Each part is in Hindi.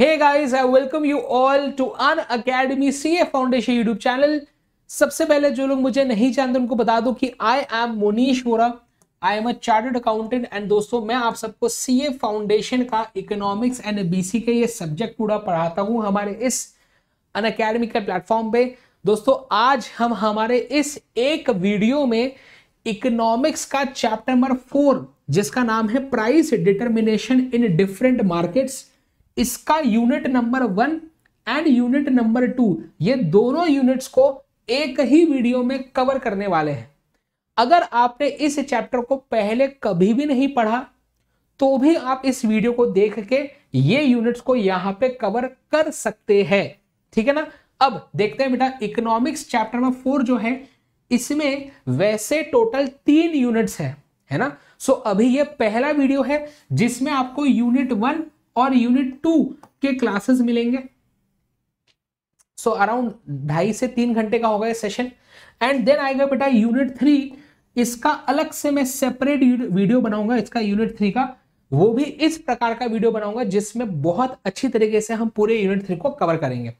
Guys I welcome you all to Unacademy C A foundation YouTube channel सबसे पहले जो लोग मुझे नहीं जानते उनको बता दो कि I am Monish Vora I am a chartered accountant and दोस्तों मैं आप सबको सी ए फाउंडेशन का इकोनॉमिक्स एंड सी के ये सब्जेक्ट पूरा पढ़ाता हूँ हमारे इस अन अकेडमी के प्लेटफॉर्म पे दोस्तों आज हम हमारे इस एक वीडियो में इकोनॉमिक्स का चैप्टर नंबर फोर जिसका नाम है price determination in different markets इसका unit number one and unit number two ये दोनों यूनिट्स को एक ही वीडियो में कवर करने वाले हैं अगर आपने इस चैप्टर को पहले कभी भी नहीं पढ़ा तो भी आप इस वीडियो को देख के ये यूनिट्स को यहां पे कवर कर सकते हैं ठीक है ना अब देखते हैं बेटा इकोनॉमिक्स चैप्टर में फोर जो है इसमें वैसे टोटल तीन यूनिट्स है, है ना सो अभी ये पहला वीडियो है जिसमें आपको यूनिट वन और यूनिट टू के क्लासेस मिलेंगे सो अराउंड ढाई से तीन घंटे का होगा ये सेशन एंड देन आएगा बेटा यूनिट थ्री इसका अलग से मैं सेपरेट वीडियो बनाऊंगा इसका यूनिट थ्री का वो भी इस प्रकार का वीडियो बनाऊंगा जिसमें बहुत अच्छी तरीके से हम पूरे यूनिट थ्री को कवर करेंगे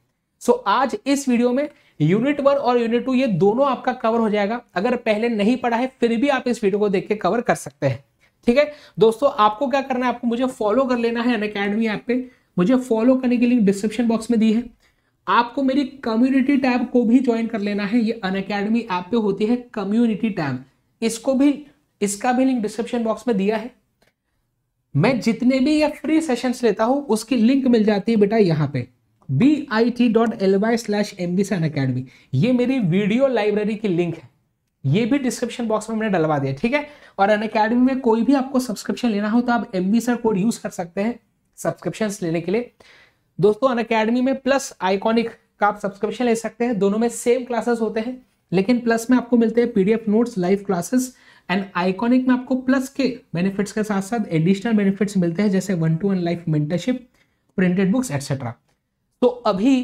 सो so, आज इस वीडियो में यूनिट वन और यूनिट टू ये दोनों आपका कवर हो जाएगा अगर पहले नहीं पढ़ा है फिर भी आप इस वीडियो को देख के कवर कर सकते हैं ठीक है दोस्तों आपको क्या करना है आपको मुझे फॉलो कर लेना है अन अकेडमी ऐप पे मुझे फॉलो करने की लिंक डिस्क्रिप्शन बॉक्स में दी है आपको मेरी कम्युनिटी टैब को भी ज्वाइन कर लेना है ये अन अकेडमी ऐप पे होती है कम्युनिटी टैब इसको भी इसका भी लिंक डिस्क्रिप्शन बॉक्स में दिया है मैं जितने भी ये फ्री सेशंस लेता हूं उसकी लिंक मिल जाती है बेटा यहाँ पे B I T dot L Y slash M B sun academy ये मेरी वीडियो लाइब्रेरी की लिंक है ये भी डिस्क्रिप्शन बॉक्स में मैंने डलवा दिया ठीक है और अन अकेडमी में कोई भी आपको सब्सक्रिप्शन लेना हो तो आप M B sir code use कर सकते हैं सब्सक्रिप्शन लेने के लिए दोस्तों अन अकेडमी में प्लस आइकॉनिक का आप सब्सक्रिप्शन ले सकते हैं दोनों में सेम क्लासेस होते हैं लेकिन प्लस में आपको मिलते हैं PDF notes live classes and iconic में आपको प्लस के बेनिफिट्स के साथ साथ एडिशनल बेनिफिट्स मिलते हैं जैसे one to one life mentorship printed books etcetera तो अभी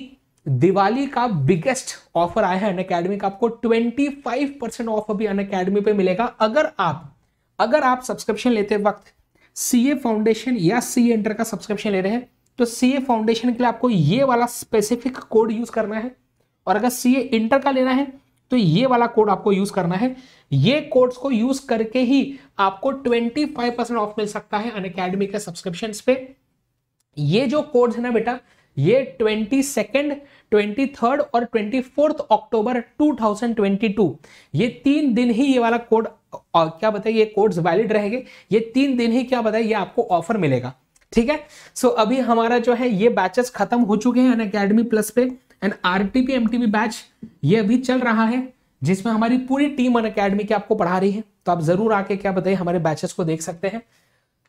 दिवाली का बिगेस्ट ऑफर आया है अन अकेडमी का आपको 25 परसेंट ऑफ अभी अन अकेडमी पे मिलेगा अगर आप अगर आप सब्सक्रिप्शन लेते वक्त सी ए फाउंडेशन या सी एंटर का सब्सक्रिप्शन ले रहे हैं तो सी ए फाउंडेशन के लिए आपको ये वाला स्पेसिफिक कोड यूज करना है और अगर सी ए इंटर का लेना है तो ये वाला कोड आपको यूज करना है ये कोड्स को यूज करके ही आपको 25 परसेंट ऑफ मिल सकता है अन अकेडमी के सब्सक्रिप्शन पे ये जो कोड्स है ना बेटा ये ट्वेंटी सेकेंड ट्वेंटी थर्ड और twenty fourth October two thousand twenty two ये तीन दिन ही ये वाला कोड क्या बताए ये कोड्स वैलिड रहेंगे ये तीन दिन ही क्या बताए ये आपको ऑफर मिलेगा ठीक है सो so, अभी हमारा जो है ये बैचेस खत्म हो चुके हैं अकेडमी प्लस पे एंड आर टी बैच ये अभी चल रहा है जिसमें हमारी पूरी टीम अन अकेडमी की आपको पढ़ा रही है तो आप जरूर आके क्या बताइए हमारे बैचेस को देख सकते हैं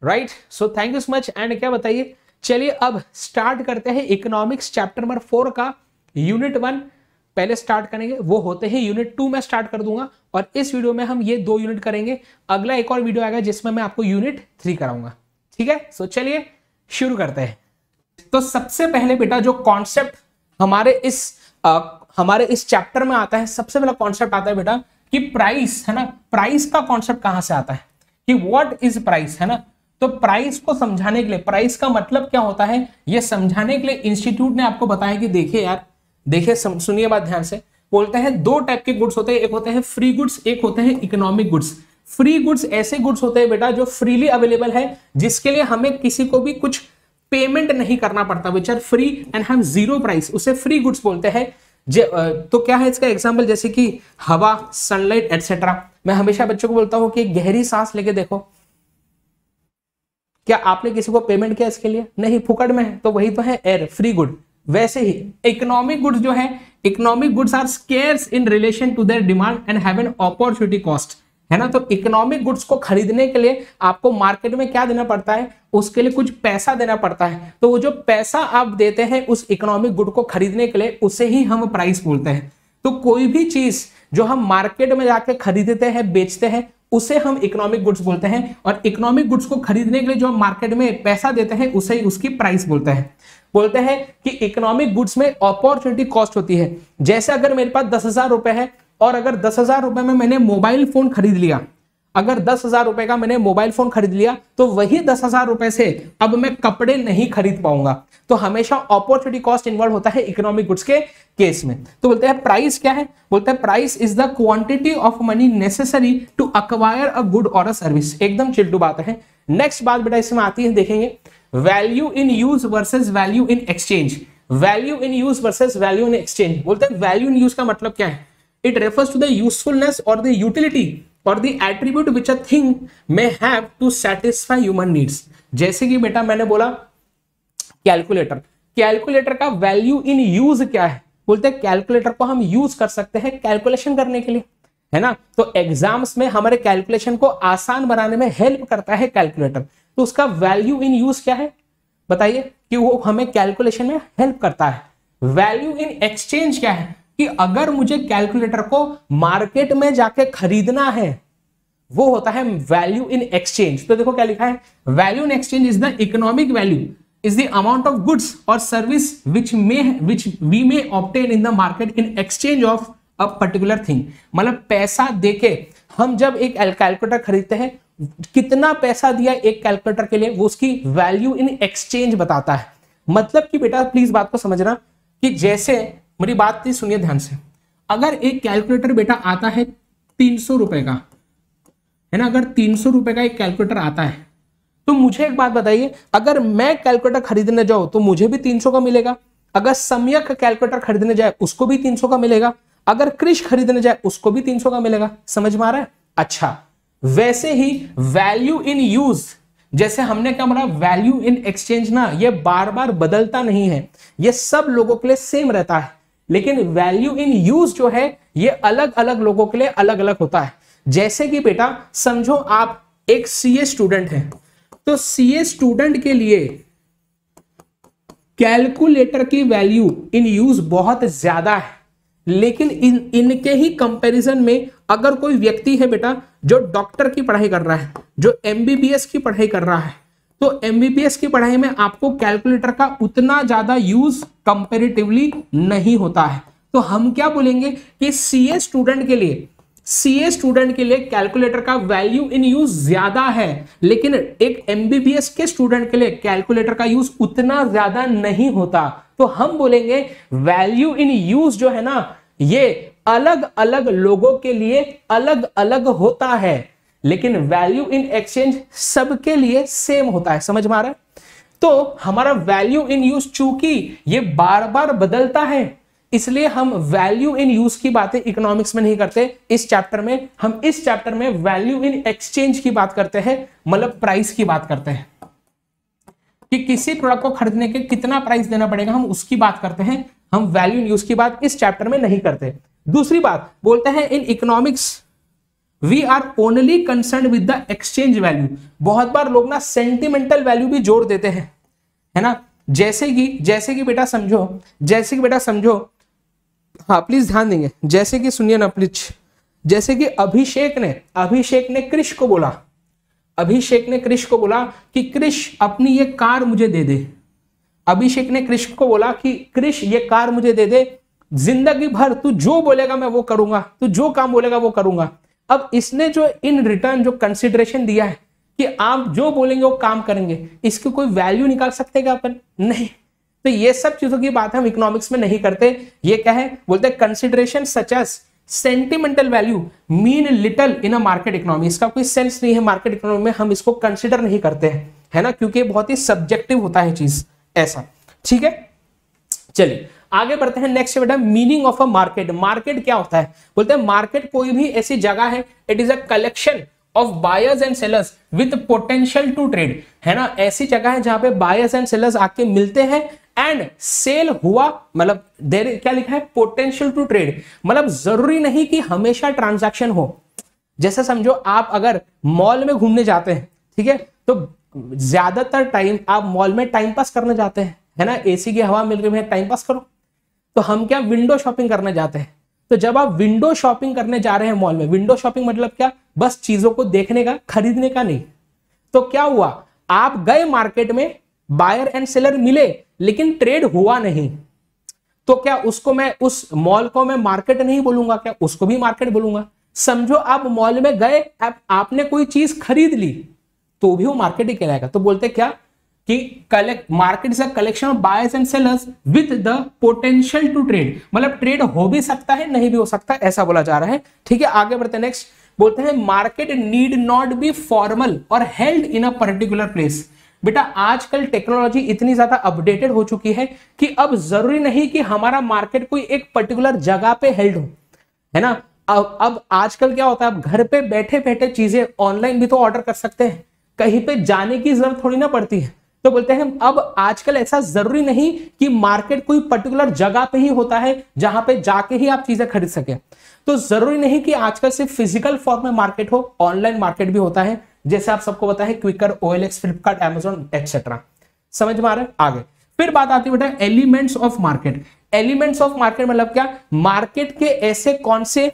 right so thank you so much and क्या बताइए चलिए अब स्टार्ट करते हैं इकोनॉमिक्स चैप्टर नंबर फोर का यूनिट वन पहले स्टार्ट करेंगे वो होते ही यूनिट टू में स्टार्ट कर दूंगा और इस वीडियो में हम ये दो यूनिट करेंगे अगला एक और वीडियो आएगा जिसमें मैं आपको यूनिट थ्री कराऊंगा ठीक है सो चलिए शुरू करते हैं तो सबसे पहले बेटा जो कॉन्सेप्ट हमारे इस आ, हमारे इस चैप्टर में आता है सबसे पहला कॉन्सेप्ट आता है बेटा कि प्राइस है ना प्राइस का कॉन्सेप्ट कहां से आता है कि व्हाट इज प्राइस है ना तो प्राइस को समझाने के लिए प्राइस का मतलब क्या होता है ये समझाने के लिए इंस्टीट्यूट ने आपको बताया कि देखिए यार देखिए सुनिए बात ध्यान से बोलते हैं दो टाइप के गुड्स होते हैं एक होते हैं फ्री गुड्स एक होते हैं इकोनॉमिक गुड्स फ्री गुड्स ऐसे गुड्स होते हैं बेटा जो फ्रीली अवेलेबल है जिसके लिए हमें किसी को भी कुछ पेमेंट नहीं करना पड़ता विच आर फ्री एंड हम जीरो प्राइस उसे फ्री गुड्स बोलते हैं तो क्या है इसका एग्जाम्पल जैसे कि हवा सनलाइट एटसेट्रा मैं हमेशा बच्चों को बोलता हूँ कि गहरी सांस लेके देखो क्या आपने किसी को पेमेंट किया इसके लिए नहीं फुकट में है तो वही तो है एयर फ्री गुड वैसे ही इकोनॉमिक गुड्स जो है economic goods are scarce in relation to their demand and have an opportunity cost है ना तो इकोनॉमिक गुड्स को खरीदने के लिए आपको मार्केट में क्या देना पड़ता है उसके लिए कुछ पैसा देना पड़ता है तो वो जो पैसा आप देते हैं उस इकोनॉमिक गुड को खरीदने के लिए उसे ही हम प्राइस बोलते हैं तो कोई भी चीज जो हम मार्केट में जाके खरीदते हैं बेचते हैं उसे हम इकोनॉमिक गुड्स बोलते हैं और इकोनॉमिक गुड्स को खरीदने के लिए जो हम मार्केट में पैसा देते हैं उसे ही उसकी प्राइस बोलते हैं बोलते हैं कि इकोनॉमिक गुड्स में अपॉर्चुनिटी कॉस्ट होती है जैसे अगर मेरे पास दस हजार रुपए है और अगर दस हजार रुपए में मैंने मोबाइल फोन खरीद लिया अगर दस हजार रुपए का मैंने मोबाइल फोन खरीद लिया तो वही दस हजार रुपए से अब मैं कपड़े नहीं खरीद पाऊंगा तो हमेशा अपॉर्चुनिटी कॉस्ट इन्वॉल्व होता है इकोनॉमिक गुड्स के केस में तो बोलते हैं प्राइस क्या है बोलते हैं price is the quantity of money necessary to acquire a good or a service एकदम चिल्टू बात है नेक्स्ट बात बेटा इसमें आती है देखेंगे value in use versus value in exchange value in use versus value in exchange बोलते हैं वैल्यू इन यूज का मतलब क्या है it refers to the usefulness or the utility or the attribute which a thing may have to satisfy human needs जैसे कि बेटा मैंने बोला कैलकुलेटर कैलकुलेटर का वैल्यू इन यूज क्या है बोलते हैं कैलकुलेटर को हम यूज कर सकते हैं कैलकुलेशन करने के लिए है ना तो एग्जाम्स में हमारे कैलकुलेशन को आसान बनाने में हेल्प करता है कैलकुलेटर तो उसका वैल्यू इन यूज क्या है बताइए कि वो हमें कैलकुलेशन में हेल्प करता है वैल्यू इन एक्सचेंज क्या है कि अगर मुझे कैलकुलेटर को मार्केट में जाके खरीदना है वो होता है वैल्यू इन एक्सचेंज तो देखो क्या लिखा है value in exchange is the economic value is the amount of goods or service which may which we may obtain in the market in exchange of a particular thing मतलब पैसा देके हम जब एक कैलकुलेटर खरीदते हैं कितना पैसा दिया एक कैलकुलेटर के लिए वो उसकी वैल्यू इन एक्सचेंज बताता है मतलब कि बेटा प्लीज बात को समझना कि जैसे मेरी बात नहीं सुनिए ध्यान से अगर एक कैलकुलेटर बेटा आता है तीन सौ का है ना अगर तीन सौ का एक कैलकुलेटर आता है तो मुझे एक बात बताइए अगर मैं कैलकुलेटर खरीदने जाऊं तो मुझे भी तीन सौ का मिलेगा अगर सम्यक कैलकुलेटर खरीदने जाए उसको भी तीन सौ का मिलेगा अगर क्रिश खरीदने जाए उसको भी तीन सौ का मिलेगा समझ में आ रहा है अच्छा वैसे ही वैल्यू इन यूज जैसे हमने क्या बोला वैल्यू इन एक्सचेंज ना ये बार बार बदलता नहीं है ये सब लोगों के लिए सेम रहता है लेकिन वैल्यू इन यूज जो है ये अलग अलग लोगों के लिए अलग अलग होता है जैसे कि बेटा समझो आप एक सीए स्टूडेंट हैं तो सीए स्टूडेंट के लिए कैलकुलेटर की वैल्यू इन यूज बहुत ज्यादा है लेकिन इन इनके ही कंपैरिजन में अगर कोई व्यक्ति है बेटा जो डॉक्टर की पढ़ाई कर रहा है जो एमबीबीएस की पढ़ाई कर रहा है तो एमबीबीएस की पढ़ाई में आपको कैलकुलेटर का उतना ज्यादा यूज कंपेरेटिवली नहीं होता है तो हम क्या बोलेंगे कि सीए स्टूडेंट के लिए सीए स्टूडेंट के लिए कैलकुलेटर का वैल्यू इन यूज ज्यादा है लेकिन एक एमबीबीएस के स्टूडेंट के लिए कैलकुलेटर का यूज उतना ज्यादा नहीं होता तो हम बोलेंगे वैल्यू इन यूज जो है ना ये अलग अलग लोगों के लिए अलग अलग होता है लेकिन वैल्यू इन एक्सचेंज सबके लिए सेम होता है समझ मारा तो हमारा वैल्यू इन यूज चूंकि ये बार बार बदलता है इसलिए हम वैल्यू इन यूज की बातें इकोनॉमिक्स में नहीं करते इस चैप्टर में हम इस चैप्टर में वैल्यू इन एक्सचेंज की बात करते हैं मतलब प्राइस की बात करते हैं कि किसी प्रोडक्ट को खरीदने के कितना प्राइस देना पड़ेगा हम उसकी बात करते हैं हम वैल्यू इन यूज की बात इस चैप्टर में नहीं करते दूसरी बात बोलते हैं in economics we are only concern with the exchange value बहुत बार लोग ना सेंटिमेंटल वैल्यू भी जोड़ देते हैं है ना जैसे कि जैसे कि बेटा समझो जैसे कि बेटा समझो हाँ प्लीज ध्यान देंगे जैसे कि सुनिए ना प्लीज जैसे कि अभिषेक ने अभिषेक ने कृष को बोला अभिषेक ने कृष को बोला कि कृष अपनी ये कार मुझे दे दे अभिषेक ने कृष को बोला कि कृष ये कार मुझे दे दे जिंदगी भर तू जो बोलेगा मैं वो करूंगा तू जो काम बोलेगा वो करूंगा अब इसने जो इन रिटर्न जो कंसिडरेशन दिया है कि आप जो बोलेंगे वो काम करेंगे इसकी कोई वैल्यू निकाल सकते क्या अपन नहीं तो ये सब चीजों की बात हम इकोनॉमिक्स में नहीं करते ये क्या है बोलते हैं consideration such as sentimental value mean little in a market economy इसका कोई सेंस नहीं है मार्केट इकोनॉमी में हम इसको कंसिडर नहीं करते हैं है ना क्योंकि बहुत ही सब्जेक्टिव होता है चीज ऐसा ठीक है चलिए आगे बढ़ते हैं नेक्स्ट बेटा meaning of a market market क्या होता है बोलते हैं मार्केट कोई भी ऐसी जगह है it is a collection of buyers and sellers with potential to trade है ना ऐसी जगह है जहां पे बायर्स एंड सेलर्स आके मिलते हैं एंड सेल हुआ मतलब देर क्या लिखा है पोटेंशियल टू ट्रेड मतलब जरूरी नहीं कि हमेशा ट्रांजैक्शन हो जैसे समझो आप अगर मॉल में घूमने जाते हैं ठीक है तो ज्यादातर टाइम आप मॉल में टाइम पास करने जाते हैं है ना एसी की हवा मिल रही है टाइम पास करो तो हम क्या विंडो शॉपिंग करने जाते हैं तो जब आप विंडो शॉपिंग करने जा रहे हैं मॉल में विंडो शॉपिंग मतलब क्या बस चीजों को देखने का खरीदने का नहीं तो क्या हुआ आप गए मार्केट में बायर एंड सेलर मिले लेकिन ट्रेड हुआ नहीं तो क्या उसको मैं उस मॉल को मैं मार्केट नहीं बोलूंगा क्या उसको भी मार्केट बोलूंगा समझो आप मॉल में गए आप, आपने कोई चीज खरीद ली तो भी वो मार्केट ही कहलाएगा तो बोलते क्या कि collect market is a collection of buyers and sellers with the potential to trade मतलब ट्रेड हो भी सकता है नहीं भी हो सकता ऐसा बोला जा रहा है ठीक है आगे बढ़ते नेक्स्ट बोलते हैं market need not be formal or held in a particular place बेटा आजकल टेक्नोलॉजी इतनी ज्यादा अपडेटेड हो चुकी है कि अब जरूरी नहीं कि हमारा मार्केट कोई एक पर्टिकुलर जगह पे हेल्ड हो है ना अब अब आजकल क्या होता है आप घर पे बैठे बैठे चीजें ऑनलाइन भी तो ऑर्डर कर सकते हैं कहीं पे जाने की जरूरत थोड़ी ना पड़ती है तो बोलते हैं अब आजकल ऐसा जरूरी नहीं कि मार्केट कोई पर्टिकुलर जगह पे ही होता है जहां पे जाके ही आप चीजें खरीद सके तो जरूरी नहीं कि आजकल सिर्फ फिजिकल फॉर्म में मार्केट हो ऑनलाइन मार्केट भी होता है जैसे आप सबको पता है Quikr O L X Flipkart Amazon etcetera समझ में आ रहे आगे फिर बात आती है बेटा elements of market elements of market मतलब क्या मार्केट के ऐसे कौन से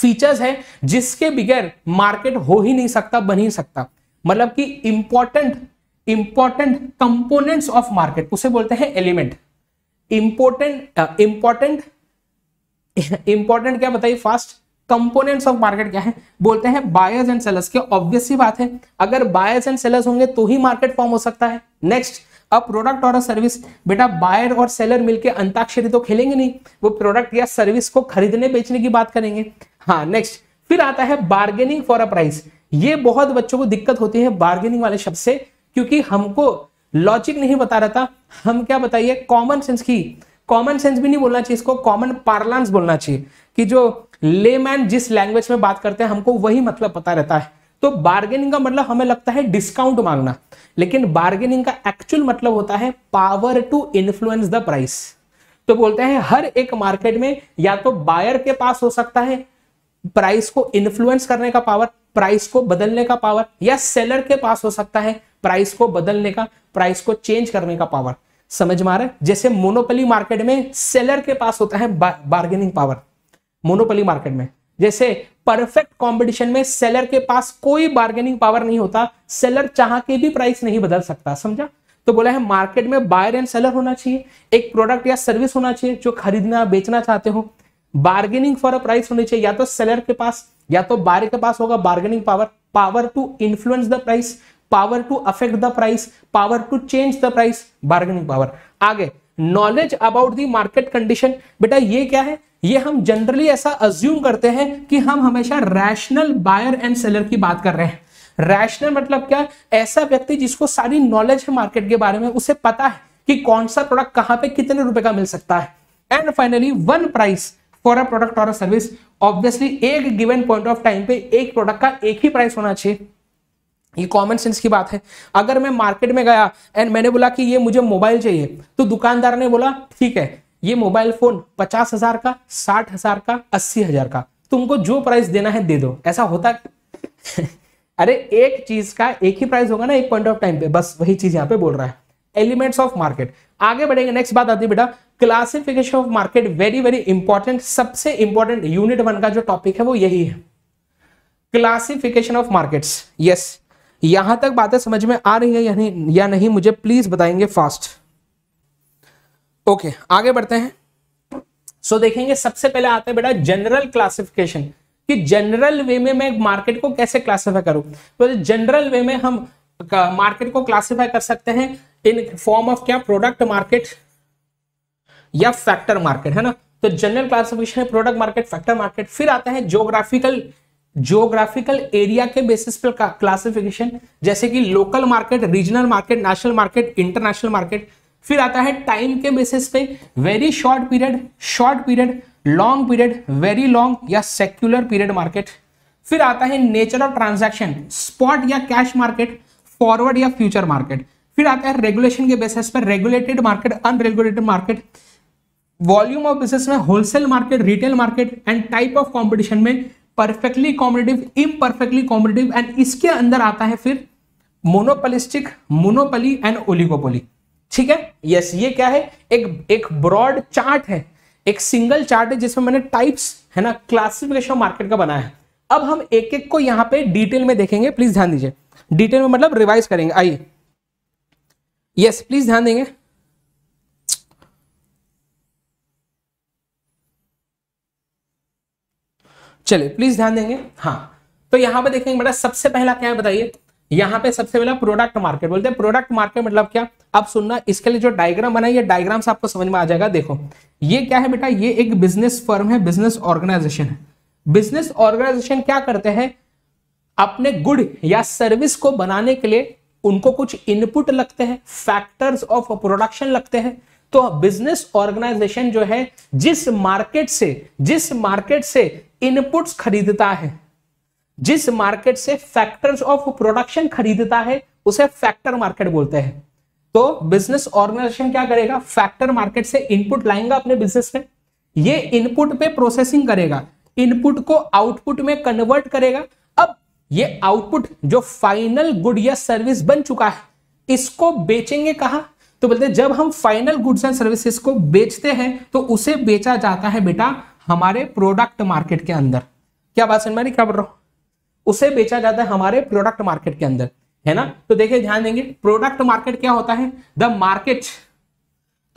फीचर्स है जिसके बगैर मार्केट हो ही नहीं सकता बन ही सकता मतलब कि important important components of market उसे बोलते हैं एलिमेंट इंपॉर्टेंट इंपॉर्टेंट इंपॉर्टेंट क्या बताइए फास्ट कंपोनेंट्स ऑफ मार्केट क्या है बोलते हैं बायर्स एंड सेलर्स के ऑब्वियस ही बात है अगर बायर्स एंड सेलर्स होंगे तो ही मार्केट फॉर्म हो सकता है नेक्स्ट अब प्रोडक्ट और सर्विस बेटा बायर और सेलर मिलकर अंताक्षरी तो खेलेंगे नहीं वो प्रोडक्ट या सर्विस को खरीदने बेचने की बात करेंगे हाँ नेक्स्ट फिर आता है बार्गेनिंग फॉर अ प्राइस ये बहुत बच्चों को दिक्कत होती है बार्गेनिंग वाले शब्द से क्योंकि हमको लॉजिक नहीं बता रहा था हम क्या बताइए कॉमन सेंस की कॉमन सेंस भी नहीं बोलना चाहिए इसको कॉमन पार्लांस बोलना चाहिए कि जो लेमैन जिस लैंग्वेज में बात करते हैं हमको वही मतलब पता रहता है तो बार्गेनिंग का मतलब हमें लगता है डिस्काउंट मांगना लेकिन बार्गेनिंग का एक्चुअल मतलब होता है power to influence the price तो बोलते हैं हर एक मार्केट में या तो बायर के पास हो सकता है प्राइस को इन्फ्लुएंस करने का पावर प्राइस को बदलने का पावर या सेलर के पास हो सकता है प्राइस को बदलने का प्राइस को चेंज करने का पावर समझ में आ रहा है जैसे मोनोपली मार्केट में सेलर के पास होता है बा, बार्गेनिंग पावर मोनोपली मार्केट में जैसे परफेक्ट कंपटीशन में सेलर के पास कोई बार्गेनिंग पावर नहीं होता सेलर चाह के भी प्राइस नहीं बदल सकता समझा तो बोला है मार्केट में बायर एंड सेलर होना चाहिए एक प्रोडक्ट या सर्विस होना चाहिए जो खरीदना बेचना चाहते हो बार्गेनिंग फॉर अ प्राइस होनी चाहिए या तो सेलर के पास या तो बायर के पास होगा bargaining power power to influence the price power to affect the price power to change the price bargaining power आगे knowledge about the market condition बेटा ये क्या है ये हम जनरली ऐसा अज्यूम करते हैं कि हम हमेशा रैशनल बायर एंड सेलर की बात कर रहे हैं रैशनल मतलब क्या ऐसा व्यक्ति जिसको सारी नॉलेज है मार्केट के बारे में उसे पता है कि कौन सा प्रोडक्ट कहां पे कितने रुपए का मिल सकता है and finally one price for a product or a service obviously एक गिवन पॉइंट ऑफ टाइम पे एक प्रोडक्ट का एक ही प्राइस होना चाहिए ये कॉमन सेंस की बात है अगर मैं मार्केट में गया एंड मैंने बोला कि ये मुझे मोबाइल चाहिए तो दुकानदार ने बोला ठीक है ये मोबाइल फोन पचास हजार का साठ हजार का अस्सी हजार का तुमको जो प्राइस देना है दे दो ऐसा होता अरे एक चीज का एक ही प्राइस होगा ना एक पॉइंट ऑफ टाइम पे बस वही चीज यहाँ पे बोल रहा है एलिमेंट्स ऑफ मार्केट आगे बढ़ेंगे नेक्स्ट बात आती बेटा classification of market very very important सबसे इंपॉर्टेंट यूनिट वन का जो टॉपिक है वो यही है क्लासिफिकेशन ऑफ मार्केट्स यस यहां तक बातें समझ में आ रही है या नहीं या नहीं मुझे प्लीज बताएंगे फास्ट ओके आगे बढ़ते हैं सो देखेंगे सबसे पहले आते हैं बेटा जनरल क्लासिफिकेशन कि जनरल वे में मैं मार्केट को कैसे क्लासिफाई करूं तो जनरल वे में हम मार्केट को क्लासिफाई कर सकते हैं इन फॉर्म ऑफ क्या प्रोडक्ट मार्केट या फैक्टर मार्केट है ना तो जनरल क्लासिफिकेशन है प्रोडक्ट मार्केट फैक्टर मार्केट फिर आता है ज्योग्राफिकल जियोग्राफिकल एरिया के बेसिस पर क्लासिफिकेशन जैसे कि local market regional market national market international market फिर आता है टाइम के बेसिस पे very short period short period long period very long या सेक्युलर पीरियड मार्केट फिर आता है नेचर ऑफ ट्रांजेक्शन स्पॉट या कैश मार्केट फॉरवर्ड या फ्यूचर मार्केट फिर आता है रेगुलेशन के बेसिस पर regulated market unregulated market volume of business में wholesale market retail market and type of competition में perfectly competitive imperfectly competitive and इसके अंदर आता है फिर मोनोपलिस्टिक मोनोपली एंड ओलिगोपोली ठीक है यस yes, ये क्या है एक एक ब्रॉड चार्ट है एक सिंगल चार्ट है जिसमें मैंने टाइप्स है ना क्लासिफिकेशन मार्केट का बनाया है अब हम एक एक को यहां पे डिटेल में देखेंगे प्लीज ध्यान दीजिए डिटेल में मतलब रिवाइज करेंगे आइए यस प्लीज ध्यान देंगे चलिए प्लीज ध्यान देंगे हाँ तो यहाँ पे देखेंगे बेटा सबसे पहला क्या है बताइए यहाँ पे सबसे पहला प्रोडक्ट मार्केट बोलते हैं प्रोडक्ट मार्केट मतलब क्या आप सुनना इसके लिए जो डायग्राम बनाई डायग्राम से आपको समझ में आ जाएगा देखो ये क्या है बेटा ये एक बिजनेस फर्म है बिजनेस ऑर्गेनाइजेशन है बिजनेस ऑर्गेनाइजेशन क्या करते हैं अपने गुड या सर्विस को बनाने के लिए उनको कुछ इनपुट लगते हैं फैक्टर्स ऑफ प्रोडक्शन लगते हैं तो बिजनेस ऑर्गेनाइजेशन जो है जिस मार्केट से जिस मार्केट से इनपुट्स खरीदता है जिस मार्केट से फैक्टर्स ऑफ प्रोडक्शन खरीदता है उसे फैक्टर मार्केट बोलते हैं तो बिजनेस ऑर्गेनाइजेशन क्या करेगा फैक्टर मार्केट से इनपुट लाएंगा अपने बिजनेस में ये इनपुट पे प्रोसेसिंग करेगा इनपुट को आउटपुट में कन्वर्ट करेगा अब ये आउटपुट जो फाइनल गुड या सर्विस बन चुका है इसको बेचेंगे कहा तो बोलते हैं जब हम फाइनल गुड्स एंड सर्विसेज को बेचते हैं तो उसे बेचा जाता है बेटा हमारे प्रोडक्ट मार्केट के अंदर क्या बात समझ में क्या बोल रहा हूं उसे बेचा जाता है हमारे प्रोडक्ट मार्केट के अंदर है ना तो देखिए ध्यान देंगे प्रोडक्ट मार्केट क्या होता है द मार्केट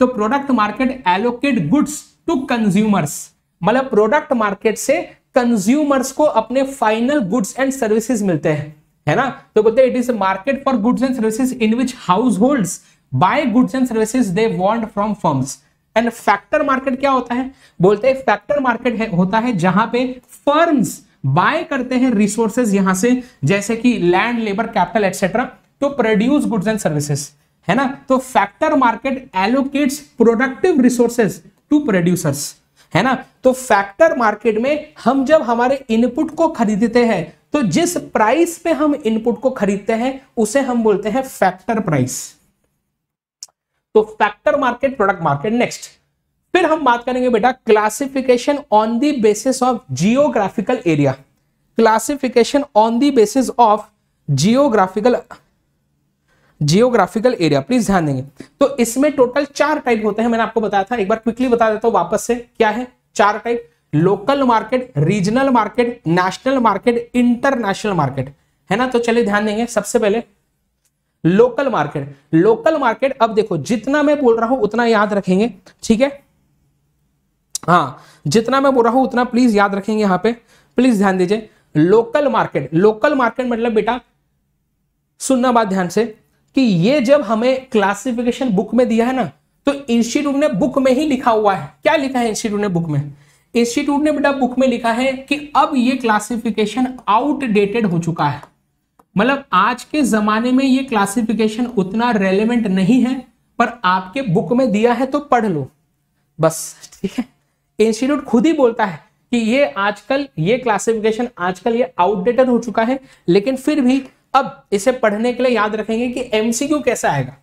तो product market allocate goods to consumers मतलब प्रोडक्ट मार्केट से कंज्यूमर्स को अपने फाइनल गुड्स एंड सर्विसेज मिलते हैं है ना तो बोलते हैं it is market for goods and services in which household buy goods and services they want from firms and factor market क्या होता है बोलते हैं फैक्टर मार्केट है, होता है जहां पे फर्म्स बाय करते हैं रिसोर्सेज यहां से जैसे कि land labour capital etcetera to produce goods and services है ना तो factor market allocates productive resources to producers है ना तो फैक्टर मार्केट में हम जब हमारे इनपुट को खरीदते हैं तो जिस प्राइस पे हम इनपुट को खरीदते हैं उसे हम बोलते हैं फैक्टर प्राइस तो factor market product market next फिर हम बात करेंगे बेटा classification on the basis of geographical area classification on the basis of geographical geographical area please ध्यान देंगे तो इसमें टोटल चार टाइप होते हैं मैंने आपको बताया था एक बार क्विकली बता देता हूं वापस से क्या है चार type local market regional market national market international market है ना तो चलिए ध्यान देंगे सबसे पहले लोकल मार्केट लोकल मार्केट अब देखो जितना मैं बोल रहा हूं उतना याद रखेंगे ठीक है हाँ जितना मैं बोल रहा हूं उतना प्लीज याद रखेंगे यहां पे प्लीज ध्यान दीजिए लोकल मार्केट लोकल मार्केट मतलब बेटा सुनना बात ध्यान से कि ये जब हमें क्लासिफिकेशन बुक में दिया है ना तो इंस्टीट्यूट ने बुक में ही लिखा हुआ है क्या लिखा है इंस्टीट्यूट ने बुक में इंस्टीट्यूट ने बेटा बुक में लिखा है कि अब ये क्लासिफिकेशन आउटडेटेड हो चुका है मतलब आज के जमाने में ये क्लासिफिकेशन उतना रेलिवेंट नहीं है पर आपके बुक में दिया है तो पढ़ लो बस ठीक है इंस्टीट्यूट खुद ही बोलता है कि ये आजकल ये क्लासिफिकेशन आजकल ये आउटडेटेड हो चुका है लेकिन फिर भी अब इसे पढ़ने के लिए याद रखेंगे कि एमसीक्यू कैसा आएगा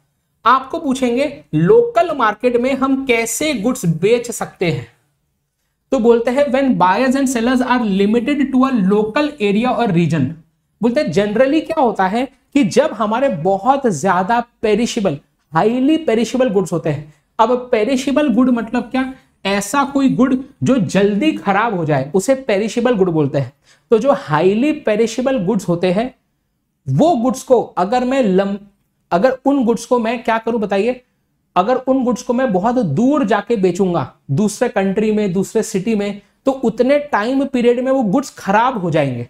आपको पूछेंगे लोकल मार्केट में हम कैसे गुड्स बेच सकते हैं तो बोलते हैं when buyers and sellers are limited to a local area or region बोलते हैं जनरली क्या होता है कि जब हमारे बहुत ज्यादा पेरिशेबल हाईली पेरिशेबल गुड्स होते हैं अब पेरिशेबल गुड मतलब क्या ऐसा कोई गुड जो जल्दी खराब हो जाए उसे पेरिशेबल गुड बोलते हैं तो जो हाईली पेरिशेबल गुड्स होते हैं वो गुड्स को अगर मैं लम अगर उन गुड्स को मैं क्या करूं बताइए अगर उन गुड्स को मैं बहुत दूर जाके बेचूंगा दूसरे कंट्री में दूसरे सिटी में तो उतने टाइम पीरियड में वो गुड्स खराब हो जाएंगे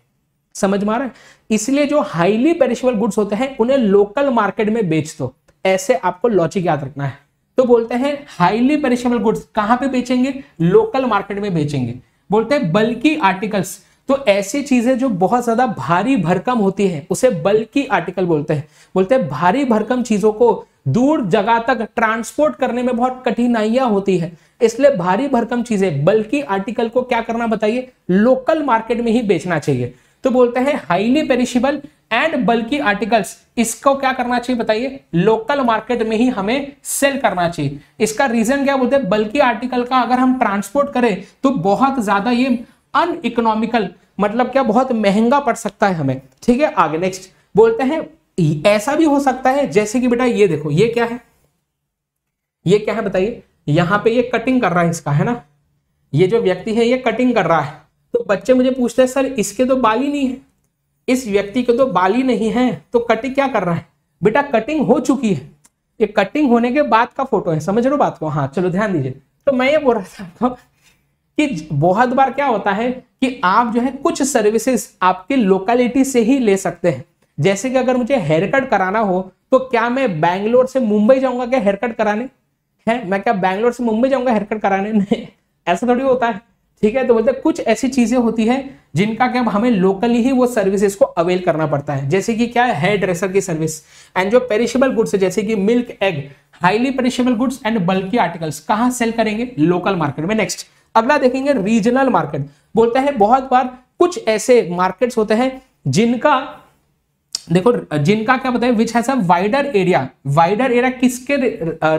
समझ में आ रहा है इसलिए जो हाईली पेरिशेबल गुड्स होते हैं उन्हें लोकल मार्केट में बेच दो ऐसे आपको लॉजिक याद रखना है तो बोलते हैं हाईली पेरिशेबल गुड्स कहां पे बेचेंगे लोकल मार्केट में बेचेंगे बोलते हैं बल्कि आर्टिकल्स तो ऐसी चीजें जो बहुत ज्यादा भारी भरकम होती है उसे बल्कि आर्टिकल बोलते हैं बोलते हैं भारी भरकम चीजों को दूर जगह तक ट्रांसपोर्ट करने में बहुत कठिनाइयां होती है इसलिए भारी भरकम चीजें बल्कि आर्टिकल को क्या करना बताइए लोकल मार्केट में ही बेचना चाहिए तो बोलते हैं highly perishable and bulky articles इसको क्या करना चाहिए बताइए लोकल मार्केट में ही हमें सेल करना चाहिए इसका रीजन क्या बोलते हैं बल्कि आर्टिकल का अगर हम ट्रांसपोर्ट करें तो बहुत ज्यादा ये अन इकोनॉमिकल मतलब क्या बहुत महंगा पड़ सकता है हमें ठीक है आगे नेक्स्ट बोलते हैं ऐसा भी हो सकता है जैसे कि बेटा ये देखो ये क्या है ये क्या है बताइए यहां पे ये कटिंग कर रहा है इसका है ना ये जो व्यक्ति है ये कटिंग कर रहा है तो बच्चे मुझे पूछते हैं सर इसके तो बाल ही नहीं है इस व्यक्ति के तो बाल ही नहीं है तो कटिंग क्या कर रहा है बेटा कटिंग हो चुकी है ये कटिंग होने के बाद का फोटो है समझ रहे बात को हाँ चलो ध्यान दीजिए तो मैं ये बोल रहा था आपको कि बहुत बार क्या होता है कि आप जो है कुछ सर्विसेज आपके लोकेलिटी से ही ले सकते हैं जैसे कि अगर मुझे हेयर कट कराना हो तो क्या मैं बैंगलोर से मुंबई जाऊंगा क्या हेयर कट कराने है मैं क्या बैंगलोर से मुंबई जाऊंगा हेयर कट कराने नहीं ऐसा थोड़ी होता है ठीक है तो बोलते कुछ ऐसी चीजें होती है जिनका क्या हमें लोकली ही वो सर्विसेज को अवेल करना पड़ता है जैसे कि क्या है ड्रेसर की सर्विस एंड जो पेरिशेबल गुड्स है जैसे कि milk egg highly perishable goods and bulky articles कहां सेल करेंगे लोकल मार्केट में नेक्स्ट अगला देखेंगे रीजनल मार्केट बोलता है बहुत बार कुछ ऐसे मार्केट्स होते हैं जिनका देखो जिनका क्या बताए which has a wider area wider area किसके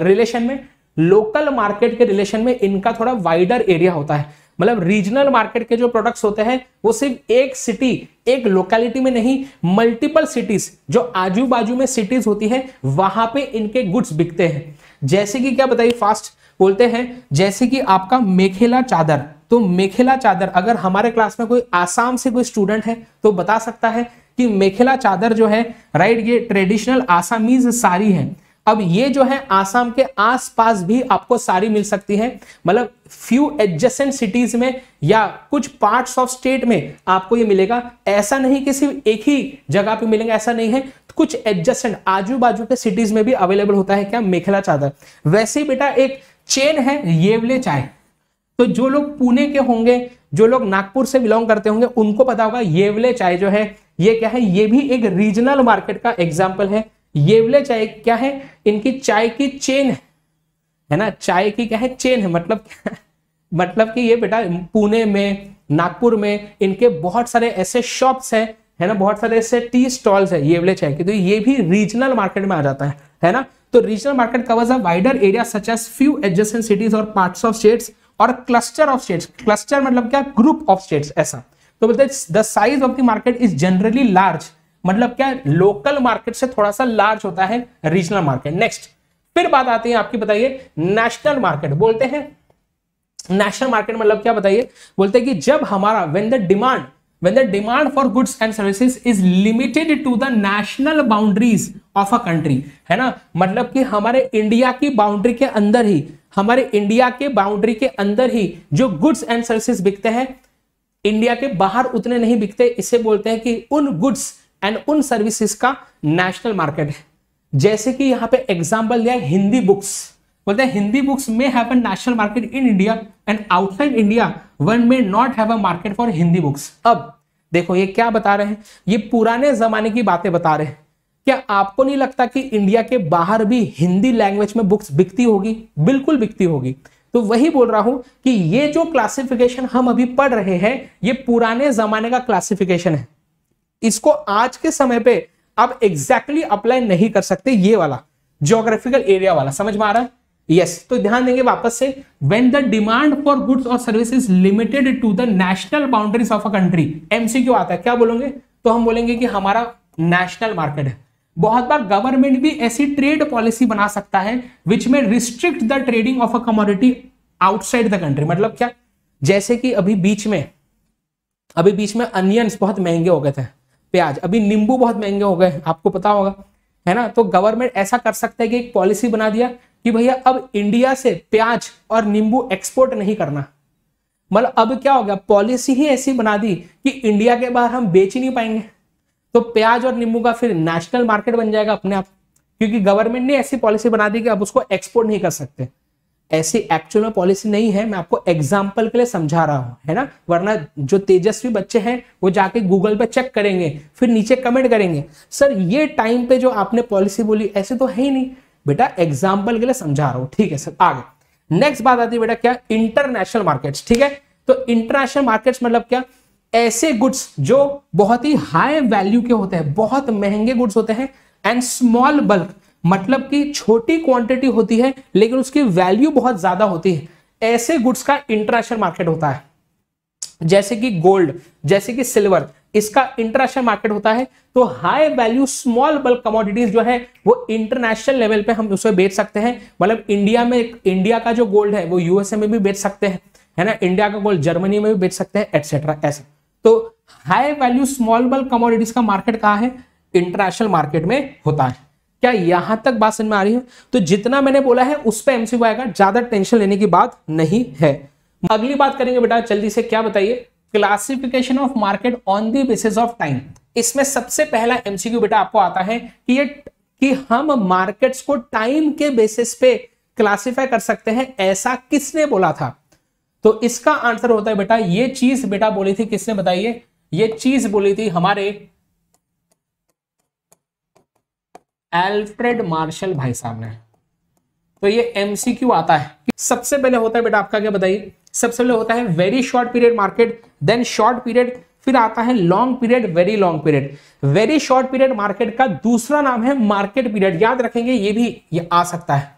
रिलेशन में लोकल मार्केट के रिलेशन में इनका थोड़ा वाइडर एरिया होता है मतलब रीजनल मार्केट के जो प्रोडक्ट्स होते हैं वो सिर्फ एक सिटी एक लोकेलिटी में नहीं मल्टीपल सिटीज जो आजू बाजू में सिटीज होती है वहां पे इनके गुड्स बिकते हैं जैसे कि क्या बताइए फास्ट बोलते हैं जैसे कि आपका मेखेला चादर तो मेखेला चादर अगर हमारे क्लास में कोई आसाम से कोई स्टूडेंट है तो बता सकता है कि मेखेला चादर जो है राइट ये ट्रेडिशनल आसामीज साड़ी है अब ये जो है आसाम के आसपास भी आपको सारी मिल सकती है मतलब फ्यू एडजस्टेंट सिटीज में या कुछ पार्ट्स ऑफ स्टेट में आपको ये मिलेगा ऐसा नहीं कि सिर्फ एक ही जगह पे मिलेंगे ऐसा नहीं है कुछ एडजस्टेंट आजू बाजू के सिटीज में भी अवेलेबल होता है क्या मेखला चादर वैसे बेटा एक चेन है येवले चाय तो जो लोग पुणे के होंगे जो लोग नागपुर से बिलोंग करते होंगे उनको पता होगा येवले चाय जो है ये क्या है ये भी एक रीजनल मार्केट का एग्जाम्पल है येवले चाय क्या है इनकी चाय की चेन है है ना चाय की क्या है चेन है मतलब क्या? मतलब कि ये बेटा पुणे में नागपुर में इनके बहुत सारे ऐसे शॉप्स हैं है ना बहुत सारे ऐसे टी स्टॉल्स है येवले चाय के तो ये भी रीजनल मार्केट में आ जाता है है ना तो regional market covers a wider area such as few adjacent cities or parts of states or cluster of states cluster मतलब क्या ग्रुप ऑफ स्टेट्स ऐसा तो बोलते the size of the market is generally large मतलब क्या लोकल मार्केट से थोड़ा सा लार्ज होता है रीजनल मार्केट नेक्स्ट फिर बात आती है आपकी बताइए नेशनल मार्केट बोलते हैं नेशनल मार्केट मतलब क्या बताइए बोलते हैं कि जब हमारा when the demand when the demand for goods and services is limited to the national boundaries of a country है ना मतलब कि हमारे इंडिया की बाउंड्री के अंदर ही हमारे इंडिया के बाउंड्री के अंदर ही जो गुड्स एंड सर्विसेज बिकते हैं इंडिया के बाहर उतने नहीं बिकते इसे बोलते हैं कि उन गुड्स एंड उन सर्विसेज का नेशनल मार्केट है जैसे कि यहां पे एग्जाम्पल दिया हिंदी बुक्स बोलते हैं Hindi books may have a national market in India and outside India one may not have a market for Hindi books अब देखो ये क्या बता रहे हैं ये पुराने जमाने की बातें बता रहे हैं क्या आपको नहीं लगता कि इंडिया के बाहर भी हिंदी लैंग्वेज में बुक्स बिकती होगी बिल्कुल बिकती होगी तो वही बोल रहा हूं कि ये जो क्लासिफिकेशन हम अभी पढ़ रहे हैं ये पुराने जमाने का क्लासिफिकेशन है इसको आज के समय पे आप एग्जैक्टली अप्लाई नहीं कर सकते ये वाला जोग्राफिकल एरिया वाला समझ में आ रहा है यस yes. तो ध्यान देंगे वापस से when the demand for goods और services limited to the national boundaries of a country MCQ आता है क्या बोलोगे तो हम बोलेंगे कि हमारा नेशनल मार्केट है बहुत बार गवर्नमेंट भी ऐसी ट्रेड पॉलिसी बना सकता है विच में restrict the trading of a commodity outside the country मतलब क्या जैसे कि अभी बीच में अभी बीच में अनियंस बहुत महंगे हो गए थे प्याज अभी नींबू बहुत महंगे हो गए आपको पता होगा है ना तो गवर्नमेंट ऐसा कर सकता है कि एक पॉलिसी बना दिया कि भैया अब इंडिया से प्याज और नींबू एक्सपोर्ट नहीं करना मतलब अब क्या हो गया पॉलिसी ही ऐसी बना दी कि इंडिया के बाहर हम बेच ही नहीं पाएंगे तो प्याज और नींबू का फिर नेशनल मार्केट बन जाएगा अपने आप क्योंकि गवर्नमेंट ने ऐसी पॉलिसी बना दी कि अब उसको एक्सपोर्ट नहीं कर सकते ऐसी एक्चुअल में पॉलिसी नहीं है मैं आपको एग्जाम्पल के लिए समझा रहा हूँ है ना वरना जो तेजस्वी बच्चे हैं वो जाके गूगल पे चेक करेंगे फिर नीचे कमेंट करेंगे सर ये टाइम पे जो आपने पॉलिसी बोली ऐसे तो है ही नहीं बेटा एग्जाम्पल के लिए समझा रहा हूँ ठीक है सर आगे नेक्स्ट बात आती है बेटा क्या इंटरनेशनल मार्केट ठीक है तो इंटरनेशनल मार्केट्स मतलब क्या ऐसे गुड्स जो बहुत ही हाई वैल्यू के होते हैं बहुत महंगे गुड्स होते हैं एंड स्मॉल बल्क मतलब कि छोटी क्वांटिटी होती है लेकिन उसकी वैल्यू बहुत ज्यादा होती है ऐसे गुड्स का इंटरनेशनल मार्केट होता है जैसे कि गोल्ड जैसे कि सिल्वर इसका इंटरनेशनल मार्केट होता है तो high value small bulk commodities जो है वो इंटरनेशनल लेवल पे हम उसे बेच सकते हैं मतलब इंडिया में इंडिया का जो गोल्ड है वो यूएसए में भी बेच सकते हैं है ना इंडिया का गोल्ड जर्मनी में भी बेच सकते हैं एटसेट्रा ऐसे तो high value small bulk commodities का मार्केट कहा है इंटरनेशनल मार्केट में होता है क्या यहां तक बात समझ में आ रही है तो जितना मैंने बोला है उस पर एमसीक्यू आएगा ज्यादा टेंशन लेने की बात नहीं है अगली बात करेंगे बेटा जल्दी से क्या बताइए classification of market on the basis of time इसमें सबसे पहला एमसीक्यू बेटा आपको आता है कि ये कि हम मार्केट्स को टाइम के बेसिस पे क्लासिफाई कर सकते हैं ऐसा किसने बोला था तो इसका आंसर होता है बेटा ये चीज बेटा बोली थी किसने बताइए ये चीज बोली थी हमारे एल्फ्रेड मार्शल भाई साहब ने तो ये एमसीक्यू आता है सबसे पहले होता है बेटा आपका क्या बताइए सबसे पहले होता है very short period market then short period फिर आता है long period very long period very short period market का दूसरा नाम है मार्केट पीरियड याद रखेंगे ये भी ये आ सकता है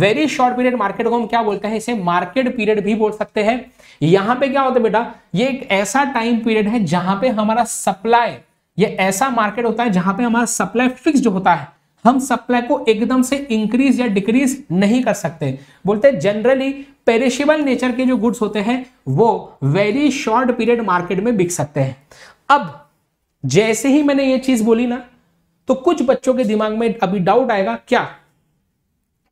वेरी शॉर्ट पीरियड मार्केट को हम क्या बोलते हैं इसे मार्केट पीरियड भी बोल सकते हैं यहां पे क्या होता है बेटा ये एक ऐसा टाइम पीरियड है जहां पे हमारा सप्लाई ये ऐसा मार्केट होता है जहां पे हमारा सप्लाई फिक्स्ड होता है हम सप्लाई को एकदम से इंक्रीज या डिक्रीज नहीं कर सकते बोलते हैं जनरली पेरिशेबल नेचर के जो गुड्स होते हैं वो वेरी शॉर्ट पीरियड मार्केट में बिक सकते हैं अब जैसे ही मैंने ये चीज बोली ना तो कुछ बच्चों के दिमाग में अभी डाउट आएगा क्या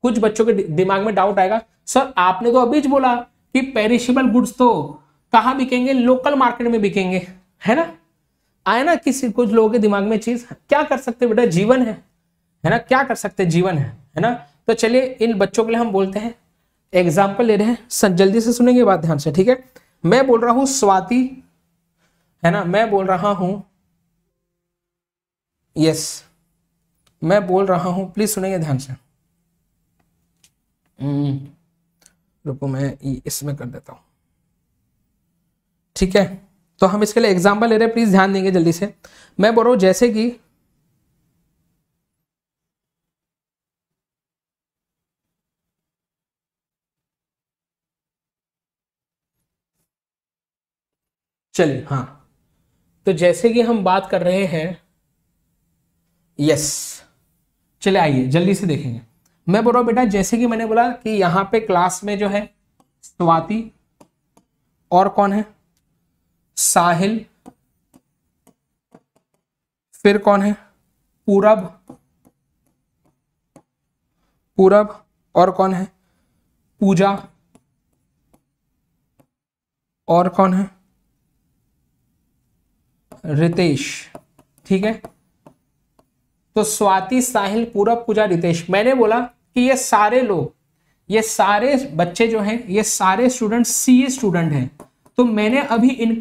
कुछ बच्चों के दिमाग में डाउट आएगा सर आपने तो अभी बोला कि पेरिशेबल गुड्स तो कहां बिकेंगे लोकल मार्केट में बिकेंगे है ना आया ना किसी कुछ लोगों के दिमाग में चीज क्या कर सकते बेटा जीवन है है ना क्या कर सकते हैं जीवन है है ना तो चलिए इन बच्चों के लिए हम बोलते हैं एग्जाम्पल ले रहे हैं जल्दी से सुनेंगे बात ध्यान से ठीक है मैं बोल रहा हूं स्वाति है ना मैं बोल रहा हूं यस मैं बोल रहा हूं प्लीज सुनेंगे ध्यान से हम्म, रुको मैं इसमें कर देता हूं ठीक है तो हम इसके लिए एग्जाम्पल ले रहे हैं प्लीज ध्यान देंगे जल्दी से मैं बोल रहा हूं जैसे कि चलिए हाँ तो जैसे कि हम बात कर रहे हैं यस चले आइए जल्दी से देखेंगे मैं बोल रहा बेटा जैसे कि मैंने बोला कि यहां पे क्लास में जो है स्वाति और कौन है साहिल फिर कौन है पूरब पूरब और कौन है पूजा और कौन है रितेश ठीक है तो स्वाति साहिल पूरब पूजा रितेश मैंने बोला कि ये सारे लोग ये सारे बच्चे जो हैं ये सारे स्टूडेंट सी स्टूडेंट हैं तो मैंने अभी इन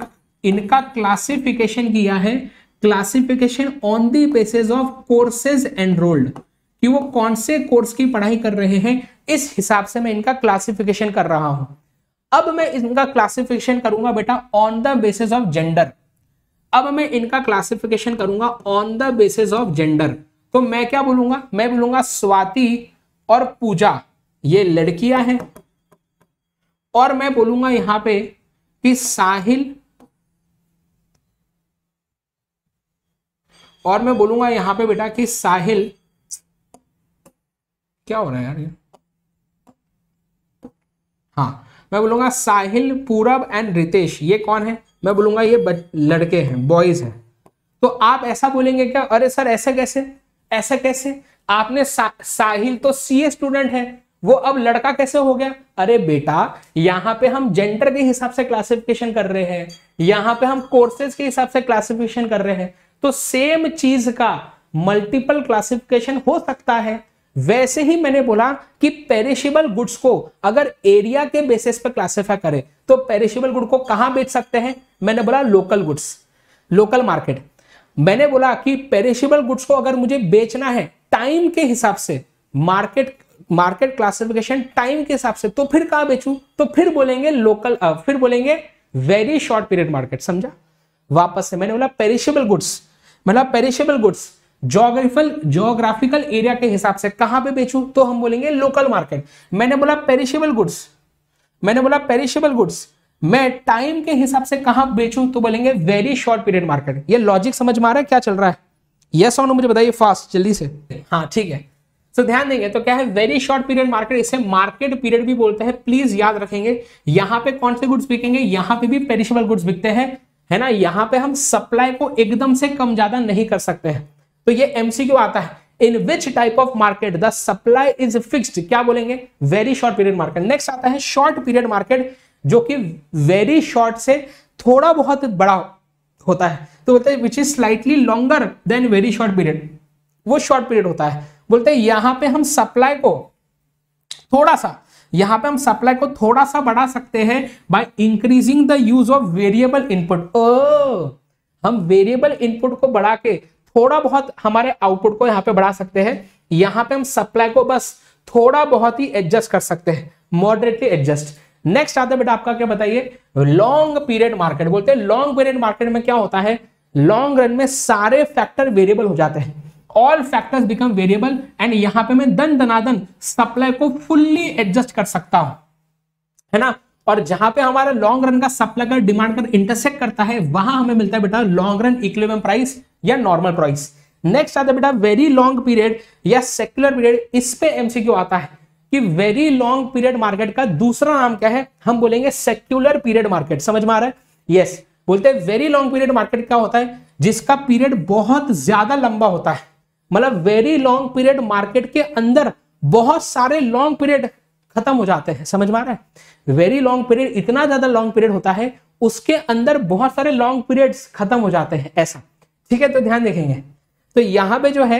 इनका क्लासिफिकेशन किया है classification on the basis of courses enrolled कि वो कौन से कोर्स की पढ़ाई कर रहे हैं इस हिसाब से मैं इनका क्लासिफिकेशन कर रहा हूं अब मैं इनका क्लासिफिकेशन करूंगा बेटा on the basis of gender अब मैं इनका क्लासिफिकेशन करूंगा on the basis of gender तो मैं क्या बोलूंगा मैं बोलूंगा स्वाति और पूजा ये लड़कियां हैं और मैं बोलूंगा यहां पे कि साहिल और मैं बोलूंगा यहां पे बेटा कि साहिल क्या हो रहा है यार ये हाँ मैं बोलूंगा साहिल पूरब एंड रितेश ये कौन है मैं बोलूंगा ये लड़के हैं बॉयज़ हैं तो आप ऐसा बोलेंगे क्या अरे सर ऐसे कैसे ऐसे कैसे आपने सा, साहिल तो सी स्टूडेंट है वो अब लड़का कैसे हो गया अरे बेटा यहाँ पे हम जेंडर के हिसाब से क्लासिफिकेशन कर रहे हैं यहाँ पे हम कोर्सेज के हिसाब से क्लासिफिकेशन कर रहे हैं तो सेम चीज का मल्टीपल क्लासिफिकेशन हो सकता है वैसे ही मैंने बोला कि पेरिशेबल गुड्स को अगर एरिया के बेसिस पर क्लासिफाई करें तो पेरिशेबल गुड को कहां बेच सकते हैं मैंने बोला लोकल गुड्स लोकल मार्केट मैंने बोला कि पेरिशेबल गुड्स को अगर मुझे बेचना है टाइम के हिसाब से मार्केट मार्केट क्लासिफिकेशन टाइम के हिसाब से तो फिर कहां बेचू तो फिर बोलेंगे लोकल फिर बोलेंगे वेरी शॉर्ट पीरियड मार्केट समझा वापस से मैंने बोला पेरिशेबल गुड्स मतलब perishable goods geographical geographical area के हिसाब से कहां पे बेचूं तो हम बोलेंगे लोकल मार्केट मैंने बोला पेरिशेबल गुड्स मैंने बोला पेरिशेबल गुड्स मैं टाइम के हिसाब से कहां बेचूं तो बोलेंगे वेरी शॉर्ट पीरियड मार्केट ये लॉजिक समझ में आ रहा है क्या चल रहा है यस और मुझे बताइए फास्ट जल्दी से हाँ ठीक है तो so, ध्यान देंगे तो क्या है वेरी शॉर्ट पीरियड मार्केट इसे मार्केट पीरियड भी बोलते हैं प्लीज याद रखेंगे यहाँ पे कौन से गुड्स बिकेंगे यहाँ पे भी पेरिशेबल गुड्स बिकते हैं है ना यहाँ पे हम सप्लाई को एकदम से कम ज्यादा नहीं कर सकते हैं तो ये एमसीक्यू आता है in which type of market the supply is fixed क्या बोलेंगे very short period market next आता है शॉर्ट पीरियड मार्केट जो कि वेरी शॉर्ट से थोड़ा बहुत बड़ा होता है तो बोलते हैं which is slightly longer than very short period वो शॉर्ट पीरियड होता है बोलते हैं यहां पे हम सप्लाई को थोड़ा सा यहां पे हम सप्लाई को थोड़ा सा बढ़ा सकते हैं by increasing the use of variable input हम वेरिएबल इनपुट को बढ़ा के थोड़ा बहुत हमारे आउटपुट को यहाँ पे बढ़ा सकते हैं यहाँ पे हम सप्लाई को बस थोड़ा बहुत ही एडजस्ट कर सकते हैं मॉडरेटली एडजस्ट नेक्स्ट आता है बेटा आपका क्या बताइए लॉन्ग पीरियड मार्केट बोलते हैं लॉन्ग पीरियड मार्केट में क्या होता है लॉन्ग रन में सारे फैक्टर वेरिएबल हो जाते हैं all factors become variable and यहां पे मैं दन दनादन सप्लाई को फुल्ली एडजस्ट कर सकता हूं है ना और जहां पे हमारा लॉन्ग रन का सप्लाई का डिमांड कर इंटरसेक्ट करता है वहां हमें मिलता है बेटा लॉन्ग रन इक्विलिब्रियम प्राइस या नॉर्मल प्राइस नेक्स्ट आता है बेटा वेरी लॉन्ग पीरियड या सेक्युलर पीरियड इस पे एमसीक्यू आता है कि वेरी लॉन्ग पीरियड मार्केट का दूसरा नाम क्या है हम बोलेंगे सेक्युलर पीरियड मार्केट समझ में आ रहा है यस yes. बोलते हैं वेरी लॉन्ग पीरियड मार्केट क्या होता है जिसका पीरियड बहुत ज्यादा लंबा होता है मतलब वेरी लॉन्ग पीरियड मार्केट के अंदर बहुत सारे लॉन्ग पीरियड खत्म हो जाते हैं समझ में आ रहा है वेरी लॉन्ग पीरियड इतना ज्यादा लॉन्ग पीरियड होता है उसके अंदर बहुत सारे लॉन्ग पीरियड्स खत्म हो जाते हैं ऐसा ठीक है तो ध्यान देखेंगे तो यहां पे जो है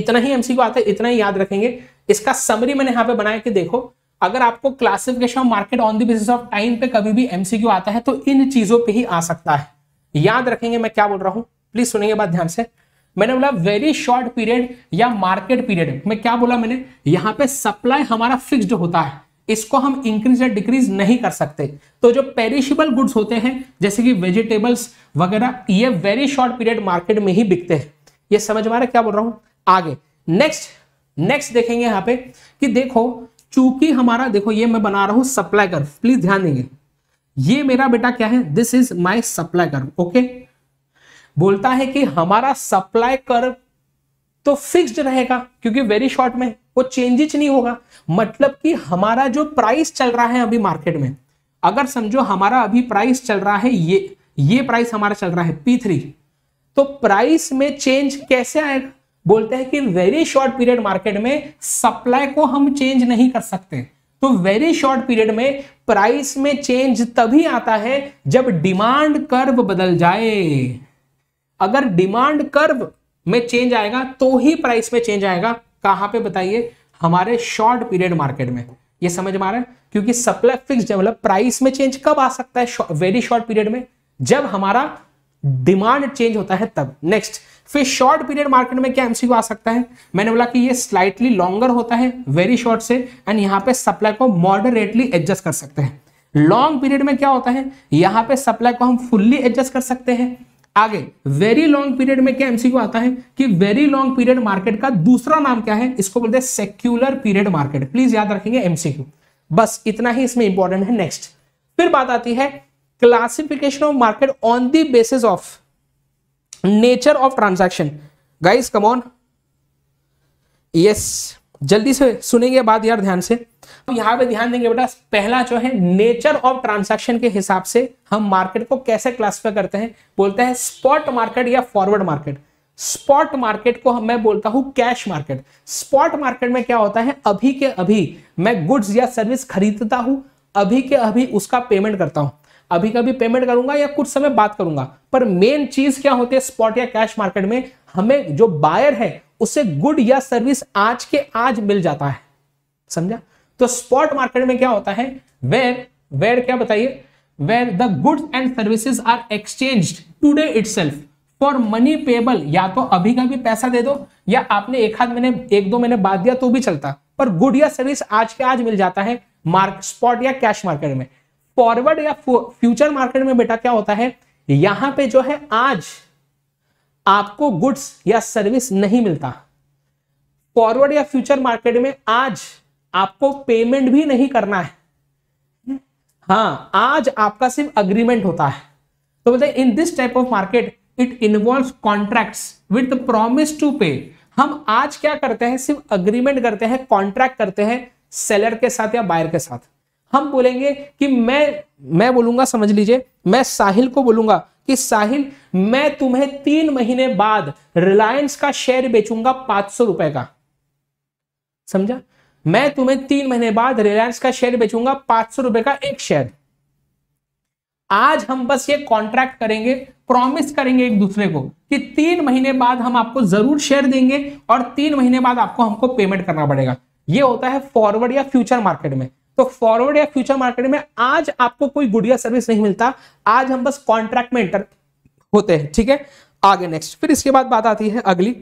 इतना ही एमसीक्यू आता है इतना ही याद रखेंगे इसका समरी मैंने यहां पे बनाया कि देखो अगर आपको classification of market on the basis of time पे कभी भी एमसीक्यू आता है तो इन चीजों पे ही आ सकता है याद रखेंगे मैं क्या बोल रहा हूं प्लीज सुनेंगे बात ध्यान से मैंने बोला वेरी शॉर्ट पीरियड या मार्केट पीरियड में क्या बोला मैंने यहां पे सप्लाई हमारा फिक्स्ड होता है इसको हम इंक्रीज या डिक्रीज नहीं कर सकते तो जो पेरिशेबल गुड्स होते हैं जैसे कि वेजिटेबल्स वगैरह ये वेरी शॉर्ट पीरियड मार्केट में ही बिकते हैं ये समझ में क्या बोल रहा हूं आगे नेक्स्ट नेक्स्ट देखेंगे यहां पे कि देखो चूंकि हमारा देखो ये मैं बना रहा हूं सप्लाई कर प्लीज ध्यान देंगे ये मेरा बेटा क्या है this is my supply curve okay बोलता है कि हमारा सप्लाई कर तो फिक्स्ड रहेगा क्योंकि वेरी शॉर्ट में वो चेंजेज नहीं होगा मतलब कि हमारा जो प्राइस चल रहा है अभी मार्केट में अगर समझो हमारा अभी प्राइस चल रहा है ये ये प्राइस हमारा चल रहा है पी थ्री तो प्राइस में चेंज कैसे आएगा बोलते हैं कि वेरी शॉर्ट पीरियड मार्केट में सप्लाई को हम चेंज नहीं कर सकते तो वेरी शॉर्ट पीरियड में प्राइस में चेंज तभी आता है जब डिमांड कर्व बदल जाए अगर डिमांड कर्व में चेंज आएगा तो ही प्राइस में चेंज आएगा कहां पे बताइए हमारे शॉर्ट पीरियड मार्केट में ये समझ में आ रहा है क्योंकि सप्लाई फिक्स मतलब प्राइस में चेंज कब आ सकता है वेरी शॉर्ट पीरियड में जब हमारा डिमांड चेंज होता है तब नेक्स्ट फिर शॉर्ट पीरियड मार्केट में क्या एमसीक्यू आ सकता है मैंने बोला कि ये स्लाइटली लॉन्गर होता है वेरी शॉर्ट से एंड यहां पे सप्लाई को मॉडरेटली एडजस्ट कर सकते हैं लॉन्ग पीरियड में क्या होता है यहां पे सप्लाई को हम फुल्ली एडजस्ट कर सकते हैं आगे वेरी लॉन्ग पीरियड में क्या एमसीक्यू आता है कि वेरी लॉन्ग पीरियड मार्केट का दूसरा नाम क्या है इसको बोलते हैं सेक्यूलर पीरियड मार्केट प्लीज याद रखेंगे एमसीक्यू बस इतना ही इसमें इंपॉर्टेंट है नेक्स्ट फिर बात आती है classification of market on the basis of nature of transaction guys come on yes जल्दी से सुनेंगे बात यार ध्यान से तो यहां पे ध्यान देंगे बेटा पहला जो है नेचर ऑफ ट्रांजैक्शन के हिसाब से हम मार्केट को कैसे क्लासिफाई करते हैं बोलते हैं स्पॉट मार्केट या फॉरवर्ड मार्केट स्पॉट मार्केट को मैं बोलता हूं कैश मार्केट स्पॉट मार्केट में क्या होता है अभी के अभी मैं गुड्स या सर्विस खरीदता हूं अभी के अभी उसका पेमेंट करता हूं अभी कभी पेमेंट करूंगा या कुछ समय बात करूंगा पर मेन चीज क्या होती है स्पॉट या कैश मार्केट में हमें जो बायर है उसे गुड या सर्विस आज के आज मिल जाता है समझा तो स्पॉट मार्केट में क्या होता है वेर वेर क्या बताइए where the goods and services are exchange today itself for money payable या तो अभी का भी पैसा दे दो या आपने एक हाथ मैंने एक दो महीने बाद दिया तो भी चलता पर गुड या सर्विस आज के आज मिल जाता है मार्क स्पॉट या कैश मार्केट में फॉरवर्ड या फ्यूचर मार्केट में बेटा क्या होता है यहां पे जो है आज आपको गुड्स या सर्विस नहीं मिलता फॉरवर्ड या फ्यूचर मार्केट में आज आपको पेमेंट भी नहीं करना है हाँ आज आपका सिर्फ अग्रीमेंट होता है तो बताए in this type of market it involve contract with promise to pay हम आज क्या करते हैं सिर्फ अग्रीमेंट करते हैं कॉन्ट्रैक्ट करते हैं सेलर के साथ या बायर के साथ हम बोलेंगे कि मैं मैं बोलूंगा समझ लीजिए मैं साहिल को बोलूंगा कि साहिल मैं तुम्हें तीन महीने बाद रिलायंस का शेयर बेचूंगा पांच सौ रुपए का समझा मैं तुम्हें तीन महीने बाद रिलायंस का शेयर बेचूंगा पांच सौ रुपए का एक शेयर आज हम बस ये कॉन्ट्रैक्ट करेंगे प्रॉमिस करेंगे एक दूसरे को कि तीन महीने बाद हम आपको जरूर शेयर देंगे और तीन महीने बाद आपको हमको पेमेंट करना पड़ेगा ये होता है फॉरवर्ड या फ्यूचर मार्केट में तो फॉरवर्ड या फ्यूचर मार्केट में आज आपको कोई गुडिया सर्विस नहीं मिलता आज हम बस कॉन्ट्रैक्ट में एंटर होते हैं ठीक है आगे नेक्स्ट फिर इसके बाद बात आती है अगली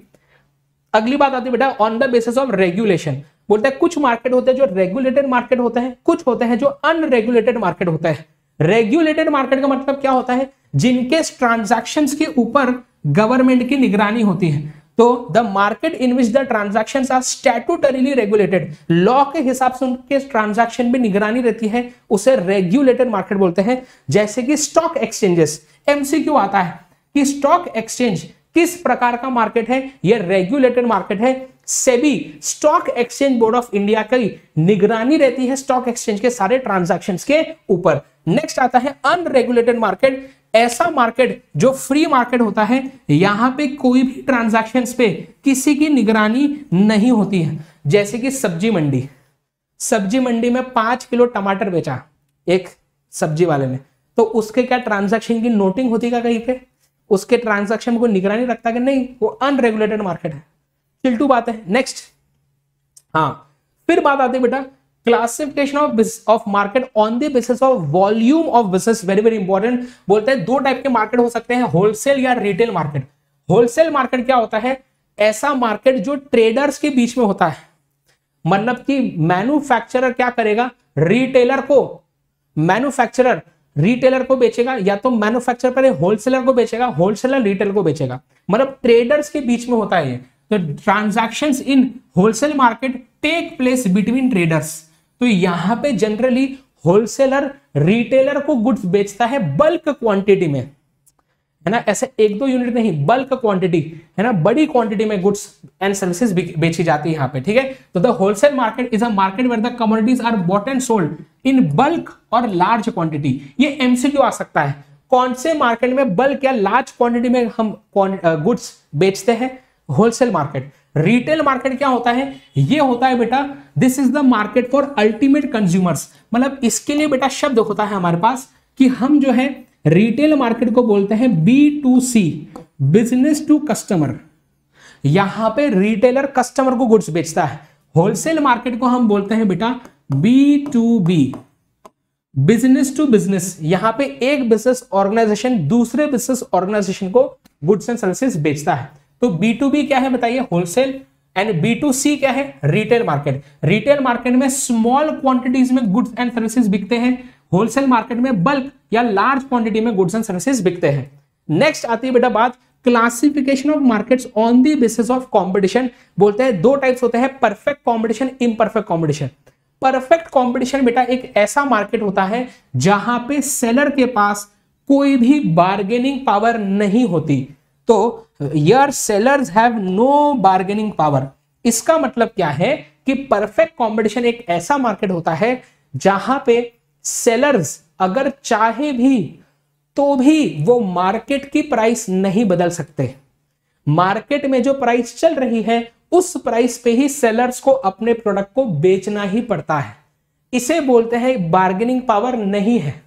अगली बात आती है बेटा on the basis of regulation बोलते हैं कुछ मार्केट होते हैं जो रेगुलेटेड मार्केट होते हैं कुछ होते हैं जो अनरेगुलेटेड मार्केट होता है रेगुलेटेड मार्केट का मतलब क्या होता है जिनके ट्रांजैक्शंस के ऊपर गवर्नमेंट की निगरानी होती है तो the market in which the transaction are statutorily regulated law के हिसाब से उनके ट्रांजेक्शन में निगरानी रहती है उसे रेगुलेटेड मार्केट बोलते हैं जैसे कि स्टॉक एक्सचेंजेस एमसीक्यू आता है कि स्टॉक एक्सचेंज किस प्रकार का मार्केट है यह रेगुलेटेड मार्केट है SEBI stock exchange board of India की निगरानी रहती है स्टॉक एक्सचेंज के सारे ट्रांजैक्शंस के ऊपर नेक्स्ट आता है अनरेगुलेटेड मार्केट ऐसा मार्केट जो फ्री मार्केट होता है यहां पे कोई भी ट्रांजैक्शंस पे किसी की निगरानी नहीं होती है जैसे कि सब्जी मंडी सब्जी मंडी में पांच किलो टमाटर बेचा एक सब्जी वाले ने तो उसके क्या ट्रांजैक्शन की नोटिंग होती का कहीं पे उसके ट्रांजैक्शन में कोई निगरानी रखता कि नहीं वो अनरेगुलेटेड मार्केट है चिल्टू बात है नेक्स्ट हाँ फिर बात आती बेटा classification of of market on the basis of volume of business very very important बोलते हैं दो टाइप के मार्केट हो सकते हैं होलसेल या रिटेल मार्केट होलसेल मार्केट क्या होता है ऐसा मार्केट जो ट्रेडर्स के बीच में होता है मतलब कि मैन्युफैक्चरर क्या करेगा रिटेलर को मैन्युफैक्चरर रिटेलर को बेचेगा या तो मैन्युफैक्चरर पहले होलसेलर को बेचेगा होलसेलर रिटेल को बेचेगा मतलब ट्रेडर्स के बीच में होता है ये तो transactions in wholesale market take place between traders तो यहां पे जनरली होलसेलर रिटेलर को गुड्स बेचता है बल्क क्वांटिटी में है ना ऐसे एक दो यूनिट नहीं बल्क क्वांटिटी है ना बड़ी क्वांटिटी में गुड्स एंड सर्विसेज बेची जाती है यहां पे ठीक है तो the wholesale market is a market where the commodities are bought and sold in bulk और लार्ज क्वांटिटी ये एमसीक्यू आ सकता है कौन से मार्केट में बल्क या लार्ज क्वांटिटी में हम गुड्स uh, बेचते हैं होलसेल मार्केट रिटेल मार्केट क्या होता है ये होता है बेटा this is the market for ultimate consumers मतलब इसके लिए बेटा शब्द होता है हमारे पास कि हम जो है रिटेल मार्केट को बोलते हैं B to C business to customer यहां पे रिटेलर कस्टमर को गुड्स बेचता है होलसेल मार्केट को हम बोलते हैं बेटा B to B business to business यहां पे एक बिजनेस ऑर्गेनाइजेशन दूसरे बिजनेस ऑर्गेनाइजेशन को गुड्स एंड सर्विसेज बेचता है तो बी टू बी क्या है बताइए wholesale and B to C क्या है रिटेल मार्केट रिटेल मार्केट में स्मॉल क्वांटिटीज में गुड्स एंड सर्विसेज बिकते हैं होलसेल मार्केट में बल्क या लार्ज क्वांटिटी में गुड्स एंड सर्विसेज बिकते हैं नेक्स्ट आती है बेटा बात classification of markets on the basis of competition बोलते हैं दो टाइप्स होते हैं perfect competition imperfect competition perfect competition बेटा एक ऐसा मार्केट होता है जहां पे सेलर के पास कोई भी बार्गेनिंग पावर नहीं होती तो here sellers have no bargaining power इसका मतलब क्या है कि परफेक्ट कॉम्पिटिशन एक ऐसा मार्केट होता है जहां पे सेलर्स अगर चाहे भी तो भी वो मार्केट की प्राइस नहीं बदल सकते मार्केट में जो प्राइस चल रही है उस प्राइस पे ही सेलर्स को अपने प्रोडक्ट को बेचना ही पड़ता है इसे बोलते हैं बार्गेनिंग पावर नहीं है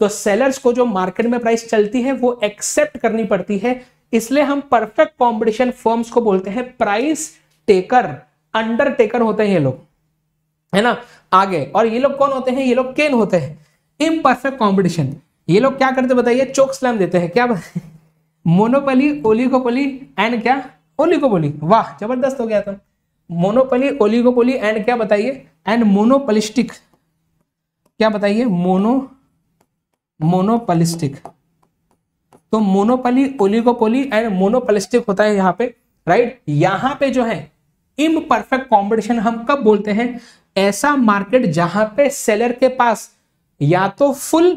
तो सेलर्स को जो मार्केट में प्राइस चलती है वो एक्सेप्ट करनी पड़ती है इसलिए हम परफेक्ट कॉम्पिटिशन फर्म्स को बोलते हैं प्राइस टेकर अंडरटेकर होते हैं ये लोग है ना आगे और ये लोग कौन होते हैं ये लोग केन होते हैं इम परफेक्ट कॉम्पिटिशन ये लोग क्या करते बताइए चोक स्लैम देते हैं क्या मोनोपली ओलिगोपोली एंड क्या ओलिगोपोली वाह जबरदस्त हो गया तुम मोनोपली ओलिगोपोली एंड क्या बताइए एंड मोनोपलिस्टिक क्या बताइए मोनो मोनोपलिस्टिक तो मोनोपली ओलिगोपोली एंड मोनोपलिस्टिक होता है यहां पे राइट यहां पे जो है इम परफेक्ट कॉम्पिटिशन हम कब बोलते हैं ऐसा मार्केट जहां पे सेलर के पास या तो फुल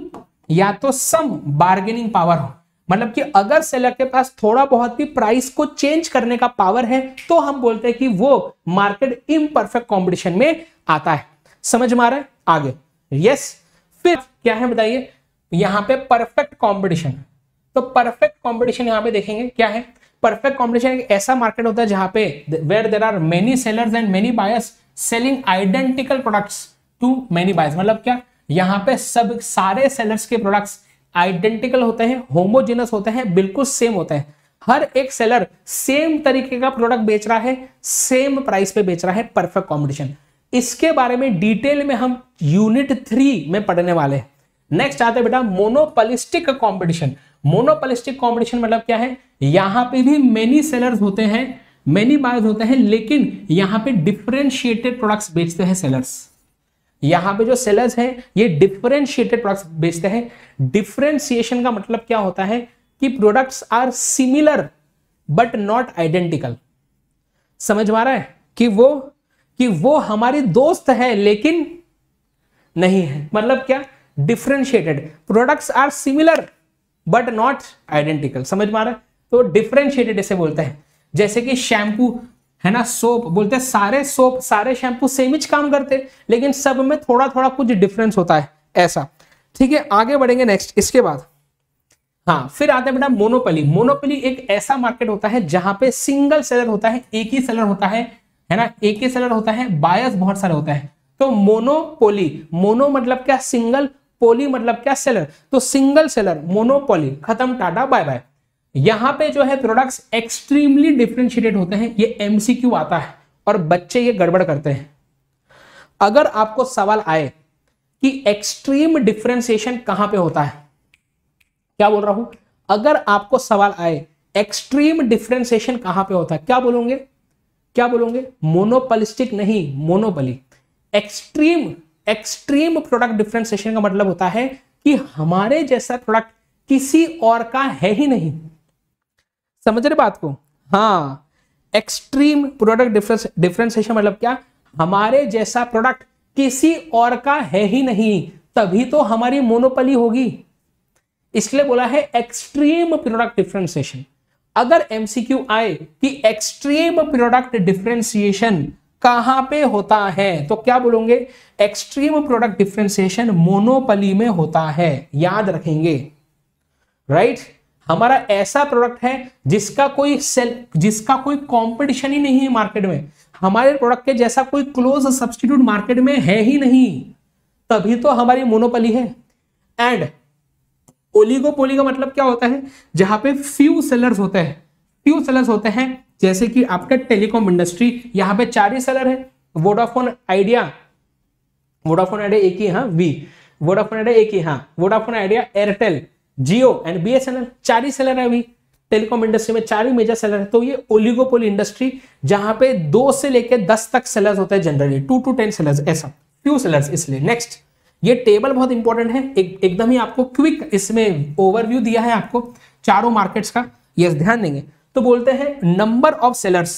या तो सम बार्गेनिंग पावर हो मतलब कि अगर सेलर के पास थोड़ा बहुत भी प्राइस को चेंज करने का पावर है तो हम बोलते हैं कि वो मार्केट परफेक्ट कॉम्पिटिशन में आता है समझ में आ रहा है आगे यस फिर क्या है बताइए यहाँ पे परफेक्ट कंपटीशन तो परफेक्ट कंपटीशन यहां पे देखेंगे क्या है परफेक्ट कंपटीशन एक ऐसा मार्केट होता है जहां पे where there are many sellers and many buyers selling identical products to many buyers मतलब क्या यहां पे सब सारे सेलर्स के प्रोडक्ट्स आइडेंटिकल होते हैं होमोजेनस होते हैं बिल्कुल सेम होते हैं हर एक सेलर सेम तरीके का प्रोडक्ट बेच रहा है सेम प्राइस पे बेच रहा है परफेक्ट कॉम्पिटिशन इसके बारे में डिटेल में हम यूनिट थ्री में पढ़ने वाले हैं नेक्स्ट आते हैं बेटा मोनोपलिस्टिक कंपटीशन मोनोपलिस्टिक कंपटीशन मतलब क्या है यहां पे भी मेनी सेलर्स होते हैं मेनी बायर्स होते हैं लेकिन यहां पे डिफरेंशिएटेड प्रोडक्ट्स बेचते हैं सेलर्स यहां पे जो सेलर्स हैं ये डिफरेंशिएटेड प्रोडक्ट्स बेचते हैं डिफरेंशिएशन का मतलब क्या होता है कि products are similar but not identical समझ में रहा है कि वो कि वो हमारी दोस्त है लेकिन नहीं है मतलब क्या differentiated products are similar but not identical समझ मारा तो डिफ्रेंशिएटेड इसे बोलते हैं जैसे कि शैम्पू है ना सोप बोलते हैं सारे सोप सारे शैम्पू सेम ही काम करते लेकिन सब में थोड़ा थोड़ा कुछ डिफरेंस होता है ऐसा ठीक है आगे बढ़ेंगे नेक्स्ट इसके बाद हाँ फिर आते हैं बेटा मोनोपली मोनोपली एक ऐसा मार्केट होता है जहां पे सिंगल सेलर होता है एक ही सेलर होता है है ना एक ही सेलर होता है बायस बहुत सारे होता है तो मोनोपोली मोनो मतलब क्या सिंगल पोली मतलब क्या सेलर तो सिंगल सेलर मोनोपोली खत्म टाटा बाय बाय यहां पे जो है प्रोडक्ट्स एक्सट्रीमली डिफ्रेंशिएटेड होते हैं ये एमसीक्यू आता है और बच्चे ये गड़बड़ करते हैं अगर आपको सवाल आए कि एक्सट्रीम डिफ्रेंसिएशन कहां पे होता है क्या बोल रहा हूं अगर आपको सवाल आए एक्सट्रीम डिफ्रेंसिएशन कहां पे होता है क्या बोलोगे क्या बोलोगे मोनोपलिस्टिक नहीं monopoly extreme extreme product differentiation का मतलब होता है कि हमारे जैसा प्रोडक्ट किसी और का है ही नहीं समझ रहे बात को हाँ एक्सट्रीम प्रोडक्ट डिफरेंस डिफरेंसिएशन मतलब क्या हमारे जैसा प्रोडक्ट किसी और का है ही नहीं तभी तो हमारी मोनोपली होगी इसलिए बोला है एक्सट्रीम प्रोडक्ट डिफ्रेंसिएशन अगर एमसीक्यू आए कि एक्सट्रीम प्रोडक्ट डिफ्रेंसिएशन कहां पे होता है तो क्या बोलोगे एक्सट्रीम प्रोडक्ट डिफ्रेंसिएशन मोनोपली में होता है याद रखेंगे राइट right? हमारा ऐसा प्रोडक्ट है जिसका कोई सेल जिसका कोई कंपटीशन ही नहीं है मार्केट में हमारे प्रोडक्ट के जैसा कोई क्लोज सब्सटीट्यूट मार्केट में है ही नहीं तभी तो हमारी मोनोपली है एंड ओलिगोपोली का मतलब क्या होता है जहां पे फ्यू सेलर्स होते हैं फ्यू सेलर्स होते हैं जैसे कि आपका टेलीकॉम इंडस्ट्री यहाँ पे चार ही सेलर है वोडाफोन आइडिया वोडाफोन आइडिया एक ही हाँ वी वोडाफोन आइडिया एक ही हाँ Vodafone Idea Airtel Jio and B S N L चार ही सेलर है अभी टेलीकॉम इंडस्ट्री में चार ही मेजर सेलर है तो ये ओलिगोपोली इंडस्ट्री जहां पे दो से लेकर दस तक सेलर होते हैं generally two two ten seller ऐसा फ्यू सेलर इसलिए नेक्स्ट ये टेबल बहुत इंपॉर्टेंट है एक, एकदम ही आपको क्विक इसमें ओवरव्यू दिया है आपको चारों मार्केट्स का यस ध्यान देंगे तो बोलते हैं number of sellers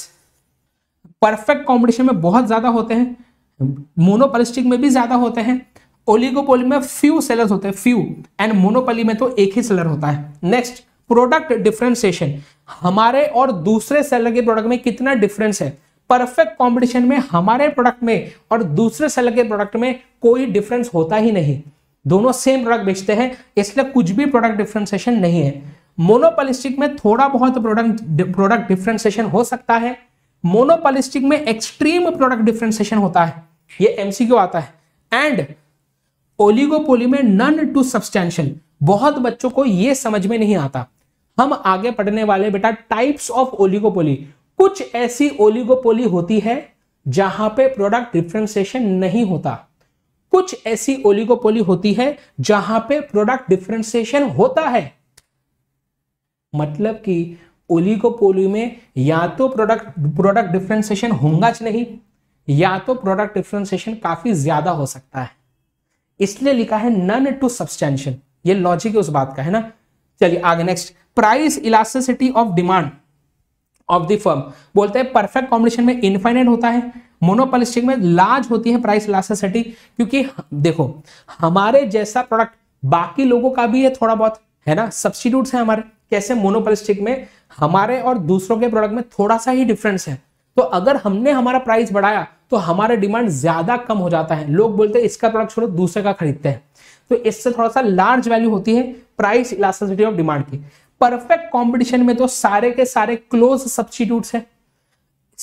perfect competition में बहुत ज्यादा होते हैं मोनोपलिस्टिक में भी ज्यादा होते हैं ओलिगोपोली में फ्यू सेलर्स होते हैं फ्यू एंड मोनोपली में तो एक ही सेलर होता है नेक्स्ट प्रोडक्ट डिफ्रेंसिएशन हमारे और दूसरे सेलर के प्रोडक्ट में कितना डिफरेंस है परफेक्ट कॉम्पिटिशन में हमारे प्रोडक्ट में और दूसरे सेलर के प्रोडक्ट में कोई डिफरेंस होता ही नहीं दोनों सेम प्रोडक्ट बेचते हैं इसलिए कुछ भी प्रोडक्ट डिफ्रेंसिएशन नहीं है मोनोपॉलिस्टिक में थोड़ा बहुत प्रोडक्ट प्रोडक्ट डिफ्रेंसिएशन हो सकता है मोनोपालिस्टिक में एक्सट्रीम प्रोडक्ट डिफ्रेंसिएशन होता है ये एमसीक्यू आता है एंड ओलिगोपोली में नन टू सब्सटेंशियल बहुत बच्चों को ये समझ में नहीं आता हम आगे पढ़ने वाले बेटा टाइप्स ऑफ ओलिगोपोली कुछ ऐसी ओलिगोपोली होती है जहां पे प्रोडक्ट डिफ्रेंसिएशन नहीं होता कुछ ऐसी ओलिगोपोली होती है जहां पे प्रोडक्ट डिफ्रेंसिएशन होता है मतलब कि ओलिकोपोली में या तो प्रोडक्ट प्रोडक्ट डिफ्रेंसिएशन होगा नहीं या तो प्रोडक्ट डिफ्रेंसिएशन काफी ज्यादा हो सकता है इसलिए लिखा है नन टू सब्सटेंशन ये लॉजिक उस बात का है ना चलिए आगे next price elasticity of demand of the firm बोलते हैं परफेक्ट कॉम्बिनेशन में इनफाइनाइट होता है मोनोपॉलिस्टिक में लार्ज होती है प्राइस इलास्टिसिटी क्योंकि देखो हमारे जैसा प्रोडक्ट बाकी लोगों का भी है थोड़ा बहुत है ना सब्सटीट्यूट है हमारे कैसे मोनोपलिस्टिक में हमारे और दूसरों के प्रोडक्ट में थोड़ा सा ही डिफरेंस है तो अगर हमने हमारा प्राइस बढ़ाया तो हमारा डिमांड ज्यादा कम हो जाता है लोग बोलते हैं इसका प्रोडक्ट छोड़ो दूसरे का खरीदते हैं तो इससे थोड़ा सा लार्ज वैल्यू होती है प्राइस इलास्टिसिटी ऑफ डिमांड की परफेक्ट कंपटीशन में तो सारे के सारे क्लोज सब्सटीट्यूट है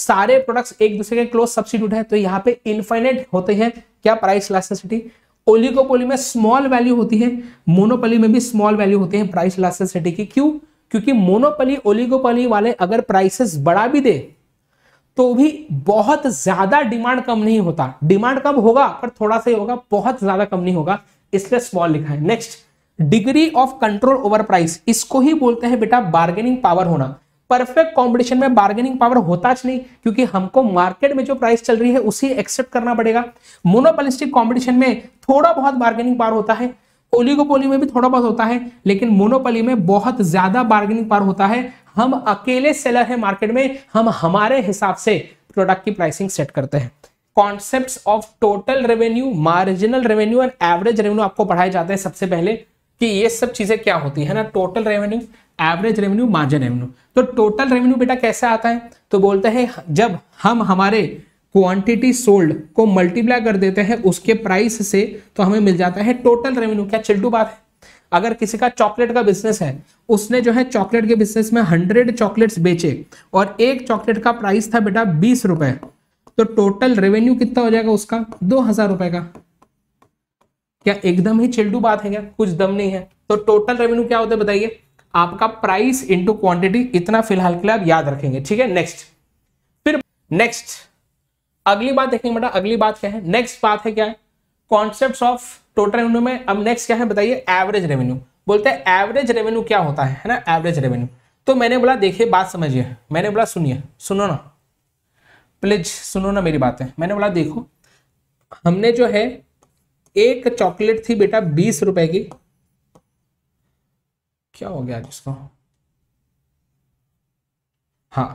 सारे प्रोडक्ट्स एक दूसरे के क्लोज सब्सटीट्यूट है तो यहाँ पे इनफाइनेट होते हैं क्या प्राइस इलास्टिसिटी ओलिगोपोली में स्मॉल वैल्यू होती है मोनोपली में भी स्मॉल वैल्यू होते हैं प्राइस इलास्टिसिटी की क्यों क्योंकि मोनोपली ओलिगोपली वाले अगर प्राइसेस बढ़ा भी दे तो भी बहुत ज्यादा डिमांड कम नहीं होता डिमांड कम होगा पर थोड़ा सा ही होगा बहुत ज्यादा कम नहीं होगा इसलिए स्मॉल लिखा है next degree of control over price इसको ही बोलते हैं बेटा बार्गेनिंग पावर होना परफेक्ट कॉम्पिटिशन में बार्गेनिंग पावर होता नहीं क्योंकि हमको मार्केट में जो प्राइस चल रही है उसी एक्सेप्ट करना पड़ेगा मोनोपोलिस्टिक कॉम्पिटिशन में थोड़ा बहुत बार्गेनिंग पावर होता है ओलिगोपोली में भी थोड़ा बहुत होता है लेकिन मोनोपोली में बहुत ज्यादा बार्गेनिंग पावर होता है हम अकेले सेलर है मार्केट में हम हमारे हिसाब से प्रोडक्ट की प्राइसिंग सेट करते हैं concept of total revenue marginal revenue and average revenue आपको पढ़ाया जाता है सबसे पहले कि ये सब चीजें क्या होती है ना total revenue average revenue margin revenue तो टोटल रेवेन्यू बेटा कैसे आता है तो बोलते हैं जब हम हमारे क्वांटिटी सोल्ड को मल्टीप्लाई कर देते हैं उसके प्राइस से तो हमें मिल जाता है टोटल रेवेन्यू क्या चिल्टू बात है अगर किसी का चॉकलेट का बिजनेस है उसने जो है चॉकलेट के बिजनेस में हंड्रेड चॉकलेट्स बेचे और एक चॉकलेट का प्राइस था बेटा बीस रुपए तो टोटल रेवेन्यू कितना हो जाएगा उसका दो हजार रुपए का क्या एकदम ही चिल्टू बात है क्या कुछ दम नहीं है तो टोटल रेवेन्यू क्या होता है बताइए आपका प्राइस इंटू क्वांटिटी इतना फिलहाल के लिए आप याद रखेंगे ठीक है नेक्स्ट फिर नेक्स्ट अगली बात देखेंगे बेटा अगली बात क्या है नेक्स्ट बात है क्या है कॉन्सेप्ट ऑफ टोटल रेवेन्यू में अब नेक्स्ट क्या है बताइए एवरेज रेवेन्यू बोलते हैं एवरेज रेवेन्यू क्या होता है ना एवरेज रेवेन्यू तो मैंने बोला देखिए बात समझिए मैंने बोला सुनिए सुनो ना प्लीज सुनो ना मेरी बात है मैंने बोला देखो हमने जो है एक चॉकलेट थी बेटा बीस रुपए की क्या हो गया इसको हाँ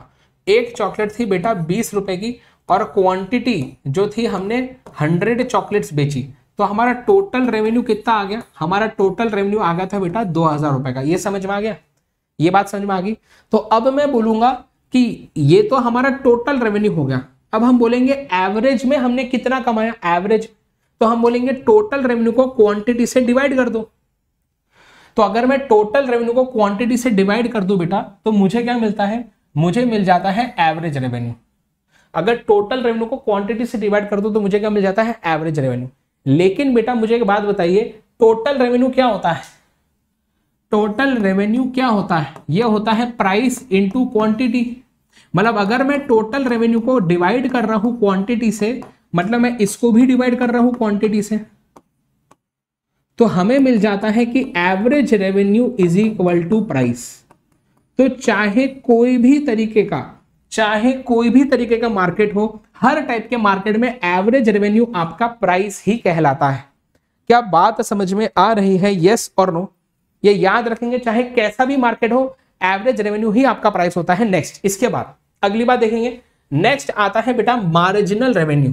एक चॉकलेट थी बेटा बीस रुपए की और क्वांटिटी जो थी हमने हंड्रेड चॉकलेट्स बेची तो हमारा टोटल रेवेन्यू कितना आ गया हमारा टोटल रेवेन्यू आ गया था बेटा दो हजार रुपए का ये समझ में आ गया ये बात समझ में आ गई तो अब मैं बोलूंगा कि ये तो हमारा टोटल रेवेन्यू हो गया अब हम बोलेंगे एवरेज में हमने कितना कमाया एवरेज तो हम बोलेंगे टोटल रेवेन्यू को क्वांटिटी से डिवाइड कर दो तो अगर मैं टोटल रेवेन्यू को क्वांटिटी से डिवाइड कर दू बेटा तो मुझे क्या मिलता है मुझे मिल जाता है एवरेज रेवेन्यू अगर टोटल रेवेन्यू को क्वांटिटी से डिवाइड कर दू तो मुझे क्या मिल जाता है एवरेज रेवेन्यू लेकिन बेटा मुझे एक बात बताइए टोटल रेवेन्यू क्या होता है टोटल रेवेन्यू क्या होता है यह होता है प्राइस इंटू क्वांटिटी मतलब अगर मैं टोटल रेवेन्यू को डिवाइड कर रहा हूं क्वांटिटी से मतलब मैं इसको भी डिवाइड कर रहा हूं क्वांटिटी से तो हमें मिल जाता है कि average revenue is equal to price तो चाहे कोई भी तरीके का चाहे कोई भी तरीके का मार्केट हो हर टाइप के मार्केट में एवरेज रेवेन्यू आपका प्राइस ही कहलाता है क्या बात समझ में आ रही है यस और नो ये याद रखेंगे चाहे कैसा भी मार्केट हो एवरेज रेवेन्यू ही आपका प्राइस होता है नेक्स्ट इसके बाद अगली बात देखेंगे नेक्स्ट आता है बेटा मार्जिनल रेवेन्यू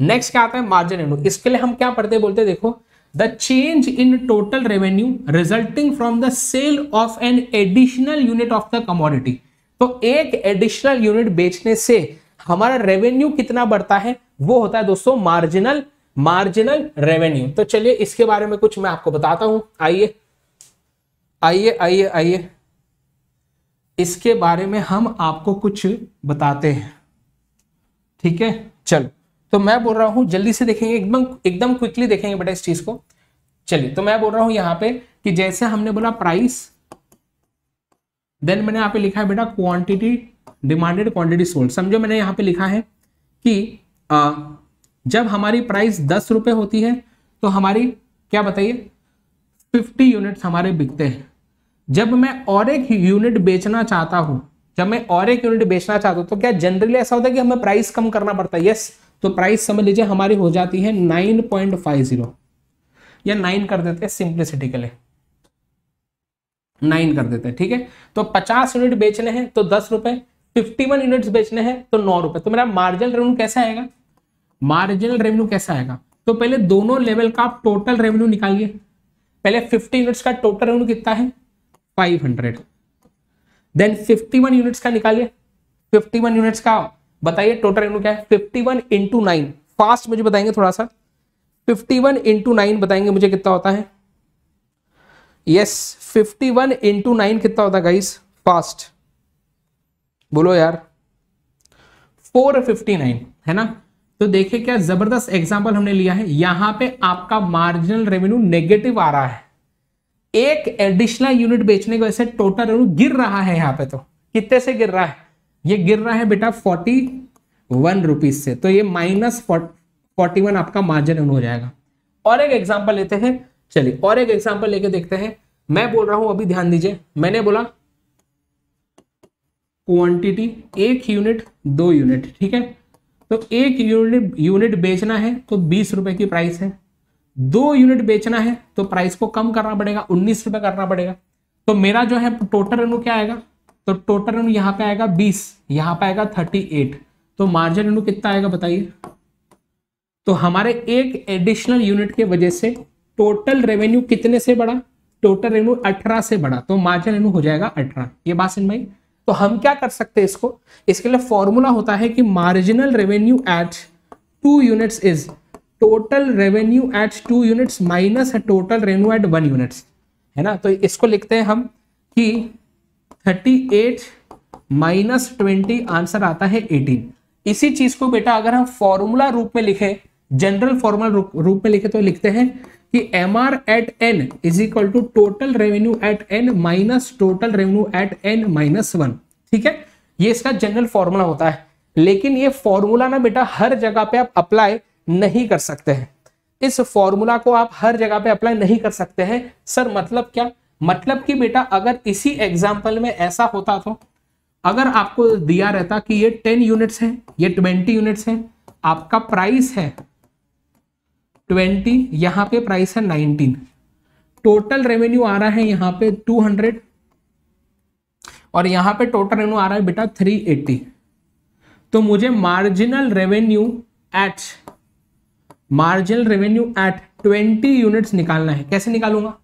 नेक्स्ट क्या आता है मार्जिन रेवेन्यू इसके लिए हम क्या पढ़ते बोलते देखो the change in total revenue resulting from the sale of an additional unit of the commodity तो एक एडिशनल यूनिट बेचने से हमारा रेवेन्यू कितना बढ़ता है वो होता है दोस्तों मार्जिनल मार्जिनल रेवेन्यू तो चलिए इसके बारे में कुछ मैं आपको बताता हूं आइए आइए आइए आइए इसके बारे में हम आपको कुछ बताते हैं ठीक है चलो तो मैं बोल रहा हूं जल्दी से देखेंगे एकदम एकदम क्विकली देखेंगे बेटा इस चीज को चलिए तो मैं बोल रहा हूँ यहाँ पे कि जैसे हमने बोला प्राइस देन मैंने यहाँ पे लिखा है बेटा क्वांटिटी डिमांडेड क्वांटिटी सोल्ड समझो मैंने यहां पे लिखा है कि आ, जब हमारी प्राइस दस रुपए होती है तो हमारी क्या बताइए फिफ्टी यूनिट हमारे बिकते हैं जब मैं और एक यूनिट बेचना चाहता हूं जब मैं और एक यूनिट बेचना चाहता हूँ तो क्या जनरली ऐसा होता है कि हमें प्राइस कम करना पड़ता है यस yes, तो प्राइस समझ लीजिए हमारी हो जाती है नाइन पॉइंट फाइव जीरो या नाइन कर देते हैं सिंप्लिसिटी के लिए नाइन कर देते हैं ठीक है तो पचास यूनिट बेचने हैं तो दस रुपए फिफ्टी वन यूनिट बेचने हैं तो नौ रुपए तो मेरा मार्जिनल रेवेन्यू कैसा आएगा मार्जिनल रेवेन्यू कैसा आएगा तो पहले दोनों लेवल का टोटल रेवेन्यू निकालिए पहले 50 यूनिट्स का टोटल रेवेन्यू कितना है 500 देन फिफ्टी यूनिट्स का निकालिए 51 यूनिट्स का बताइए टोटल रेवेन्यू क्या है fifty one into nine fast मुझे बताएंगे थोड़ा सा फिफ्टी वन इंटू नाइन बताएंगे मुझे कितना होता है yes fifty one into nine कितना होता है गाइस फास्ट बोलो यार फोर फिफ्टी नाइन है ना तो देखिए क्या जबरदस्त एग्जाम्पल हमने लिया है यहां पे आपका मार्जिनल रेवेन्यू नेगेटिव आ रहा है एक एडिशनल यूनिट बेचने की वजह से टोटल रेवेन्यू गिर रहा है यहां पे तो कितने से गिर रहा है ये गिर रहा है बेटा फोर्टी वन रुपीज से तो ये माइनस फोर्टी वन आपका मार्जिन हो जाएगा और एक एग्जाम्पल लेते हैं चलिए और एक एग्जाम्पल लेके देखते हैं मैं बोल रहा हूं अभी ध्यान दीजिए मैंने बोला क्वांटिटी एक यूनिट दो यूनिट ठीक है तो एक यूनिट यूनिट बेचना है तो बीस रुपए की प्राइस है दो यूनिट बेचना है तो प्राइस को कम करना पड़ेगा उन्नीस रुपए करना पड़ेगा तो मेरा जो है टोटल रेनू क्या आएगा तो टोटल रेनू यहां पे आएगा बीस यहां पे आएगा थर्टी एट तो मार्जिन रेनू कितना आएगा बताइए तो हमारे एक एडिशनल यूनिट के वजह से टोटल रेवेन्यू कितने से बढ़ा टोटल रेवेन्यू 18 से बढ़ा तो मार्जिन रेनू हो जाएगा अठारह ये बात समझ भाई तो हम क्या कर सकते हैं इसको इसके लिए फॉर्मूला होता है कि marginal revenue at two units is total revenue at two units minus total revenue at one unit है ना तो इसको लिखते हैं हम कि thirty eight minus twenty answer आता है एटीन इसी चीज को बेटा अगर हम फॉर्मूला रूप में लिखे जनरल फॉर्मूला रूप, रूप में लिखे तो लिखते हैं कि M R at N is equal to total revenue at N minus total revenue at N minus one ठीक है ये इसका जनरल फॉर्मूला होता है लेकिन ये फॉर्मूला ना बेटा हर जगह पे आप अप्लाई नहीं कर सकते हैं इस फॉर्मूला को आप हर जगह पे अप्लाई नहीं कर सकते हैं सर मतलब क्या मतलब कि बेटा अगर इसी एग्जाम्पल में ऐसा होता तो अगर आपको दिया रहता कि ये टेन यूनिट्स हैं ये ट्वेंटी यूनिट्स हैं आपका प्राइस है ट्वेंटी यहां पे प्राइस है नाइनटीन टोटल रेवेन्यू आ रहा है यहां पे टू हंड्रेड और यहां पे टोटल रेवेन्यू आ रहा है बेटा थ्री एट्टी तो मुझे marginal revenue at marginal revenue at twenty units निकालना है कैसे निकालूंगा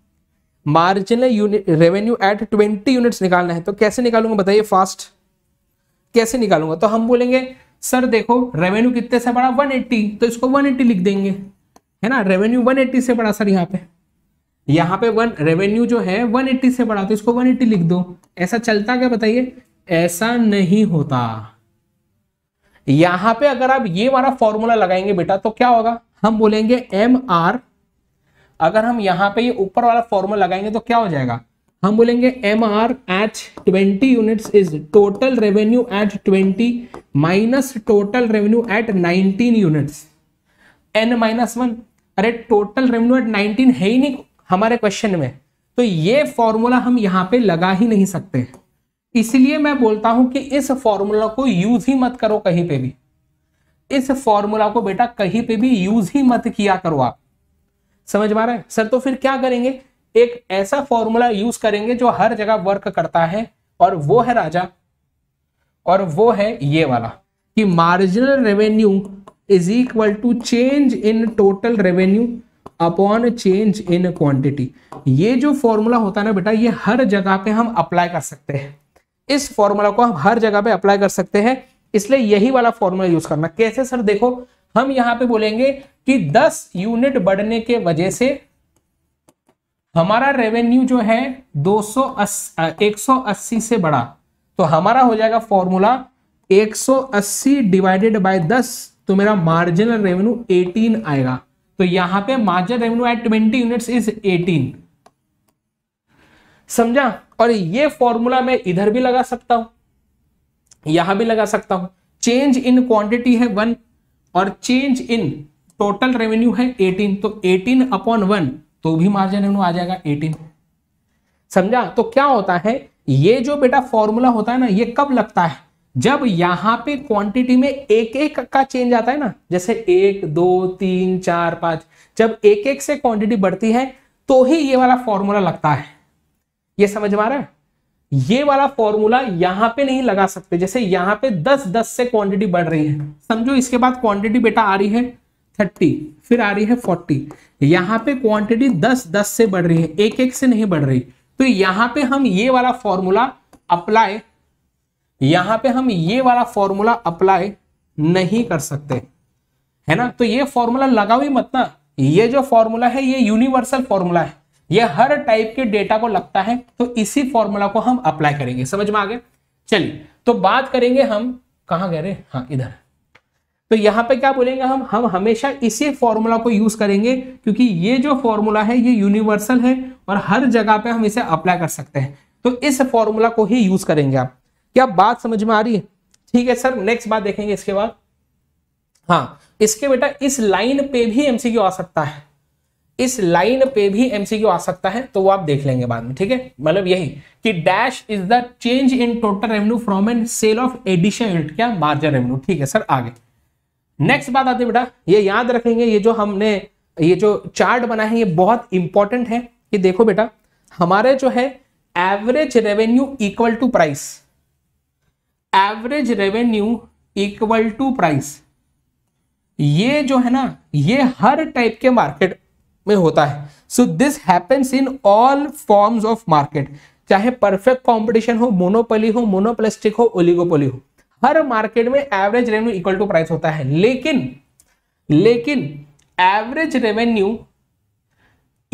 marginal revenue at twenty unit निकालना है तो कैसे निकालूंगा बताइए फास्ट कैसे निकालूंगा तो हम बोलेंगे सर देखो रेवेन्यू कितने से बड़ा 180 तो इसको 180 लिख देंगे है ना रेवेन्यू 180 से बड़ा सर यहाँ पे यहाँ पे वन रेवेन्यू जो है 180 से बड़ा तो इसको 180 लिख दो ऐसा चलता क्या बताइए ऐसा नहीं होता यहां पे अगर आप ये वाला फॉर्मूला लगाएंगे बेटा तो क्या होगा हम बोलेंगे एम आर अगर हम यहाँ पे ये ऊपर वाला फॉर्मूला लगाएंगे तो क्या हो जाएगा हम बोलेंगे M R H twenty unit is total revenue at twenty minus total revenue at nineteen units N minus one अरे टोटल रेवेन्यू एट नाइनटीन है ही नहीं हमारे क्वेश्चन में तो ये फॉर्मूला हम यहाँ पे लगा ही नहीं सकते इसलिए मैं बोलता हूं कि इस फॉर्मूला को यूज ही मत करो कहीं पे भी इस फॉर्मूला को बेटा कहीं पे भी यूज ही मत किया करो आप समझ पा है सर तो फिर क्या करेंगे एक ऐसा फॉर्मूला यूज करेंगे जो हर जगह वर्क करता है और वो है राजा और वो है ये वाला कि marginal revenue is equal to change in total revenue upon change in quantity ये जो फॉर्मूला होता है ना बेटा ये हर जगह पे हम अप्लाई कर सकते हैं इस फॉर्मूला को हम हर जगह पे अप्लाई कर सकते हैं इसलिए यही वाला फॉर्मूला यूज करना कैसे सर देखो हम यहां पे बोलेंगे कि 10 यूनिट बढ़ने के वजह से हमारा रेवेन्यू जो है 280 सौ से बढ़ा तो हमारा हो जाएगा फॉर्मूला 180 डिवाइडेड बाय 10 तो मेरा मार्जिनल रेवेन्यू 18 आएगा तो यहां पे marginal revenue at 20 units is 18 समझा और ये फॉर्मूला मैं इधर भी लगा सकता हूं यहां भी लगा सकता हूं चेंज इन क्वांटिटी है वन और चेंज इन टोटल रेवेन्यू है 18 तो 18 अपॉन वन तो भी मार्जिन रेवेन्यू आ जाएगा 18 समझा तो क्या होता है ये जो बेटा फॉर्मूला होता है ना ये कब लगता है जब यहां पे क्वांटिटी में एक एक का चेंज आता है ना जैसे एक दो तीन चार पांच जब एक एक से क्वांटिटी बढ़ती है तो ही ये वाला फॉर्मूला लगता है ये समझ में आ रहा है ये वाला फॉर्मूला यहां पे नहीं लगा सकते जैसे यहां पे 10 10 से क्वांटिटी बढ़ रही है समझो इसके बाद क्वांटिटी बेटा आ रही है 30 फिर आ रही है 40 यहां पे क्वांटिटी 10 10 से बढ़ रही है एक एक से नहीं बढ़ रही तो यहां पे हम ये वाला फॉर्मूला अप्लाई यहां पे हम ये वाला फॉर्मूला अप्लाई नहीं कर सकते है ना तो ये फॉर्मूला लगाओ ही मत ना ये जो फॉर्मूला है ये यूनिवर्सल फॉर्मूला है यह हर टाइप के डेटा को लगता है तो इसी फॉर्मूला को हम अप्लाई करेंगे समझ में आ गए चलिए तो बात करेंगे हम कहा गए रहे हाँ इधर तो यहां पे क्या बोलेंगे हम हम हमेशा इसी फॉर्मूला को यूज करेंगे क्योंकि ये जो फॉर्मूला है ये यूनिवर्सल है और हर जगह पे हम इसे अप्लाई कर सकते हैं तो इस फॉर्मूला को ही यूज करेंगे आप क्या बात समझ में आ रही है ठीक है सर नेक्स्ट बात देखेंगे इसके बाद हाँ इसके बेटा इस लाइन पे भी एमसीक्यू आ सकता है इस लाइन पे भी एमसीक्यू आ सकता है तो वो आप देख लेंगे बाद में ठीक है मतलब यही कि dash is the change in total revenue from an sale of addition unit क्या मार्जिन रेवेन्यू ठीक है सर आगे नेक्स्ट बात आती है बेटा ये याद रखेंगे ये जो हमने ये जो चार्ट बना है ये बहुत इंपॉर्टेंट है कि देखो बेटा हमारे जो है average revenue equal to price average revenue equal to price ये जो है ना ये हर टाइप के मार्केट में होता है so this happens in all forms of market चाहे परफेक्ट कॉम्पिटिशन हो मोनोपोली हो मोनोप्लास्टिक हो ओलिगोपोली हो हर मार्केट में average revenue equal to price होता है लेकिन लेकिन average revenue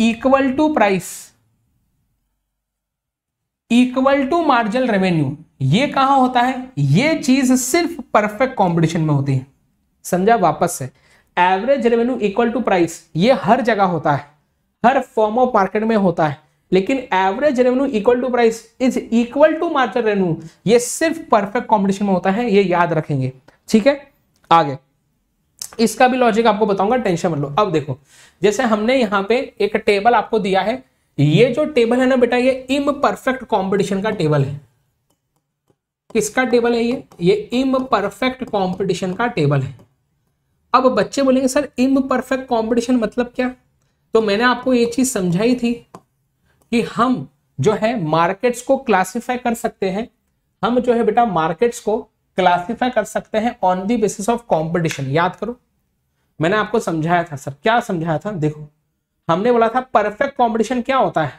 equal to price equal to marginal revenue ये कहां होता है ये चीज सिर्फ परफेक्ट कंपटीशन में होती है समझा वापस से average revenue equal to price ये हर जगह होता है हर फॉर्म ऑफ मार्केट में होता है लेकिन average revenue equal to price is equal to market revenue ये सिर्फ परफेक्ट कॉम्पिटिशन में होता है ये याद रखेंगे ठीक है आगे इसका भी लॉजिक आपको बताऊंगा टेंशन मत लो अब देखो जैसे हमने यहाँ पे एक टेबल आपको दिया है ये जो टेबल है ना बेटा ये इम परफेक्ट कॉम्पिटिशन का टेबल है किसका टेबल है ये ये इम परफेक्ट कॉम्पिटिशन का टेबल है अब बच्चे बोलेंगे सर इम परफेक्ट कॉम्पिटिशन मतलब क्या तो मैंने आपको ये चीज समझाई थी कि हम जो है मार्केट्स को क्लासिफाई कर सकते हैं हम जो है बेटा मार्केट्स को क्लासिफाई कर सकते हैं on the basis of competition याद करो मैंने आपको समझाया था सर क्या समझाया था देखो हमने बोला था परफेक्ट कॉम्पिटिशन क्या होता है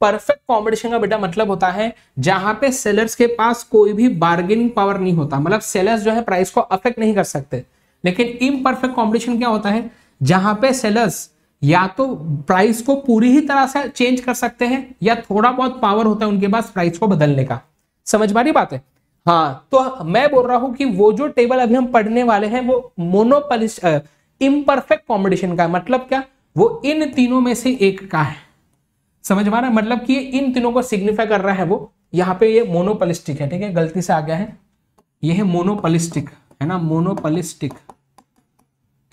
परफेक्ट कॉम्पिटिशन का बेटा मतलब होता है जहां पे सेलर्स के पास कोई भी बार्गेनिंग पावर नहीं होता मतलब सेलर्स जो है प्राइस को अफेक्ट नहीं कर सकते लेकिन इम्परफेक्ट कॉम्पिटिशन क्या होता है जहां पे सेलर्स या तो प्राइस को पूरी ही तरह से चेंज कर सकते हैं या थोड़ा बहुत पावर होता है उनके पास प्राइस को बदलने का समझ पा बात है हाँ तो मैं बोल रहा हूं कि वो जो टेबल अभी हम पढ़ने वाले हैं वो मोनोपलिस्ट इम्परफेक्ट कॉम्पिटिशन का मतलब क्या वो इन तीनों में से एक का है समझ मारा मतलब कि इन तीनों को सिग्निफाई कर रहा है वो यहाँ पे ये मोनोपलिस्टिक है ठीक है गलती से आ गया है ये है मोनोपलिस्टिक है ना मोनोपलिस्टिक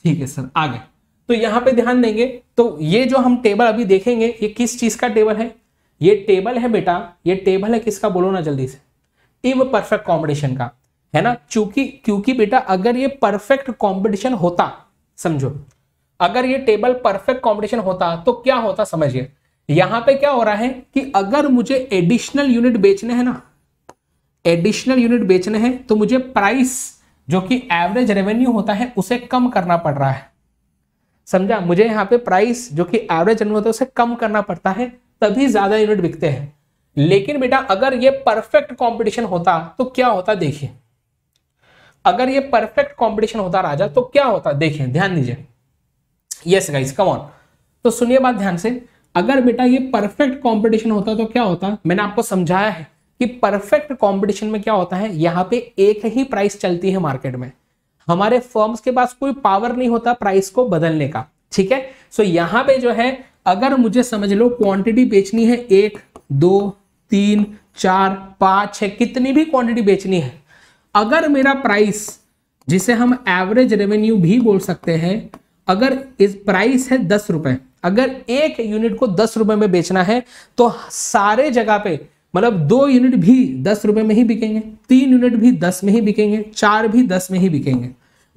ठीक है सर आगे तो यहां पे ध्यान देंगे तो ये जो हम टेबल अभी देखेंगे ये किस चीज़ का टेबल है ये टेबल है बेटा ये टेबल है किसका बोलो ना जल्दी से इव परफेक्ट कॉम्पिटिशन का है ना चूंकि क्योंकि बेटा अगर ये परफेक्ट कॉम्पिटिशन होता समझो अगर ये टेबल परफेक्ट कॉम्पिटिशन होता तो क्या होता समझिए यहां पे क्या हो रहा है कि अगर मुझे एडिशनल यूनिट बेचने हैं ना एडिशनल यूनिट बेचने हैं तो मुझे प्राइस जो कि एवरेज रेवेन्यू होता है उसे कम करना पड़ रहा है समझा मुझे यहाँ पे प्राइस जो कि एवरेज रेवेन्यू होता है उसे कम करना पड़ता है तभी ज्यादा यूनिट बिकते हैं लेकिन बेटा अगर ये परफेक्ट कंपटीशन होता तो क्या होता देखिए अगर ये परफेक्ट कंपटीशन होता राजा तो क्या होता देखिए ध्यान दीजिए यस गाइस कम ऑन तो सुनिए बात ध्यान से अगर बेटा ये परफेक्ट कंपटीशन होता तो क्या होता मैंने आपको समझाया है कि परफेक्ट कंपटीशन में क्या होता है यहाँ पे एक ही प्राइस चलती है मार्केट में हमारे फर्म्स के पास कोई पावर नहीं होता प्राइस को बदलने का ठीक है सो यहां पे जो है अगर मुझे समझ लो क्वांटिटी बेचनी है एक दो तीन चार पांच है कितनी भी क्वांटिटी बेचनी है अगर मेरा प्राइस जिसे हम एवरेज रेवेन्यू भी बोल सकते हैं अगर इस प्राइस है दस रुपए अगर एक यूनिट को दस रुपए में बेचना है तो सारे जगह पे मतलब दो यूनिट भी दस रुपए में ही बिकेंगे तीन यूनिट भी दस में ही बिकेंगे चार भी दस में ही बिकेंगे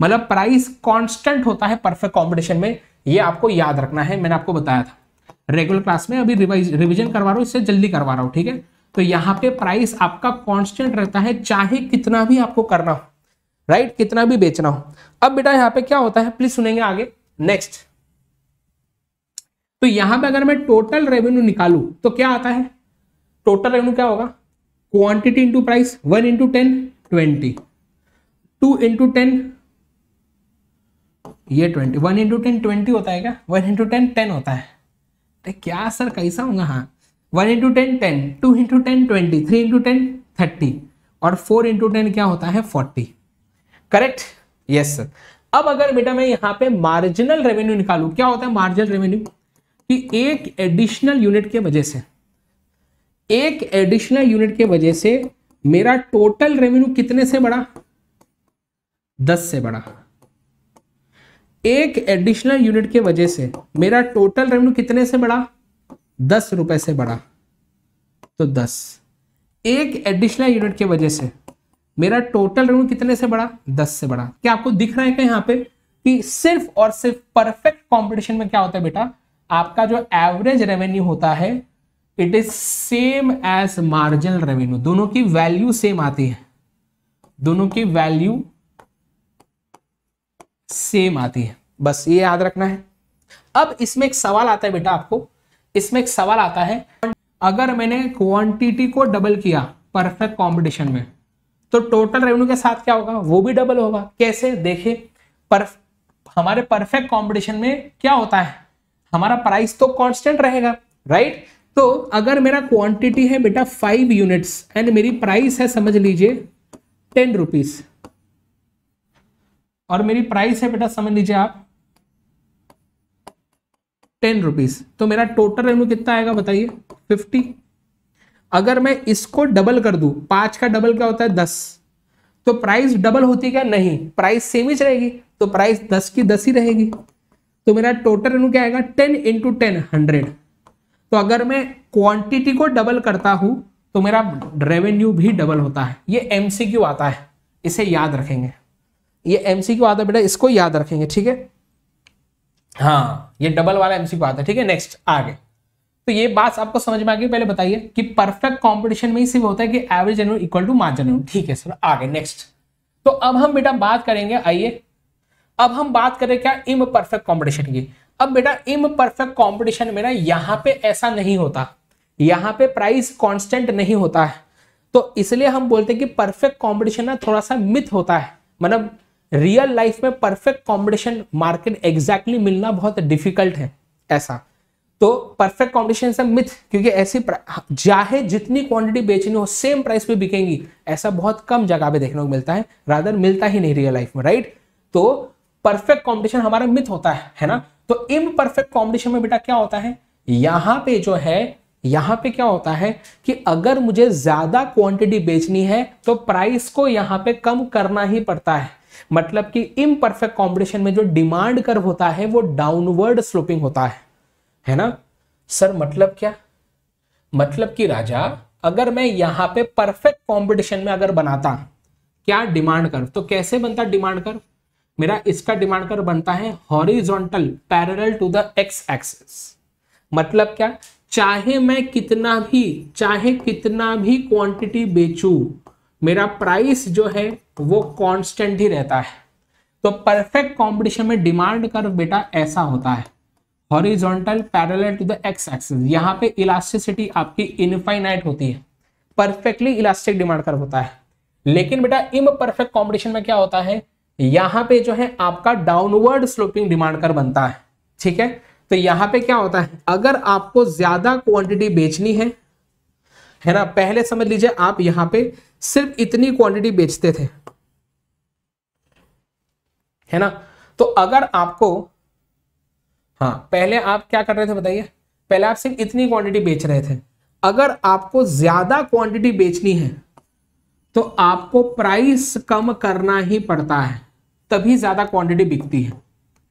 मतलब प्राइस कांस्टेंट होता है परफेक्ट कंपटीशन में ये आपको याद रखना है मैंने आपको बताया था रेगुलर क्लास में अभी रिविजन करवा रहा हूँ इससे जल्दी करवा रहा हूँ ठीक है तो यहाँ पे प्राइस आपका कॉन्स्टेंट रहता है चाहे कितना भी आपको करना हो राइट कितना भी बेचना हो अब बेटा यहाँ पे क्या होता है प्लीज सुनेंगे आगे नेक्स्ट तो यहां पे अगर मैं टोटल रेवेन्यू निकालू तो क्या आता है टोटल रेवेन्यू क्या होगा quantity into price one into ten twenty two into ten ये twenty one into ten twenty होता है क्या वन इंटू टेन टेन होता है तो क्या सर कैसा होगा हाँ one into ten ten two into ten twenty three into ten thirty और फोर इंटू टेन क्या होता है फोर्टी करेक्ट यस सर अब अगर बेटा मैं यहाँ पे मार्जिनल रेवेन्यू निकालू क्या होता है मार्जिनल रेवेन्यू कि एक एडिशनल यूनिट के वजह से एक एडिशनल यूनिट के वजह से मेरा टोटल रेवेन्यू कितने से बढ़ा दस से बढ़ा एक एडिशनल यूनिट के वजह से मेरा टोटल रेवेन्यू कितने से बढ़ा दस रुपए से बढ़ा तो दस एक एडिशनल यूनिट के वजह से मेरा टोटल रेवेन्यू कितने से बढ़ा दस से बढ़ा क्या आपको दिख रहा है क्या यहां पे कि सिर्फ और सिर्फ परफेक्ट कंपटीशन में क्या होता है बेटा आपका जो एवरेज रेवेन्यू होता है it is same as marginal revenue दोनों की वैल्यू सेम आती है दोनों की वैल्यू सेम आती है बस ये याद रखना है अब इसमें एक सवाल आता है बेटा आपको इसमें एक सवाल आता है अगर मैंने क्वांटिटी को डबल किया परफेक्ट कंपटीशन में तो टोटल रेवेन्यू के साथ क्या होगा वो भी डबल होगा कैसे देखे पर हमारे परफेक्ट कंपटीशन में क्या होता है हमारा प्राइस तो कांस्टेंट रहेगा राइट तो अगर मेरा क्वांटिटी है बेटा फाइव यूनिट्स एंड मेरी प्राइस है समझ लीजिए टेन रुपीज और मेरी प्राइस है बेटा समझ लीजिए आप टेन रुपीज तो मेरा टोटल रेवेन्यू कितना आएगा बताइए फिफ्टी अगर मैं इसको डबल कर दू पांच का डबल क्या होता है दस तो प्राइस डबल होती क्या नहीं प्राइस सेम ही रहेगी तो प्राइस दस की दस ही रहेगी तो मेरा टोटल रेवेन्यू क्या आएगा टेन इंटू टेन हंड्रेड तो अगर मैं क्वांटिटी को डबल करता हूं तो मेरा रेवेन्यू भी डबल होता है ये एमसीक्यू आता है इसे याद रखेंगे ये एमसीक्यू आता है बेटा इसको याद रखेंगे ठीक है हाँ ये डबल वाला एमसीक्यू आता है ठीक है नेक्स्ट आगे तो ये बात आपको समझ में आ गई पहले बताइए कि परफेक्ट कॉम्पिटिशन में ही सिर्फ होता है कि average annual equal to margin annual ठीक है सर आगे नेक्स्ट तो अब हम बेटा बात करेंगे आइए अब हम बात करें क्या इम परफेक्ट कॉम्पिटिशन की अब बेटा इम परफेक्ट कॉम्पिटिशन में ना यहाँ पे ऐसा नहीं होता यहाँ पे प्राइस कांस्टेंट नहीं होता है तो इसलिए हम बोलते हैं कि परफेक्ट कंपटीशन ना थोड़ा सा मिथ होता है मतलब रियल लाइफ में परफेक्ट कंपटीशन मार्केट एग्जैक्टली मिलना बहुत डिफिकल्ट है ऐसा तो परफेक्ट कॉम्पिटिशन से मिथ क्योंकि ऐसी चाहे जितनी क्वांटिटी बेचनी हो सेम प्राइस पे बिकेंगी ऐसा बहुत कम जगह पे देखने को मिलता है रादर मिलता ही नहीं रियल लाइफ में राइट तो परफेक्ट कॉम्पिटिशन हमारा मिथ होता है है ना तो परफेक्ट कॉम्बिनेशन में बेटा क्या होता है यहां पे जो है यहां पे क्या होता है कि अगर मुझे ज्यादा क्वांटिटी बेचनी है तो प्राइस को यहां पे कम करना ही पड़ता है मतलब कि इम परफेक्ट कॉम्पिटिशन में जो डिमांड कर्व होता है वो डाउनवर्ड स्लोपिंग होता है है ना सर मतलब क्या मतलब कि राजा अगर मैं यहां पे परफेक्ट कंपटीशन में अगर बनाता क्या डिमांड कर्व तो कैसे बनता डिमांड कर्व मेरा इसका डिमांड कर बनता है horizontal parallel to the X axis मतलब क्या चाहे मैं कितना भी चाहे कितना भी क्वांटिटी बेचूं मेरा प्राइस जो है वो कांस्टेंट ही रहता है तो परफेक्ट कंपटीशन में डिमांड कर बेटा ऐसा होता है horizontal parallel to the X axis यहाँ पे इलास्टिसिटी आपकी इनफाइनाइट होती है परफेक्टली इलास्टिक डिमांड कर होता है लेकिन बेटा इम परफेक्ट कॉम्पिटिशन में क्या होता है यहां पे जो है आपका डाउनवर्ड स्लोपिंग डिमांड कर बनता है ठीक है तो यहां पे क्या होता है अगर आपको ज्यादा क्वांटिटी बेचनी है है ना पहले समझ लीजिए आप यहां पे सिर्फ इतनी क्वांटिटी बेचते थे है ना तो अगर आपको हाँ पहले आप क्या कर रहे थे बताइए पहले आप सिर्फ इतनी क्वांटिटी बेच रहे थे अगर आपको ज्यादा क्वांटिटी बेचनी है तो आपको प्राइस कम करना ही पड़ता है तभी ज्यादा क्वांटिटी बिकती है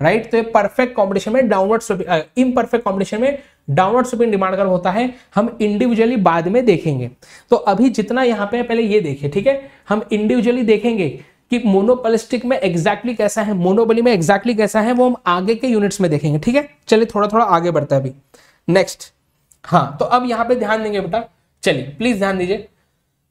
राइट right? तो ये परफेक्ट कॉम्पिटिशन में डाउनवर्ड इम परफेक्ट कॉम्पिटिशन में डाउनवर्ड स्वीपिंग डिमांड कर होता है हम इंडिविजुअली बाद में देखेंगे तो अभी जितना यहां पे पहले ये देखें ठीक है हम इंडिविजुअली देखेंगे कि मोनोपलिस्टिक में एग्जैक्टली exactly कैसा है मोनोबली में एग्जैक्टली exactly कैसा है वो हम आगे के यूनिट्स में देखेंगे ठीक है चलिए थोड़ा थोड़ा आगे बढ़ते हैं अभी नेक्स्ट हाँ तो अब यहां पर ध्यान देंगे बेटा चलिए प्लीज ध्यान दीजिए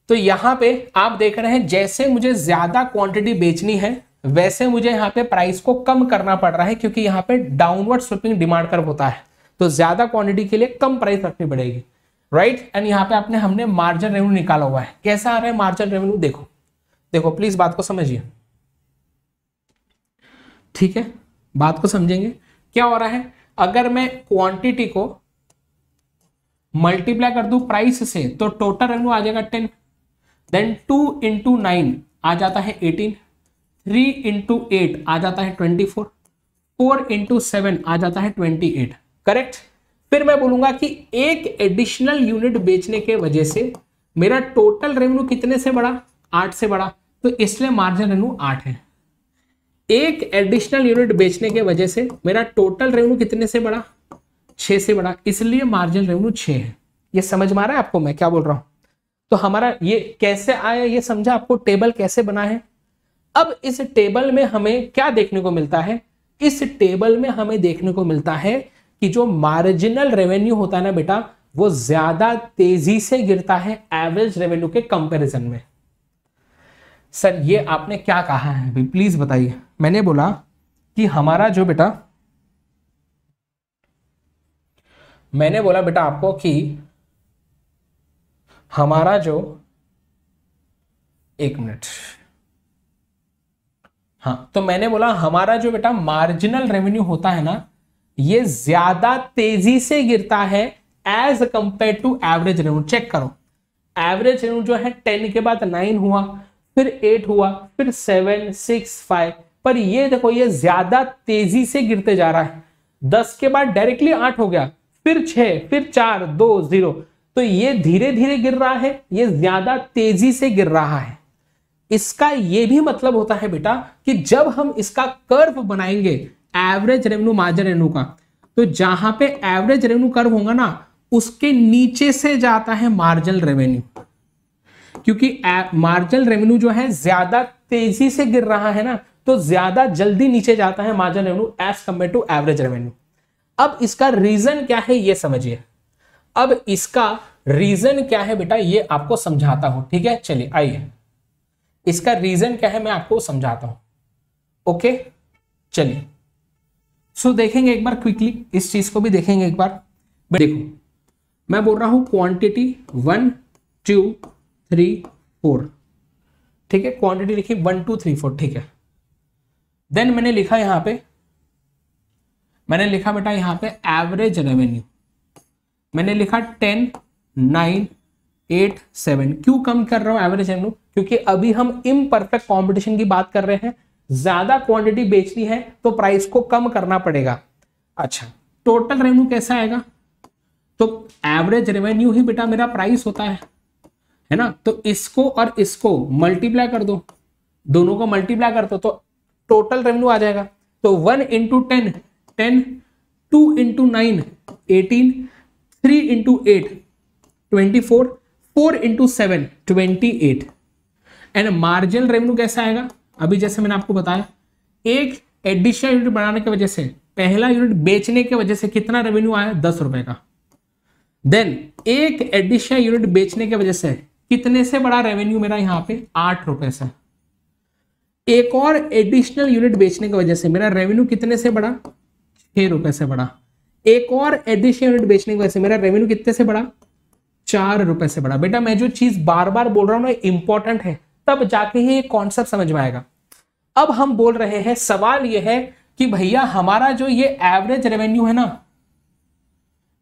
तो यहां पे आप देख रहे हैं जैसे मुझे ज्यादा क्वांटिटी बेचनी है वैसे मुझे यहाँ पे प्राइस को कम करना पड़ रहा है क्योंकि यहाँ पे डाउनवर्ड स्विपिंग डिमांड कर होता है तो ज्यादा क्वांटिटी के लिए कम प्राइस रखनी पड़ेगी राइट एंड यहाँ पे आपने हमने मार्जिन रेवेन्यू निकाला हुआ है कैसा आ रहा है मार्जिन रेवेन्यू देखो देखो प्लीज बात को समझिए ठीक है बात को समझेंगे क्या हो रहा है अगर मैं क्वांटिटी को मल्टीप्लाई कर दू प्राइस से तो टोटल रेवेन्यू आ जाएगा ten then two into nine आ जाता है एटीन थ्री इंटू एट आ जाता है twenty four four into seven आ जाता है ट्वेंटी एट करेक्ट फिर मैं बोलूंगा कि एक एडिशनल यूनिट बेचने के वजह से मेरा टोटल रेवेन्यू कितने से बढ़ा आठ से बढ़ा तो इसलिए मार्जिन रेवेन्यू आठ है एक एडिशनल यूनिट बेचने के वजह से मेरा टोटल रेवेन्यू कितने से बढ़ा छ से बढ़ा इसलिए मार्जिन रेवेन्यू छः है ये समझ में आ रहा है आपको मैं क्या बोल रहा हूं तो हमारा ये कैसे आया ये समझा आपको टेबल कैसे बना है अब इस टेबल में हमें क्या देखने को मिलता है इस टेबल में हमें देखने को मिलता है कि जो मार्जिनल रेवेन्यू होता है ना बेटा वो ज्यादा तेजी से गिरता है एवरेज रेवेन्यू के कंपैरिजन में सर ये आपने क्या कहा है अभी प्लीज बताइए मैंने बोला कि हमारा जो बेटा मैंने बोला बेटा आपको कि हमारा जो एक मिनट हाँ तो मैंने बोला हमारा जो बेटा मार्जिनल रेवेन्यू होता है ना ये ज्यादा तेजी से गिरता है as compare to average revenue check करो एवरेज रेवेन्यू जो है टेन के बाद नाइन हुआ फिर एट हुआ फिर सेवन सिक्स फाइव पर ये देखो ये ज्यादा तेजी से गिरते जा रहा है दस के बाद डायरेक्टली आठ हो गया फिर छह फिर चार दो जीरो तो ये धीरे धीरे गिर रहा है ये ज्यादा तेजी से गिर रहा है इसका यह भी मतलब होता है बेटा कि जब हम इसका कर्व बनाएंगे एवरेज रेवेन्यू मार्जिन रेवेन्यू का तो जहां पे एवरेज रेवेन्यू कर्व होगा ना उसके नीचे से जाता है मार्जिन रेवेन्यू क्योंकि मार्जिन रेवेन्यू जो है ज्यादा तेजी से गिर रहा है ना तो ज्यादा जल्दी नीचे जाता है margin revenue as compare to average revenue अब इसका रीजन क्या है ये समझिए अब इसका रीजन क्या है बेटा ये आपको समझाता हूं ठीक है चलिए आइए इसका रीजन क्या है मैं आपको समझाता हूं ओके चलिए सो so, देखेंगे एक बार क्विकली इस चीज को भी देखेंगे एक बार देखो मैं बोल रहा हूं quantity one two three four ठीक है क्वांटिटी लिखी वन टू थ्री फोर ठीक है देन मैंने लिखा यहां पे मैंने लिखा बेटा यहां पे एवरेज रेवेन्यू मैंने लिखा टेन नाइन एट सेवन क्यों कम कर रहा हूं एवरेज एमनू क्योंकि अभी हम इम परफेक्ट कॉम्पिटिशन की बात कर रहे हैं ज्यादा क्वांटिटी बेचनी है तो प्राइस को कम करना पड़ेगा अच्छा टोटल रेवेन्यू कैसा आएगा तो एवरेज रेवेन्यू ही बेटा मेरा प्राइस होता है है ना तो इसको और इसको मल्टीप्लाई कर दो दोनों को मल्टीप्लाई कर दो तो टोटल रेवेन्यू आ जाएगा तो one into ten ten two into nine eighteen three into eight twenty four four into seven twenty eight and marginal revenue कैसा आएगा अभी जैसे मैंने आपको बताया एक एडिशनल यूनिट बनाने की वजह से पहला यूनिट बेचने की वजह से कितना रेवेन्यू आया दस रुपए का देन एक एडिशनल यूनिट बेचने की वजह से कितने से बड़ा रेवेन्यू मेरा यहां पे आठ रुपए से एक और एडिशनल यूनिट बेचने की वजह से मेरा रेवेन्यू कितने से बड़ा छह रुपए से बड़ा एक और एडिशनल यूनिट बेचने की वजह से मेरा रेवेन्यू कितने से बड़ा चार रुपए से बड़ा बेटा मैं जो चीज बार बार बोल रहा हूं ना इंपॉर्टेंट है तब जाके ही कॉन्सेप्ट समझ में आएगा अब हम बोल रहे हैं सवाल यह है कि भैया हमारा जो ये एवरेज रेवेन्यू है ना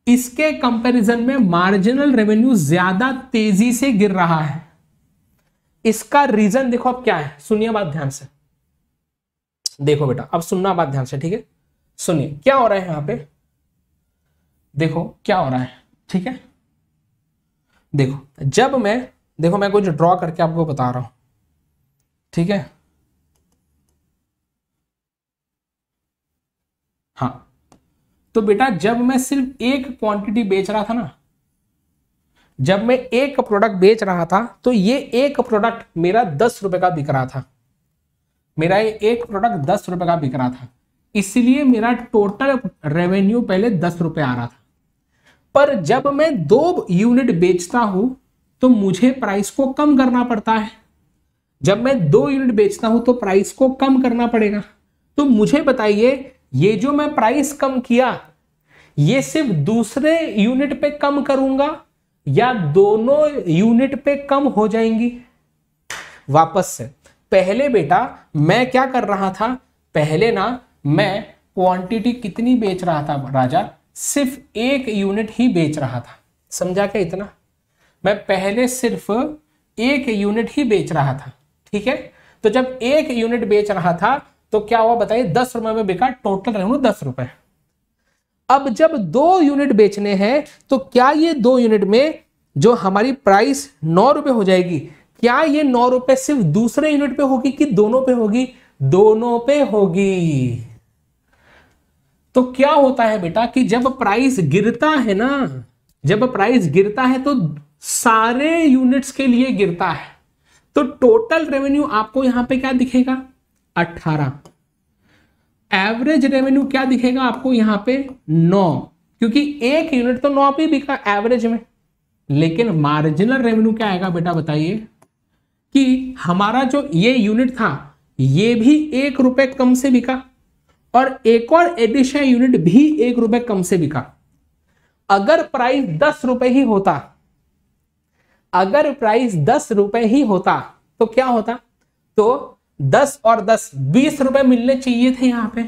इसके कंपैरिजन में मार्जिनल रेवेन्यू ज्यादा तेजी से गिर रहा है इसका रीजन देखो अब क्या है सुनिए बात ध्यान से देखो बेटा अब सुनना बात ध्यान से ठीक है सुनिए क्या हो रहा है यहां पे देखो क्या हो रहा है ठीक है देखो जब मैं देखो मैं कुछ ड्रॉ करके आपको बता रहा हूं ठीक है हाँ तो बेटा जब मैं सिर्फ एक क्वांटिटी बेच रहा था ना जब मैं एक प्रोडक्ट बेच रहा था तो ये एक प्रोडक्ट मेरा दस रुपए का बिक रहा था मेरा ये एक प्रोडक्ट दस रुपए का बिक रहा था इसलिए मेरा टोटल रेवेन्यू पहले दस रुपए आ रहा था पर जब मैं दो यूनिट बेचता हूं तो मुझे प्राइस को कम करना पड़ता है जब मैं दो यूनिट बेचता हूं तो प्राइस को कम करना पड़ेगा तो मुझे बताइए ये जो मैं प्राइस कम किया ये सिर्फ दूसरे यूनिट पे कम करूंगा या दोनों यूनिट पे कम हो जाएंगी वापस से पहले बेटा मैं क्या कर रहा था पहले ना मैं क्वांटिटी कितनी बेच रहा था राजा सिर्फ एक यूनिट ही बेच रहा था समझा क्या इतना मैं पहले सिर्फ एक यूनिट ही बेच रहा था ठीक है तो जब एक यूनिट बेच रहा था तो क्या हुआ बताइए दस रुपए में बिका टोटल रेवेन्यू दस रुपए अब जब दो यूनिट बेचने हैं तो क्या ये दो यूनिट में जो हमारी प्राइस नौ रुपए हो जाएगी क्या ये नौ रुपए सिर्फ दूसरे यूनिट पे होगी कि दोनों पे होगी दोनों पे होगी तो क्या होता है बेटा कि जब प्राइस गिरता है ना जब प्राइस गिरता है तो सारे यूनिट्स के लिए गिरता है तो टोटल रेवेन्यू आपको यहां पे क्या दिखेगा 18 एवरेज रेवेन्यू क्या दिखेगा आपको यहां पे 9 क्योंकि एक यूनिट तो 9 पे बिका एवरेज में लेकिन मार्जिनल रेवेन्यू क्या आएगा बेटा बताइए कि हमारा जो ये यूनिट था ये भी एक रुपए कम से बिका और एक और एडिशनल यूनिट भी एक रुपए कम से बिका अगर प्राइस दस रुपए ही होता अगर प्राइस दस रुपए ही होता तो क्या होता तो दस और दस बीस रुपए मिलने चाहिए थे यहां पे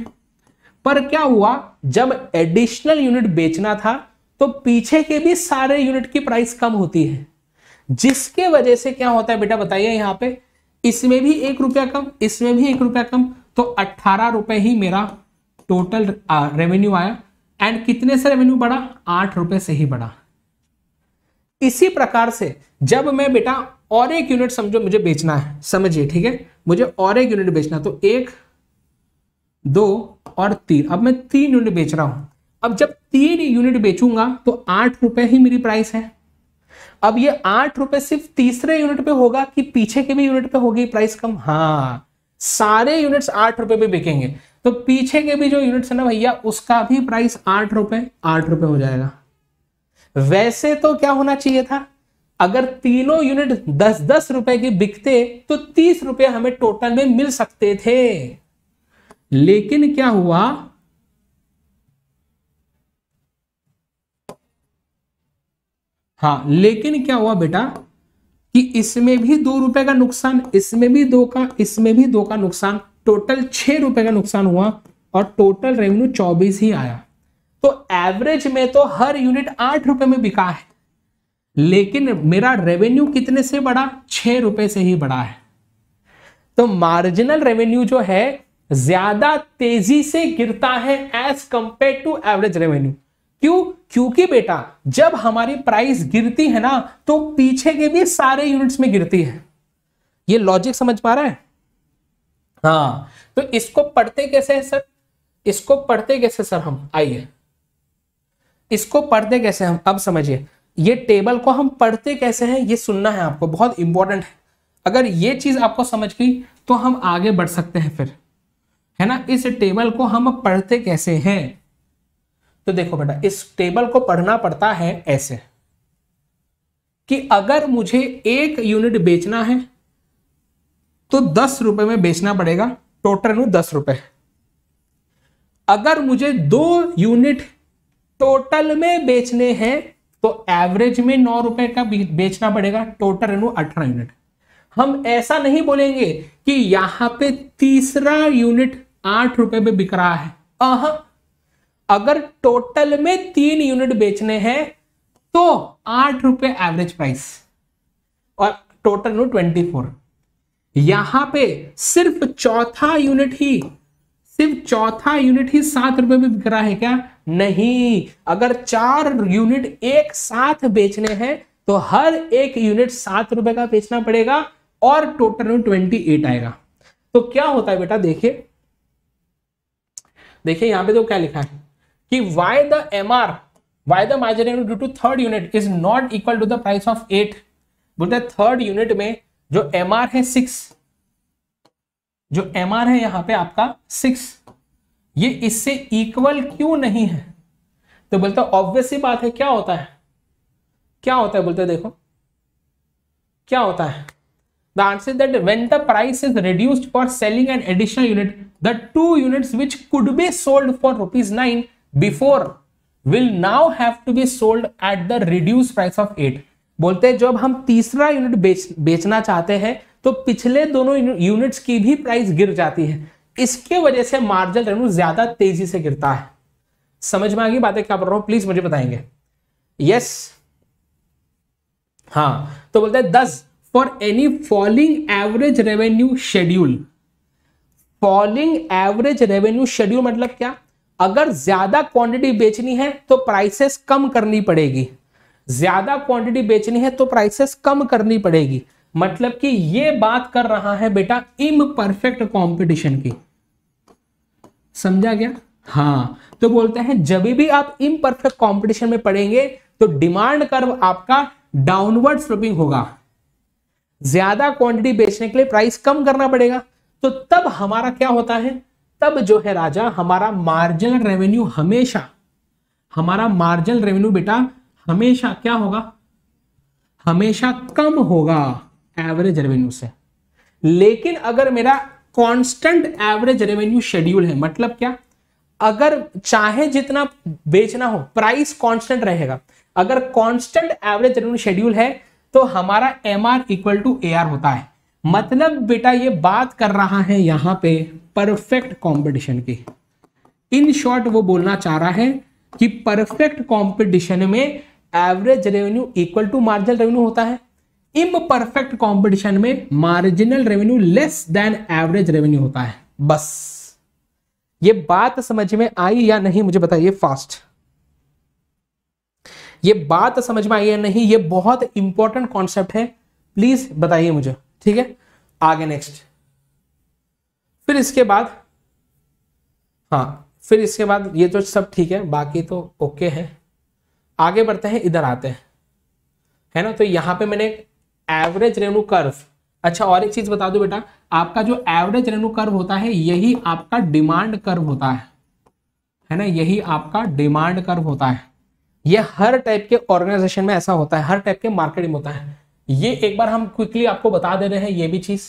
पर क्या हुआ जब एडिशनल यूनिट बेचना था तो पीछे के भी सारे यूनिट की प्राइस कम होती है जिसके वजह से क्या होता है बेटा बताइए यहां पे इसमें भी एक रुपया कम इसमें भी एक रुपया कम तो अट्ठारह रुपए ही मेरा टोटल रेवेन्यू आया एंड कितने से रेवेन्यू बढ़ा आठ रुपए से ही बढ़ा इसी प्रकार से जब मैं बेटा और एक यूनिट समझो मुझे बेचना है समझिए ठीक है मुझे और एक यूनिट बेचना तो एक दो और तीन अब मैं तीन यूनिट बेच रहा हूं अब जब तीन यूनिट बेचूंगा तो आठ रुपए ही मेरी प्राइस है अब ये आठ रुपए सिर्फ तीसरे यूनिट पे होगा कि पीछे के भी यूनिट पे होगी प्राइस कम हाँ सारे यूनिट्स आठ रुपए पे बिकेंगे तो पीछे के भी जो यूनिट्स है ना भैया उसका भी प्राइस आठ रुपए आठ रुपए हो जाएगा वैसे तो क्या होना चाहिए था अगर तीनों यूनिट दस दस रुपए के बिकते तो तीस रुपए हमें टोटल में मिल सकते थे लेकिन क्या हुआ हाँ लेकिन क्या हुआ बेटा कि इसमें भी दो रुपए का नुकसान इसमें भी दो का इसमें भी दो का नुकसान टोटल छह रुपए का नुकसान हुआ और टोटल रेवेन्यू चौबीस ही आया तो एवरेज में तो हर यूनिट आठ रुपए में बिका है लेकिन मेरा रेवेन्यू कितने से बढ़ा छह रुपए से ही बढ़ा है तो मार्जिनल रेवेन्यू जो है ज्यादा तेजी से गिरता है as compare to average revenue क्यों क्योंकि बेटा जब हमारी प्राइस गिरती है ना तो पीछे के भी सारे यूनिट्स में गिरती है ये लॉजिक समझ पा रहा है हाँ तो इसको पढ़ते कैसे है सर इसको पढ़ते कैसे सर हम आइए इसको पढ़ते कैसे हम अब समझिए ये टेबल को हम पढ़ते कैसे हैं ये सुनना है आपको बहुत इंपॉर्टेंट है अगर ये चीज आपको समझ गई तो हम आगे बढ़ सकते हैं फिर है ना इस टेबल को हम पढ़ते कैसे हैं तो देखो बेटा इस टेबल को पढ़ना पड़ता है ऐसे कि अगर मुझे एक यूनिट बेचना है तो दस रुपए में बेचना पड़ेगा टोटल में दस रुपए अगर मुझे दो यूनिट टोटल में बेचने हैं तो एवरेज में नौ रुपए का बेचना पड़ेगा टोटल रेनू अठारह यूनिट हम ऐसा नहीं बोलेंगे कि यहां पे तीसरा यूनिट आठ रुपए में बिक रहा है अगर टोटल में तीन यूनिट बेचने हैं तो आठ रुपए एवरेज प्राइस और टोटल नो ट्वेंटी फोर यहां पे सिर्फ चौथा यूनिट ही सिर्फ चौथा यूनिट ही सात रुपए में बिक रहा है क्या नहीं अगर चार यूनिट एक साथ बेचने हैं तो हर एक यूनिट सात रुपए का बेचना पड़ेगा और टोटल नो ट्वेंटी एट आएगा तो क्या होता है बेटा देखिए देखिए यहां पे तो क्या लिखा है कि why the M R why the margin due to third unit is not equal to the price of eight बोलते थर्ड यूनिट में जो एम आर है सिक्स जो एम आर है यहां पे आपका सिक्स ये इससे इक्वल क्यों नहीं है तो बोलते ऑब्वियसली बात है क्या होता है क्या होता है बोलते देखो क्या होता है the answer is that when the price is reduced for selling an additional unit the two units which could be sold for rupees nine before will now have to be sold at the reduce price of eight बोलते हैं जब हम तीसरा यूनिट बेच बेचना चाहते हैं तो पिछले दोनों यूनिट्स की भी प्राइस गिर जाती है इसके वजह से मार्जिन रेवेन्यू ज्यादा तेजी से गिरता है समझ में आ गई बातें क्या बोल रहा हूं प्लीज मुझे बताएंगे यस हाँ तो बोलते हैं thus for any falling average revenue schedule falling average revenue schedule मतलब क्या अगर ज्यादा क्वांटिटी बेचनी है तो प्राइसेस कम करनी पड़ेगी ज्यादा क्वांटिटी बेचनी है तो प्राइसेस कम करनी पड़ेगी मतलब कि ये बात कर रहा है बेटा इम परफेक्ट कॉम्पिटिशन की समझा गया हाँ तो बोलते हैं जब भी आप इम परफेक्ट कॉम्पिटिशन में पढ़ेंगे तो डिमांड कर्व आपका डाउनवर्ड स्लोपिंग होगा ज्यादा क्वांटिटी बेचने के लिए प्राइस कम करना पड़ेगा तो तब हमारा क्या होता है तब जो है राजा हमारा मार्जिनल रेवेन्यू हमेशा हमारा मार्जिनल रेवेन्यू बेटा हमेशा क्या होगा हमेशा कम होगा एवरेज रेवेन्यू से लेकिन अगर मेरा कांस्टेंट एवरेज रेवेन्यू शेड्यूल है मतलब क्या अगर चाहे जितना बेचना हो प्राइस कांस्टेंट रहेगा अगर कांस्टेंट एवरेज रेवेन्यू शेड्यूल है तो हमारा M equal to A R होता है मतलब बेटा ये बात कर रहा है यहां पे परफेक्ट कंपटीशन की इन शॉर्ट वो बोलना चाह रहा है कि परफेक्ट कंपटीशन में average revenue equal to marginal revenue होता है इम परफेक्ट कॉम्पिटिशन में marginal revenue less than average revenue होता है बस ये बात समझ में आई या नहीं मुझे बताइए फास्ट ये बात समझ में आई या नहीं ये बहुत इंपॉर्टेंट कॉन्सेप्ट है प्लीज बताइए मुझे ठीक है आगे नेक्स्ट फिर इसके बाद हाँ फिर इसके बाद ये तो सब ठीक है बाकी तो ओके है आगे बढ़ते हैं इधर आते हैं है ना तो यहाँ पे मैंने एवरेज रेणु कर्व अच्छा और एक चीज बता दो बेटा आपका जो एवरेज रेणु कर्व होता है यही आपका डिमांड कर्व होता है है ना यही आपका डिमांड कर्व होता है ये हर टाइप के ऑर्गेनाइजेशन में ऐसा होता है हर टाइप के मार्केटिंग होता है ये एक बार हम क्विकली आपको बता दे रहे हैं ये भी चीज़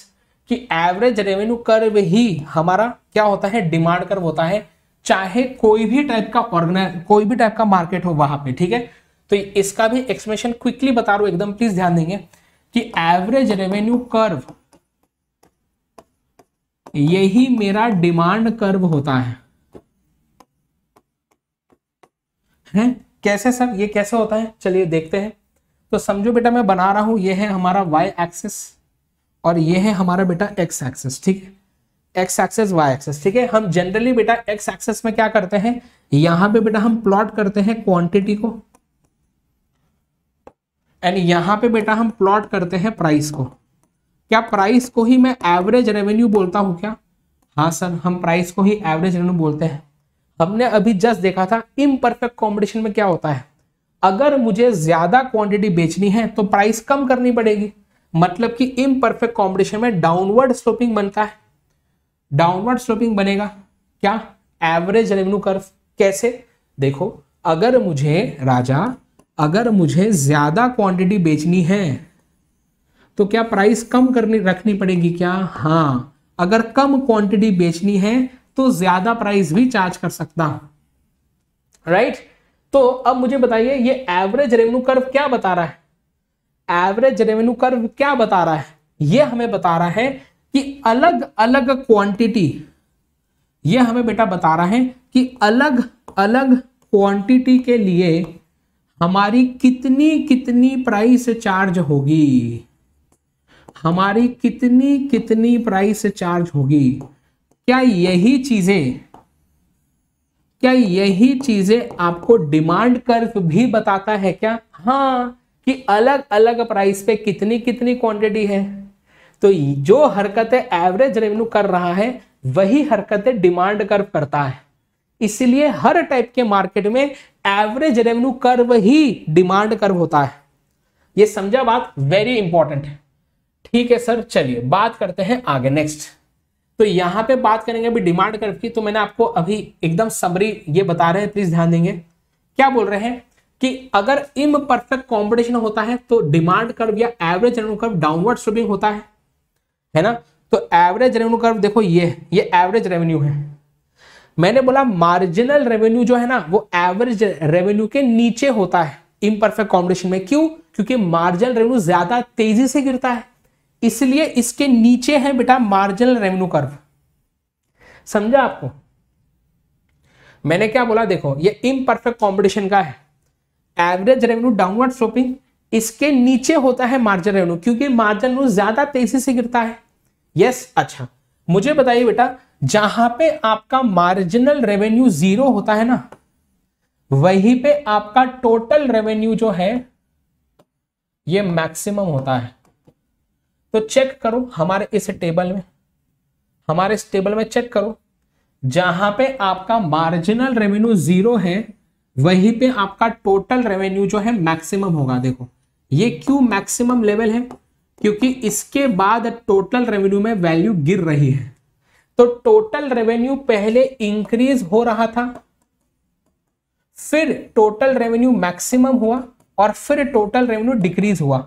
कि एवरेज रेवेन्यू कर्व ही हमारा क्या होता है डिमांड कर्व होता है चाहे कोई भी टाइप का ऑर्गेनाइज कोई भी टाइप का मार्केट हो वहां पे ठीक है तो इसका भी एक्सप्लेनेशन क्विकली बता रहा एकदम प्लीज ध्यान देंगे कि एवरेज रेवेन्यू कर्व यही मेरा डिमांड कर्व होता है हैं कैसे सर ये कैसे होता है चलिए देखते हैं तो समझो बेटा मैं बना रहा हूं ये है हमारा वाई एक्सिस और ये है हमारा बेटा एक्स एक्सेस ठीक है एक्स एक्सेस वाई एक्सेस ठीक है हम जनरली बेटा एक्स एक्सेस में क्या करते हैं यहां पे बेटा हम प्लॉट करते हैं क्वांटिटी को एंड यहां पे बेटा हम प्लॉट करते हैं प्राइस को क्या प्राइस को ही मैं एवरेज रेवेन्यू बोलता हूं क्या हाँ सर हम प्राइस को ही एवरेज रेवेन्यू बोलते हैं हमने अभी जस्ट देखा था इम परफेक्ट कॉम्पिटिशन में क्या होता है अगर मुझे ज्यादा क्वांटिटी बेचनी है तो प्राइस कम करनी पड़ेगी मतलब कि इम परफेक्ट कॉम्बिनेशन में डाउनवर्ड स्लोपिंग बनता है डाउनवर्ड स्लोपिंग बनेगा क्या एवरेज रेवेन्यू कर्व कैसे देखो अगर मुझे राजा अगर मुझे ज्यादा क्वांटिटी बेचनी है तो क्या प्राइस कम करनी रखनी पड़ेगी क्या हाँ अगर कम क्वांटिटी बेचनी है तो ज्यादा प्राइस भी चार्ज कर सकता हूं राइट right? तो अब मुझे बताइए ये एवरेज रेवेन्यू कर्व क्या बता रहा है एवरेज रेवेन्यू कर्व क्या बता रहा है ये हमें बता रहा है कि अलग अलग क्वांटिटी ये हमें बेटा बता रहा है कि अलग अलग क्वांटिटी के लिए हमारी कितनी कितनी प्राइस चार्ज होगी हमारी कितनी कितनी प्राइस चार्ज होगी क्या यही चीजें क्या यही चीजें आपको डिमांड कर्व भी बताता है क्या हाँ कि अलग अलग प्राइस पे कितनी कितनी क्वांटिटी है तो जो हरकतें एवरेज रेवेन्यू कर रहा है वही हरकतें डिमांड कर करता है इसलिए हर टाइप के मार्केट में एवरेज रेवेन्यू कर वही डिमांड कर्व होता है ये समझा बात वेरी इंपॉर्टेंट है ठीक है सर चलिए बात करते हैं आगे नेक्स्ट तो यहां पे बात करेंगे अभी डिमांड कर्व की तो मैंने आपको अभी एकदम समरी ये बता रहे हैं प्लीज ध्यान देंगे क्या बोल रहे हैं कि अगर इम परफेक्ट कॉम्पिटिशन होता है तो डिमांड कर्व या average revenue curve downward sloping होता है है ना तो एवरेज रेवेन्यू कर्व देखो ये ये एवरेज रेवेन्यू है मैंने बोला मार्जिनल रेवेन्यू जो है ना वो एवरेज रेवेन्यू के नीचे होता है इम परफेक्ट कॉम्पिटिशन में क्यों क्योंकि मार्जिनल रेवेन्यू ज्यादा तेजी से गिरता है इसलिए इसके नीचे है बेटा मार्जिनल रेवेन्यू कर्व समझा आपको मैंने क्या बोला देखो ये इम परफेक्ट कॉम्पिटिशन का है एवरेज रेवेन्यू डाउनवर्ड स्लोपिंग इसके नीचे होता है मार्जिन रेवेन्यू क्योंकि मार्जिन रेवेन्यू ज्यादा तेजी से गिरता है यस अच्छा मुझे बताइए बेटा जहां पे आपका मार्जिनल रेवेन्यू जीरो होता है ना वहीं पे आपका टोटल रेवेन्यू जो है ये मैक्सिमम होता है तो चेक करो हमारे इस टेबल में हमारे इस टेबल में चेक करो जहां पे आपका मार्जिनल रेवेन्यू जीरो है वहीं पे आपका टोटल रेवेन्यू जो है मैक्सिमम होगा देखो ये क्यों मैक्सिमम लेवल है क्योंकि इसके बाद टोटल रेवेन्यू में वैल्यू गिर रही है तो टोटल रेवेन्यू पहले इंक्रीज हो रहा था फिर टोटल रेवेन्यू मैक्सिमम हुआ और फिर टोटल रेवेन्यू डिक्रीज हुआ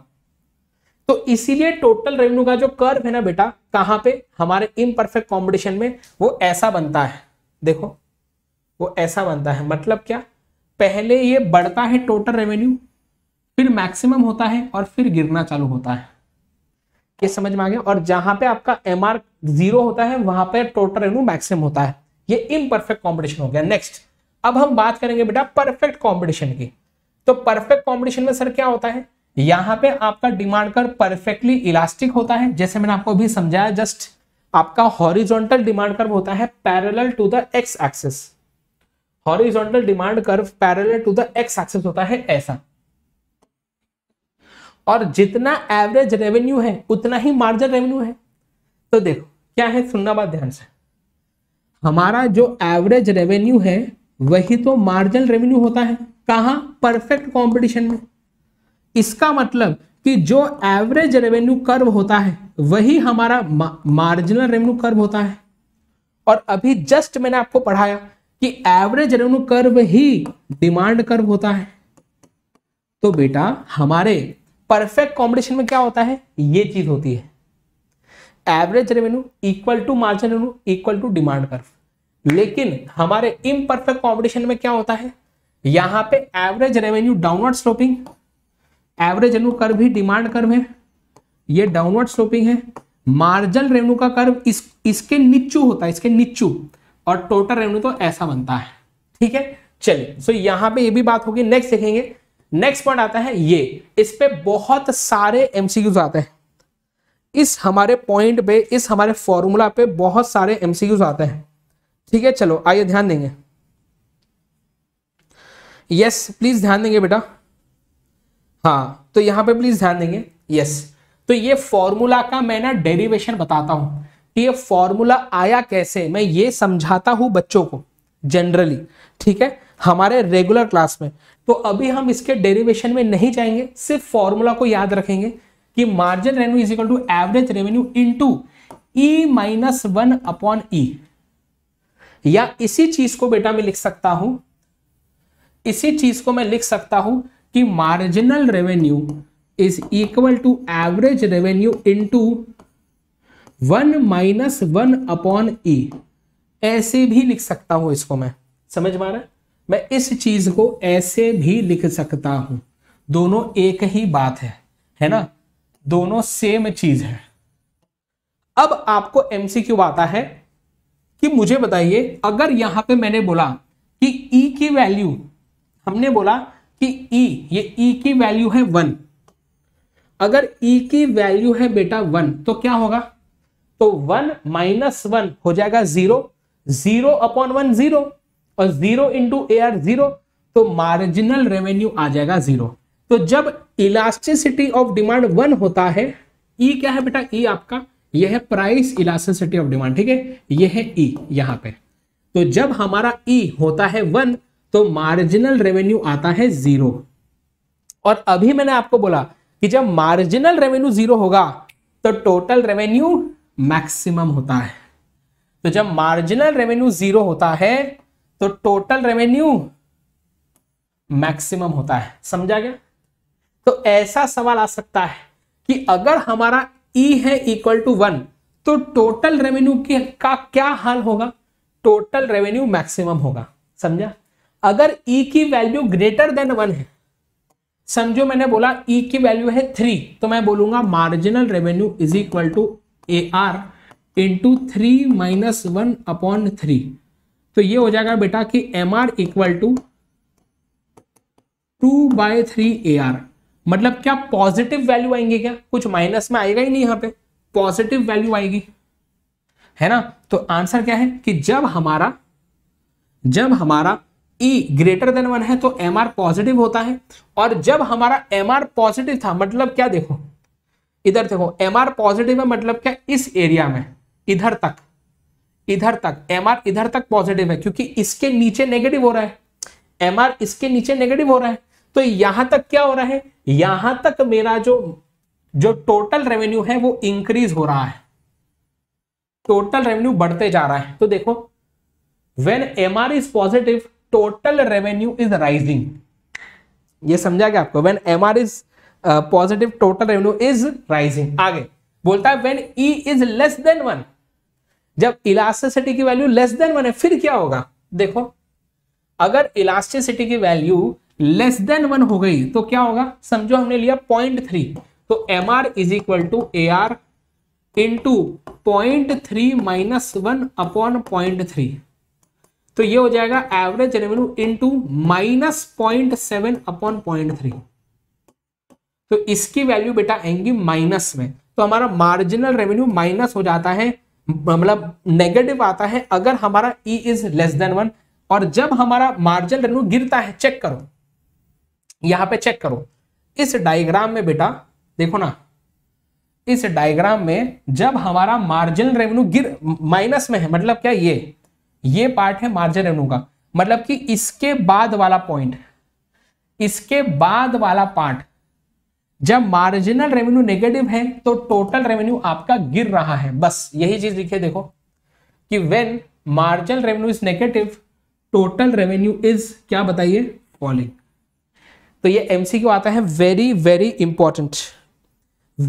तो इसीलिए टोटल रेवेन्यू का जो कर्व है ना बेटा कहां पे हमारे इम्परफेक्ट कॉम्पिटिशन में वो ऐसा बनता है देखो वो ऐसा बनता है मतलब क्या पहले ये बढ़ता है टोटल रेवेन्यू फिर मैक्सिमम होता है और फिर गिरना चालू होता है ये समझ में आ गया और जहां पे आपका एम आर जीरो होता है वहां पे टोटल रेवेन्यू मैक्सिमम होता है ये इनपरफेक्ट कॉम्पिटिशन हो गया नेक्स्ट अब हम बात करेंगे बेटा परफेक्ट कॉम्पिटिशन की तो परफेक्ट कॉम्पिटिशन में सर क्या होता है यहां पे आपका डिमांड कर परफेक्टली इलास्टिक होता है जैसे मैंने आपको अभी समझाया जस्ट आपका हॉरिजॉन्टल डिमांड कर्व होता है parallel to the X axis horizontal demand curve parallel to the X axis होता है ऐसा और जितना एवरेज रेवेन्यू है उतना ही मार्जिन रेवेन्यू है तो देखो क्या है सुनना बात ध्यान से हमारा जो एवरेज रेवेन्यू है वही तो मार्जिन रेवेन्यू होता है कहा परफेक्ट कंपटीशन में इसका मतलब कि जो एवरेज रेवेन्यू कर्व होता है वही हमारा मार्जिनल रेवेन्यू कर्व होता है और अभी जस्ट मैंने आपको पढ़ाया कि एवरेज रेवेन्यू कर्व ही डिमांड कर्व होता है तो बेटा हमारे परफेक्ट कॉम्पिटिशन में क्या होता है ये चीज होती है average revenue equal to margin revenue equal to demand curve लेकिन हमारे इम परफेक्ट कॉम्पिटिशन में क्या होता है यहां पे average revenue downward sloping average revenue curve भी डिमांड कर्व है ये डाउनवर्ड स्लोपिंग है मार्जिन रेवेन्यू का कर्व इस इसके नीचू होता है इसके नीचू और टोटल रेवेन्यू तो ऐसा बनता है ठीक है चलिए सो यहां पे ये भी बात होगी नेक्स्ट देखेंगे नेक्स्ट पॉइंट आता है ये इस पे बहुत सारे एमसीक्यूज आते हैं इस हमारे पॉइंट पे इस हमारे फॉर्मूला पे बहुत सारे एमसीक्यूज आते हैं ठीक है चलो आइए ध्यान देंगे यस प्लीज ध्यान देंगे बेटा हाँ तो यहां पे प्लीज ध्यान देंगे यस तो ये फॉर्मूला का मैं ना डेरिवेशन बताता हूं कि ये फॉर्मूला आया कैसे मैं ये समझाता हूं बच्चों को जनरली ठीक है हमारे रेगुलर क्लास में तो अभी हम इसके डेरिवेशन में नहीं जाएंगे सिर्फ फॉर्मूला को याद रखेंगे कि margin revenue is equal to average revenue into E minus one upon E या इसी चीज को बेटा मैं लिख सकता हूं इसी चीज को मैं लिख सकता हूं कि marginal revenue is equal to average revenue to one minus one upon E ऐसे भी लिख सकता हूं इसको मैं समझ में आ रहा है मैं इस चीज को ऐसे भी लिख सकता हूं दोनों एक ही बात है है ना दोनों सेम चीज है अब आपको एमसीक्यू आता है कि मुझे बताइए अगर यहां पे मैंने बोला कि ई e की वैल्यू हमने बोला कि ई e, ये ई e की वैल्यू है वन अगर ई e की वैल्यू है बेटा वन तो क्या होगा तो वन माइनस वन हो जाएगा zero zero upon one zero और zero into A R zero तो मार्जिनल रेवेन्यू आ जाएगा जीरो तो जब इलास्टिसिटी ऑफ डिमांड वन होता है ई e क्या है बेटा ई e आपका यह है प्राइस इलास्टिसिटी ऑफ डिमांड ठीक है यह है ई e, यहां पे तो जब हमारा ई होता है वन तो मार्जिनल रेवेन्यू आता है जीरो और अभी मैंने आपको बोला कि जब मार्जिनल रेवेन्यू जीरो होगा तो टोटल रेवेन्यू मैक्सिमम होता है तो जब मार्जिनल रेवेन्यू जीरो होता है तो टोटल रेवेन्यू मैक्सिमम होता है समझा गया तो ऐसा सवाल आ सकता है कि अगर हमारा ई e है इक्वल टू वन तो टोटल रेवेन्यू का क्या हाल होगा टोटल रेवेन्यू मैक्सिमम होगा समझा अगर ई e की वैल्यू ग्रेटर देन वन है समझो मैंने बोला ई e की वैल्यू है थ्री तो मैं बोलूंगा marginal revenue is equal to A R into three minus one upon three तो ये हो जाएगा बेटा कि M R equal to two by three A R मतलब क्या पॉजिटिव वैल्यू आएंगे क्या कुछ माइनस में आएगा ही नहीं यहां पे पॉजिटिव वैल्यू आएगी है ना तो आंसर क्या है कि जब हमारा जब हमारा ई ग्रेटर देन वन है तो एम आर पॉजिटिव होता है और जब हमारा एम आर पॉजिटिव था मतलब क्या देखो इधर देखो एम आर पॉजिटिव है मतलब क्या इस एरिया में इधर तक इधर तक एम आर इधर तक पॉजिटिव है क्योंकि इसके नीचे नेगेटिव हो रहा है एम आर इसके नीचे नेगेटिव हो रहा है तो यहां तक क्या हो रहा है यहां तक मेरा जो जो टोटल रेवेन्यू है वो इंक्रीज हो रहा है टोटल रेवेन्यू बढ़ते जा रहा है तो देखो when M R is positive total revenue is rising ये समझा गया आपको when M R is positive total revenue is rising आगे बोलता है when E is less than one जब इलास्टिसिटी की वैल्यू लेस देन वन है फिर क्या होगा देखो अगर इलास्टिसिटी की वैल्यू लेस देन वन हो गई तो क्या होगा समझो हमने लिया पॉइंट थ्री तो M R is equal to A R into point three minus one upon point three तो ये हो जाएगा average revenue into minus point seven upon point three तो इसकी वैल्यू बेटा आएंगी माइनस में तो हमारा मार्जिनल रेवेन्यू माइनस हो जाता है मतलब नेगेटिव आता है अगर हमारा E is less than one और जब हमारा मार्जिनल रेवेन्यू गिरता है चेक करो यहां पे चेक करो इस डायग्राम में बेटा देखो ना इस डायग्राम में जब हमारा मार्जिनल रेवेन्यू गिर माइनस में है मतलब क्या ये ये पार्ट है मार्जिन रेवेन्यू का मतलब कि इसके बाद वाला पॉइंट इसके बाद वाला पार्ट जब मार्जिनल रेवेन्यू नेगेटिव है तो टोटल रेवेन्यू आपका गिर रहा है बस यही चीज लिखे देखो कि when marginal revenue is negative total revenue is क्या बताइए फॉलिंग तो ये क्यों आता है very very important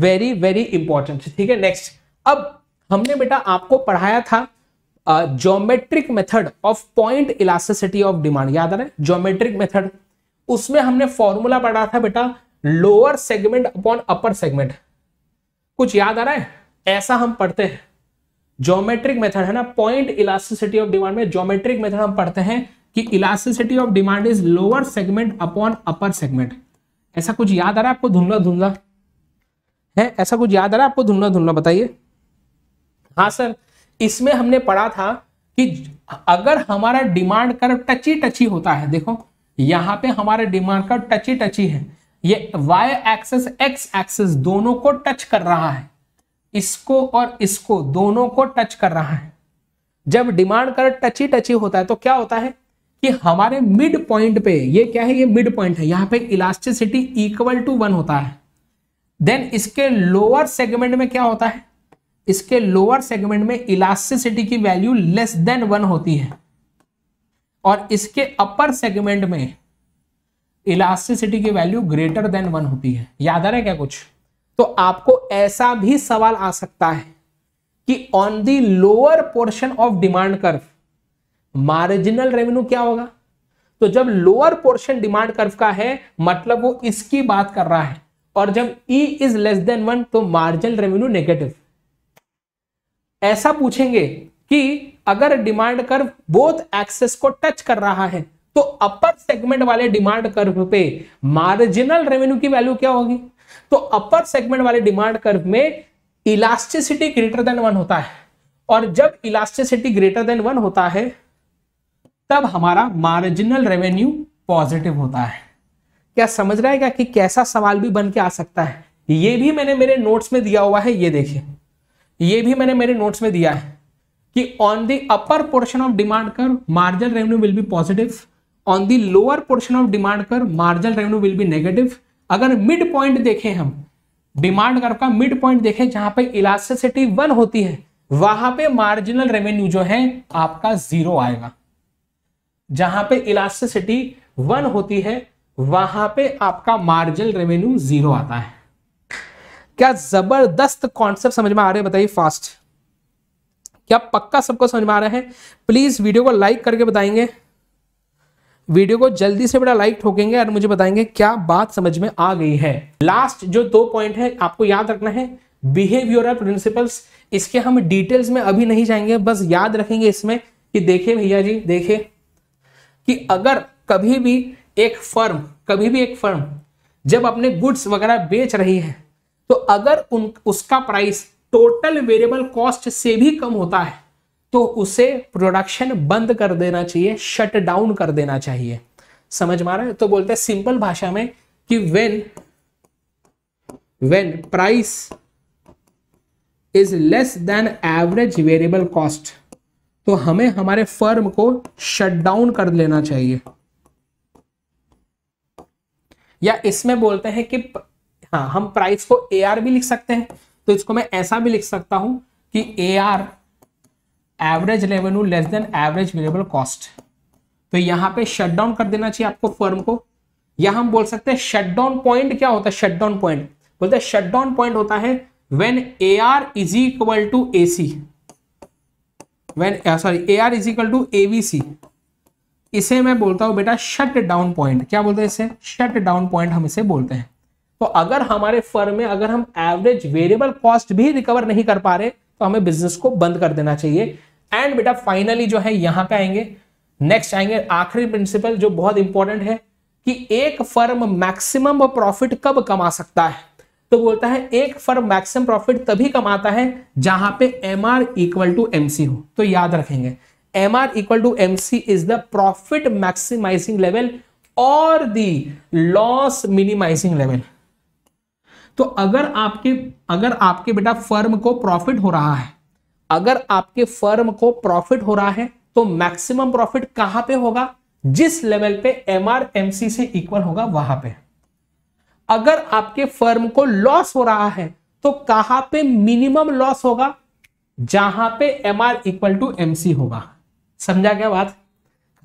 very very important ठीक है नेक्स्ट अब हमने बेटा आपको पढ़ाया था geometric method of point elasticity of demand याद आ रहा है ज्योमेट्रिक मेथड उसमें हमने फॉर्मूला पढ़ा था बेटा lower segment upon upper segment कुछ याद आ रहा है ऐसा हम पढ़ते हैं ज्योमेट्रिक मेथड है ना पॉइंट इलास्टिसिटी ऑफ डिमांड में ज्योमेट्रिक मेथड हम पढ़ते हैं कि elasticity of demand is lower segment upon upper segment ऐसा कुछ याद आ रहा है आपको धुंधला धुंधला है ऐसा कुछ याद आ रहा है आपको धुंधला धुंधला बताइए हाँ सर इसमें हमने पढ़ा था कि अगर हमारा डिमांड कर्व टची टची होता है देखो यहां पे हमारे डिमांड कर्व टची टची है ये y एक्सेस x एक्सेस दोनों को टच कर रहा है इसको और इसको दोनों को टच कर रहा है जब डिमांड कर टची टची होता है तो क्या होता है कि हमारे मिड पॉइंट पे ये क्या है ये मिड पॉइंट है यहां पे इलास्टिसिटी इक्वल टू वन होता है देन इसके लोअर सेगमेंट में क्या होता है इसके लोअर सेगमेंट में इलास्टिसिटी की वैल्यू लेस देन वन होती है और इसके अपर सेगमेंट में इलास्टिसिटी की वैल्यू ग्रेटर देन वन होती है याद आ रहा है क्या कुछ तो आपको ऐसा भी सवाल आ सकता है कि on the lower portion of demand curve marginal revenue क्या होगा तो जब लोअर पोर्शन डिमांड कर्व का है मतलब वो इसकी बात कर रहा है और जब E is less than one तो मार्जिनल रेवेन्यू नेगेटिव ऐसा पूछेंगे कि अगर डिमांड कर्व बोथ एक्सेस को टच कर रहा है तो अपर सेगमेंट वाले डिमांड कर्व पे मार्जिनल रेवेन्यू की वैल्यू क्या होगी तो अपर सेगमेंट वाले डिमांड कर्व में इलास्टिसिटी ग्रेटर देन वन होता है और जब इलास्टिसिटी ग्रेटर देन वन होता है तब हमारा मार्जिनल रेवेन्यू पॉजिटिव होता है क्या समझ रहा है क्या कि कैसा सवाल भी बन के आ सकता है ये भी मैंने मेरे नोट्स में दिया हुआ है ये देखिए ये भी मैंने मेरे नोट्स में दिया है कि on the upper portion of demand curve marginal revenue will be positive on the lower portion of demand curve marginal revenue will be negative अगर मिड पॉइंट देखें हम डिमांड कर का मिड पॉइंट देखें जहां पे इलास्टिसिटी वन होती है वहां पे मार्जिनल रेवेन्यू जो है आपका जीरो आएगा जहां पे इलास्टिसिटी वन होती है वहां पे आपका मार्जिनल रेवेन्यू जीरो आता है क्या जबरदस्त कॉन्सेप्ट समझ में आ रहे हैं बताइए फास्ट क्या पक्का सबको समझ में आ रहा है प्लीज वीडियो को लाइक करके बताएंगे वीडियो को जल्दी से बड़ा लाइक ठोकेंगे और मुझे बताएंगे क्या बात समझ में आ गई है लास्ट जो दो पॉइंट है आपको याद रखना है बिहेवियरल प्रिंसिपल्स इसके हम डिटेल्स में अभी नहीं जाएंगे बस याद रखेंगे इसमें कि देखे भैया जी देखे कि अगर कभी भी एक फर्म कभी भी एक फर्म जब अपने गुड्स वगैरह बेच रही है तो अगर उन उसका प्राइस टोटल वेरिएबल कॉस्ट से भी कम होता है तो उसे प्रोडक्शन बंद कर देना चाहिए शट डाउन कर देना चाहिए समझ मारा है तो बोलते हैं सिंपल भाषा में कि when when price is less than average variable cost तो हमें हमारे फर्म को शट डाउन कर लेना चाहिए या इसमें बोलते हैं कि हाँ हम प्राइस को ए आर भी लिख सकते हैं तो इसको मैं ऐसा भी लिख सकता हूं कि A R average revenue less than average variable cost तो यहां पे शट डाउन कर देना चाहिए आपको फर्म को या हम बोल सकते हैं शट डाउन पॉइंट क्या होता है शट डाउन पॉइंट बोलते हैं शट डाउन पॉइंट होता है when A R is equal to A C when sorry A R is equal to A V C इसे मैं बोलता हूं बेटा शट डाउन पॉइंट क्या बोलते हैं इसे शट डाउन पॉइंट हम इसे बोलते हैं तो अगर हमारे फर्म में अगर हम एवरेज वेरिएबल कॉस्ट भी रिकवर नहीं कर पा रहे तो हमें बिजनेस को बंद कर देना चाहिए एंड बेटा फाइनली जो है यहां पे आएंगे नेक्स्ट आएंगे आखिरी प्रिंसिपल जो बहुत इंपॉर्टेंट है कि एक फर्म मैक्सिमम प्रॉफिट कब कमा सकता है तो बोलता है एक फर्म मैक्सिमम प्रॉफिट तभी कमाता है जहां पे M R equal to M हो तो याद रखेंगे M R equal to M C is the profit maximising level और दी लॉस मिनिमाइजिंग लेवल तो अगर आपके अगर आपके बेटा फर्म को प्रॉफिट हो रहा है अगर आपके फर्म को प्रॉफिट हो रहा है तो मैक्सिमम प्रॉफिट कहां पे होगा जिस लेवल पे एमआरएमसी से इक्वल होगा वहां पे अगर आपके फर्म को लॉस हो रहा है तो कहां पे मिनिमम लॉस होगा जहां पे M R equal to MC होगा समझा क्या बात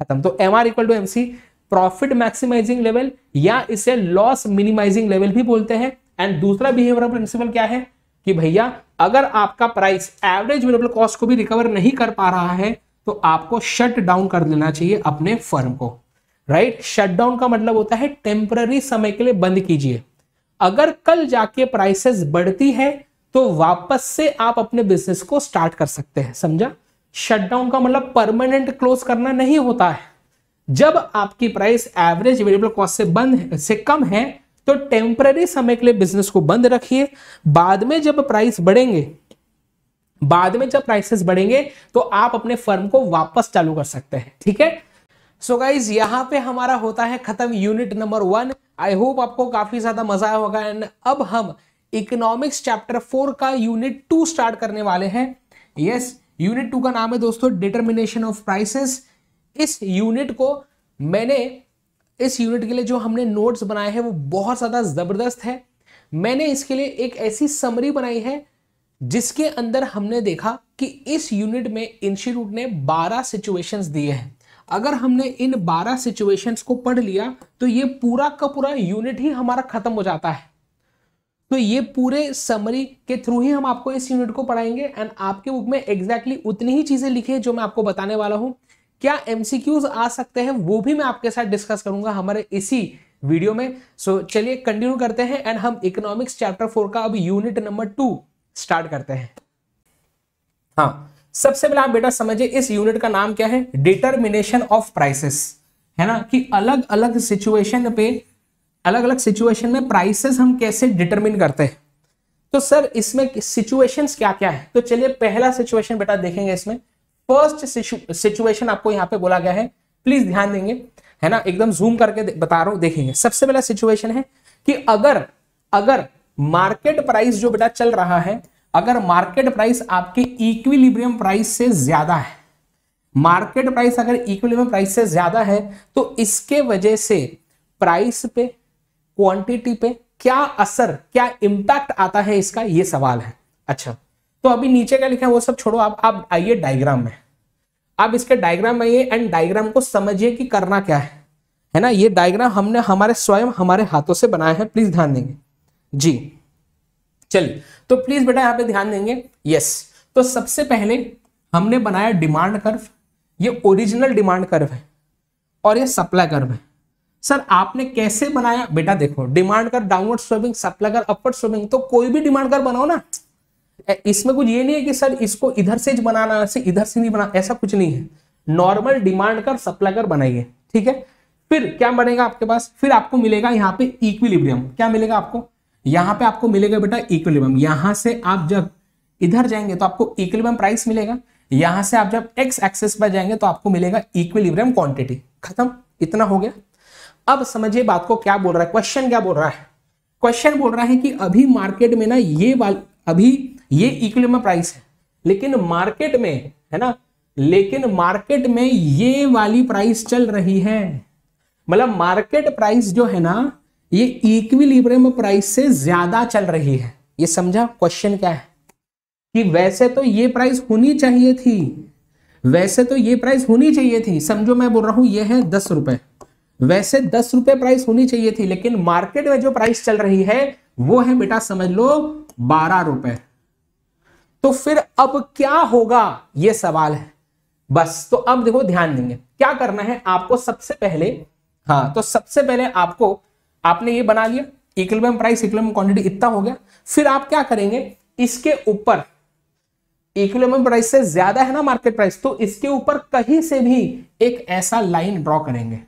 खत्म तो M R equal to MC profit maximising level या इसे लॉस मिनिमाइजिंग लेवल भी बोलते हैं एंड दूसरा बिहेवियर प्रिंसिपल क्या है कि भैया अगर आपका प्राइस एवरेज वेरिएबल कॉस्ट को भी रिकवर नहीं कर पा रहा है तो आपको शट डाउन कर देना चाहिए अपने फर्म को राइट शट डाउन का मतलब होता है टेम्पररी समय के लिए बंद कीजिए अगर कल जाके प्राइसेस बढ़ती है तो वापस से आप अपने बिजनेस को स्टार्ट कर सकते हैं समझा शटडाउन का मतलब परमानेंट क्लोज करना नहीं होता है जब आपकी प्राइस एवरेज वेरिएबल कॉस्ट से बंद से कम है तो टेम्पररी समय के लिए बिजनेस को बंद रखिए बाद में जब प्राइस बढ़ेंगे बाद में जब प्राइसेस बढ़ेंगे तो आप अपने फर्म को वापस चालू कर सकते हैं ठीक है सो गाइज यहाँ पे हमारा होता है खत्म unit number one I hope आपको काफी ज्यादा मजा आया होगा एंड अब हम इकोनॉमिक्स चैप्टर फोर का यूनिट टू स्टार्ट करने वाले हैं यस यूनिट टू का नाम है दोस्तों डिटर्मिनेशन ऑफ प्राइसेस इस यूनिट को मैंने इस यूनिट के लिए जो हमने नोट्स बनाए हैं वो बहुत ज़्यादा ज़बरदस्त है मैंने इसके लिए एक ऐसी समरी बनाई है जिसके अंदर हमने देखा कि इस यूनिट में इंस्टीट्यूट ने 12 सिचुएशंस दिए हैं अगर हमने इन 12 सिचुएशंस को पढ़ लिया तो ये पूरा का पूरा यूनिट ही हमारा ख़त्म हो जाता है तो ये पूरे समरी के थ्रू ही हम आपको इस यूनिट को पढ़ाएंगे एंड आपके बुक में एग्जैक्टली exactly उतनी ही चीज़ें लिखी है जो मैं आपको बताने वाला हूँ क्या एमसीक्यूज आ सकते हैं वो भी मैं आपके साथ डिस्कस करूंगा हमारे इसी वीडियो में सो so, चलिए कंटिन्यू करते हैं एंड हम इकोनॉमिक्स चैप्टर फोर का अब यूनिट नंबर टू स्टार्ट करते हैं हाँ सबसे पहले आप बेटा समझिए इस यूनिट का नाम क्या है डिटर्मिनेशन ऑफ प्राइसेस है ना कि अलग अलग सिचुएशन पे अलग अलग सिचुएशन में प्राइसेस हम कैसे डिटरमिन करते हैं तो सर इसमें सिचुएशंस क्या क्या है तो चलिए पहला सिचुएशन बेटा देखेंगे इसमें फर्स्ट सिचुएशन आपको यहाँ पे बोला गया है प्लीज ध्यान देंगे है ना एकदम जूम करके बता रहा हूं देखेंगे सबसे पहला सिचुएशन है कि अगर अगर मार्केट प्राइस जो बेटा चल रहा है अगर मार्केट प्राइस आपके इक्विलिब्रियम प्राइस से ज्यादा है मार्केट प्राइस अगर इक्विलिब्रियम प्राइस से ज्यादा है तो इसके वजह से प्राइस पे क्वांटिटी पे क्या असर क्या इंपैक्ट आता है इसका ये सवाल है अच्छा तो अभी नीचे क्या लिखा है वो सब छोड़ो आप आप आइए डायग्राम में आप इसके डायग्राम में आइए एंड डायग्राम को समझिए कि करना क्या है है ना ये डायग्राम हमने हमारे स्वयं हमारे हाथों से बनाया है प्लीज ध्यान देंगे जी चलिए तो प्लीज बेटा यहाँ पे ध्यान देंगे यस तो सबसे पहले हमने बनाया डिमांड कर्व ये ओरिजिनल डिमांड कर्व है और ये सप्लाई कर्व है सर आपने कैसे बनाया बेटा देखो demand curve downward sloping supply curve upward sloping तो कोई भी डिमांड कर बनाओ ना इसमें कुछ ये नहीं है कि सर इसको इधर से बनाना से इधर से नहीं बना ऐसा कुछ नहीं है नॉर्मल डिमांड कर सप्लाई कर बनाइए ठीक है फिर क्या बनेगा आपके पास फिर आपको मिलेगा यहाँ पे इक्विलिब्रियम क्या मिलेगा आपको यहाँ पे आपको मिलेगा बेटा इक्विलिब्रियम यहां से आप जब इधर जाएंगे तो आपको इक्विलिब्रियम प्राइस मिलेगा यहां से आप जब एक्स एक्सेस पर जाएंगे तो आपको मिलेगा इक्विलिब्रियम क्वांटिटी खत्म इतना हो गया अब समझिए बात को क्या बोल रहा है क्वेश्चन क्या बोल रहा है क्वेश्चन बोल रहा है कि अभी मार्केट में ना ये वाल अभी ये इक्विलिब्रियम प्राइस है लेकिन मार्केट में है ना लेकिन मार्केट में ये वाली प्राइस चल रही है मतलब मार्केट प्राइस जो है ना ये इक्विलिब्रियम प्राइस से ज्यादा चल रही है ये समझा क्वेश्चन क्या है कि वैसे तो ये प्राइस होनी चाहिए थी वैसे तो ये प्राइस होनी चाहिए थी समझो मैं बोल रहा हूं ये है दस रुपए वैसे दस रुपए प्राइस होनी चाहिए थी लेकिन मार्केट में जो प्राइस चल रही है वो है बेटा समझ लो बारह रुपए तो फिर अब क्या होगा यह सवाल है बस तो अब देखो ध्यान देंगे क्या करना है आपको सबसे पहले हाँ तो सबसे पहले आपको आपने ये बना लिया इक्विलिब्रियम प्राइस इक्विलिब्रियम क्वांटिटी इतना हो गया फिर आप क्या करेंगे इसके ऊपर इक्विलिब्रियम प्राइस से ज्यादा है ना मार्केट प्राइस तो इसके ऊपर कहीं से भी एक ऐसा लाइन ड्रॉ करेंगे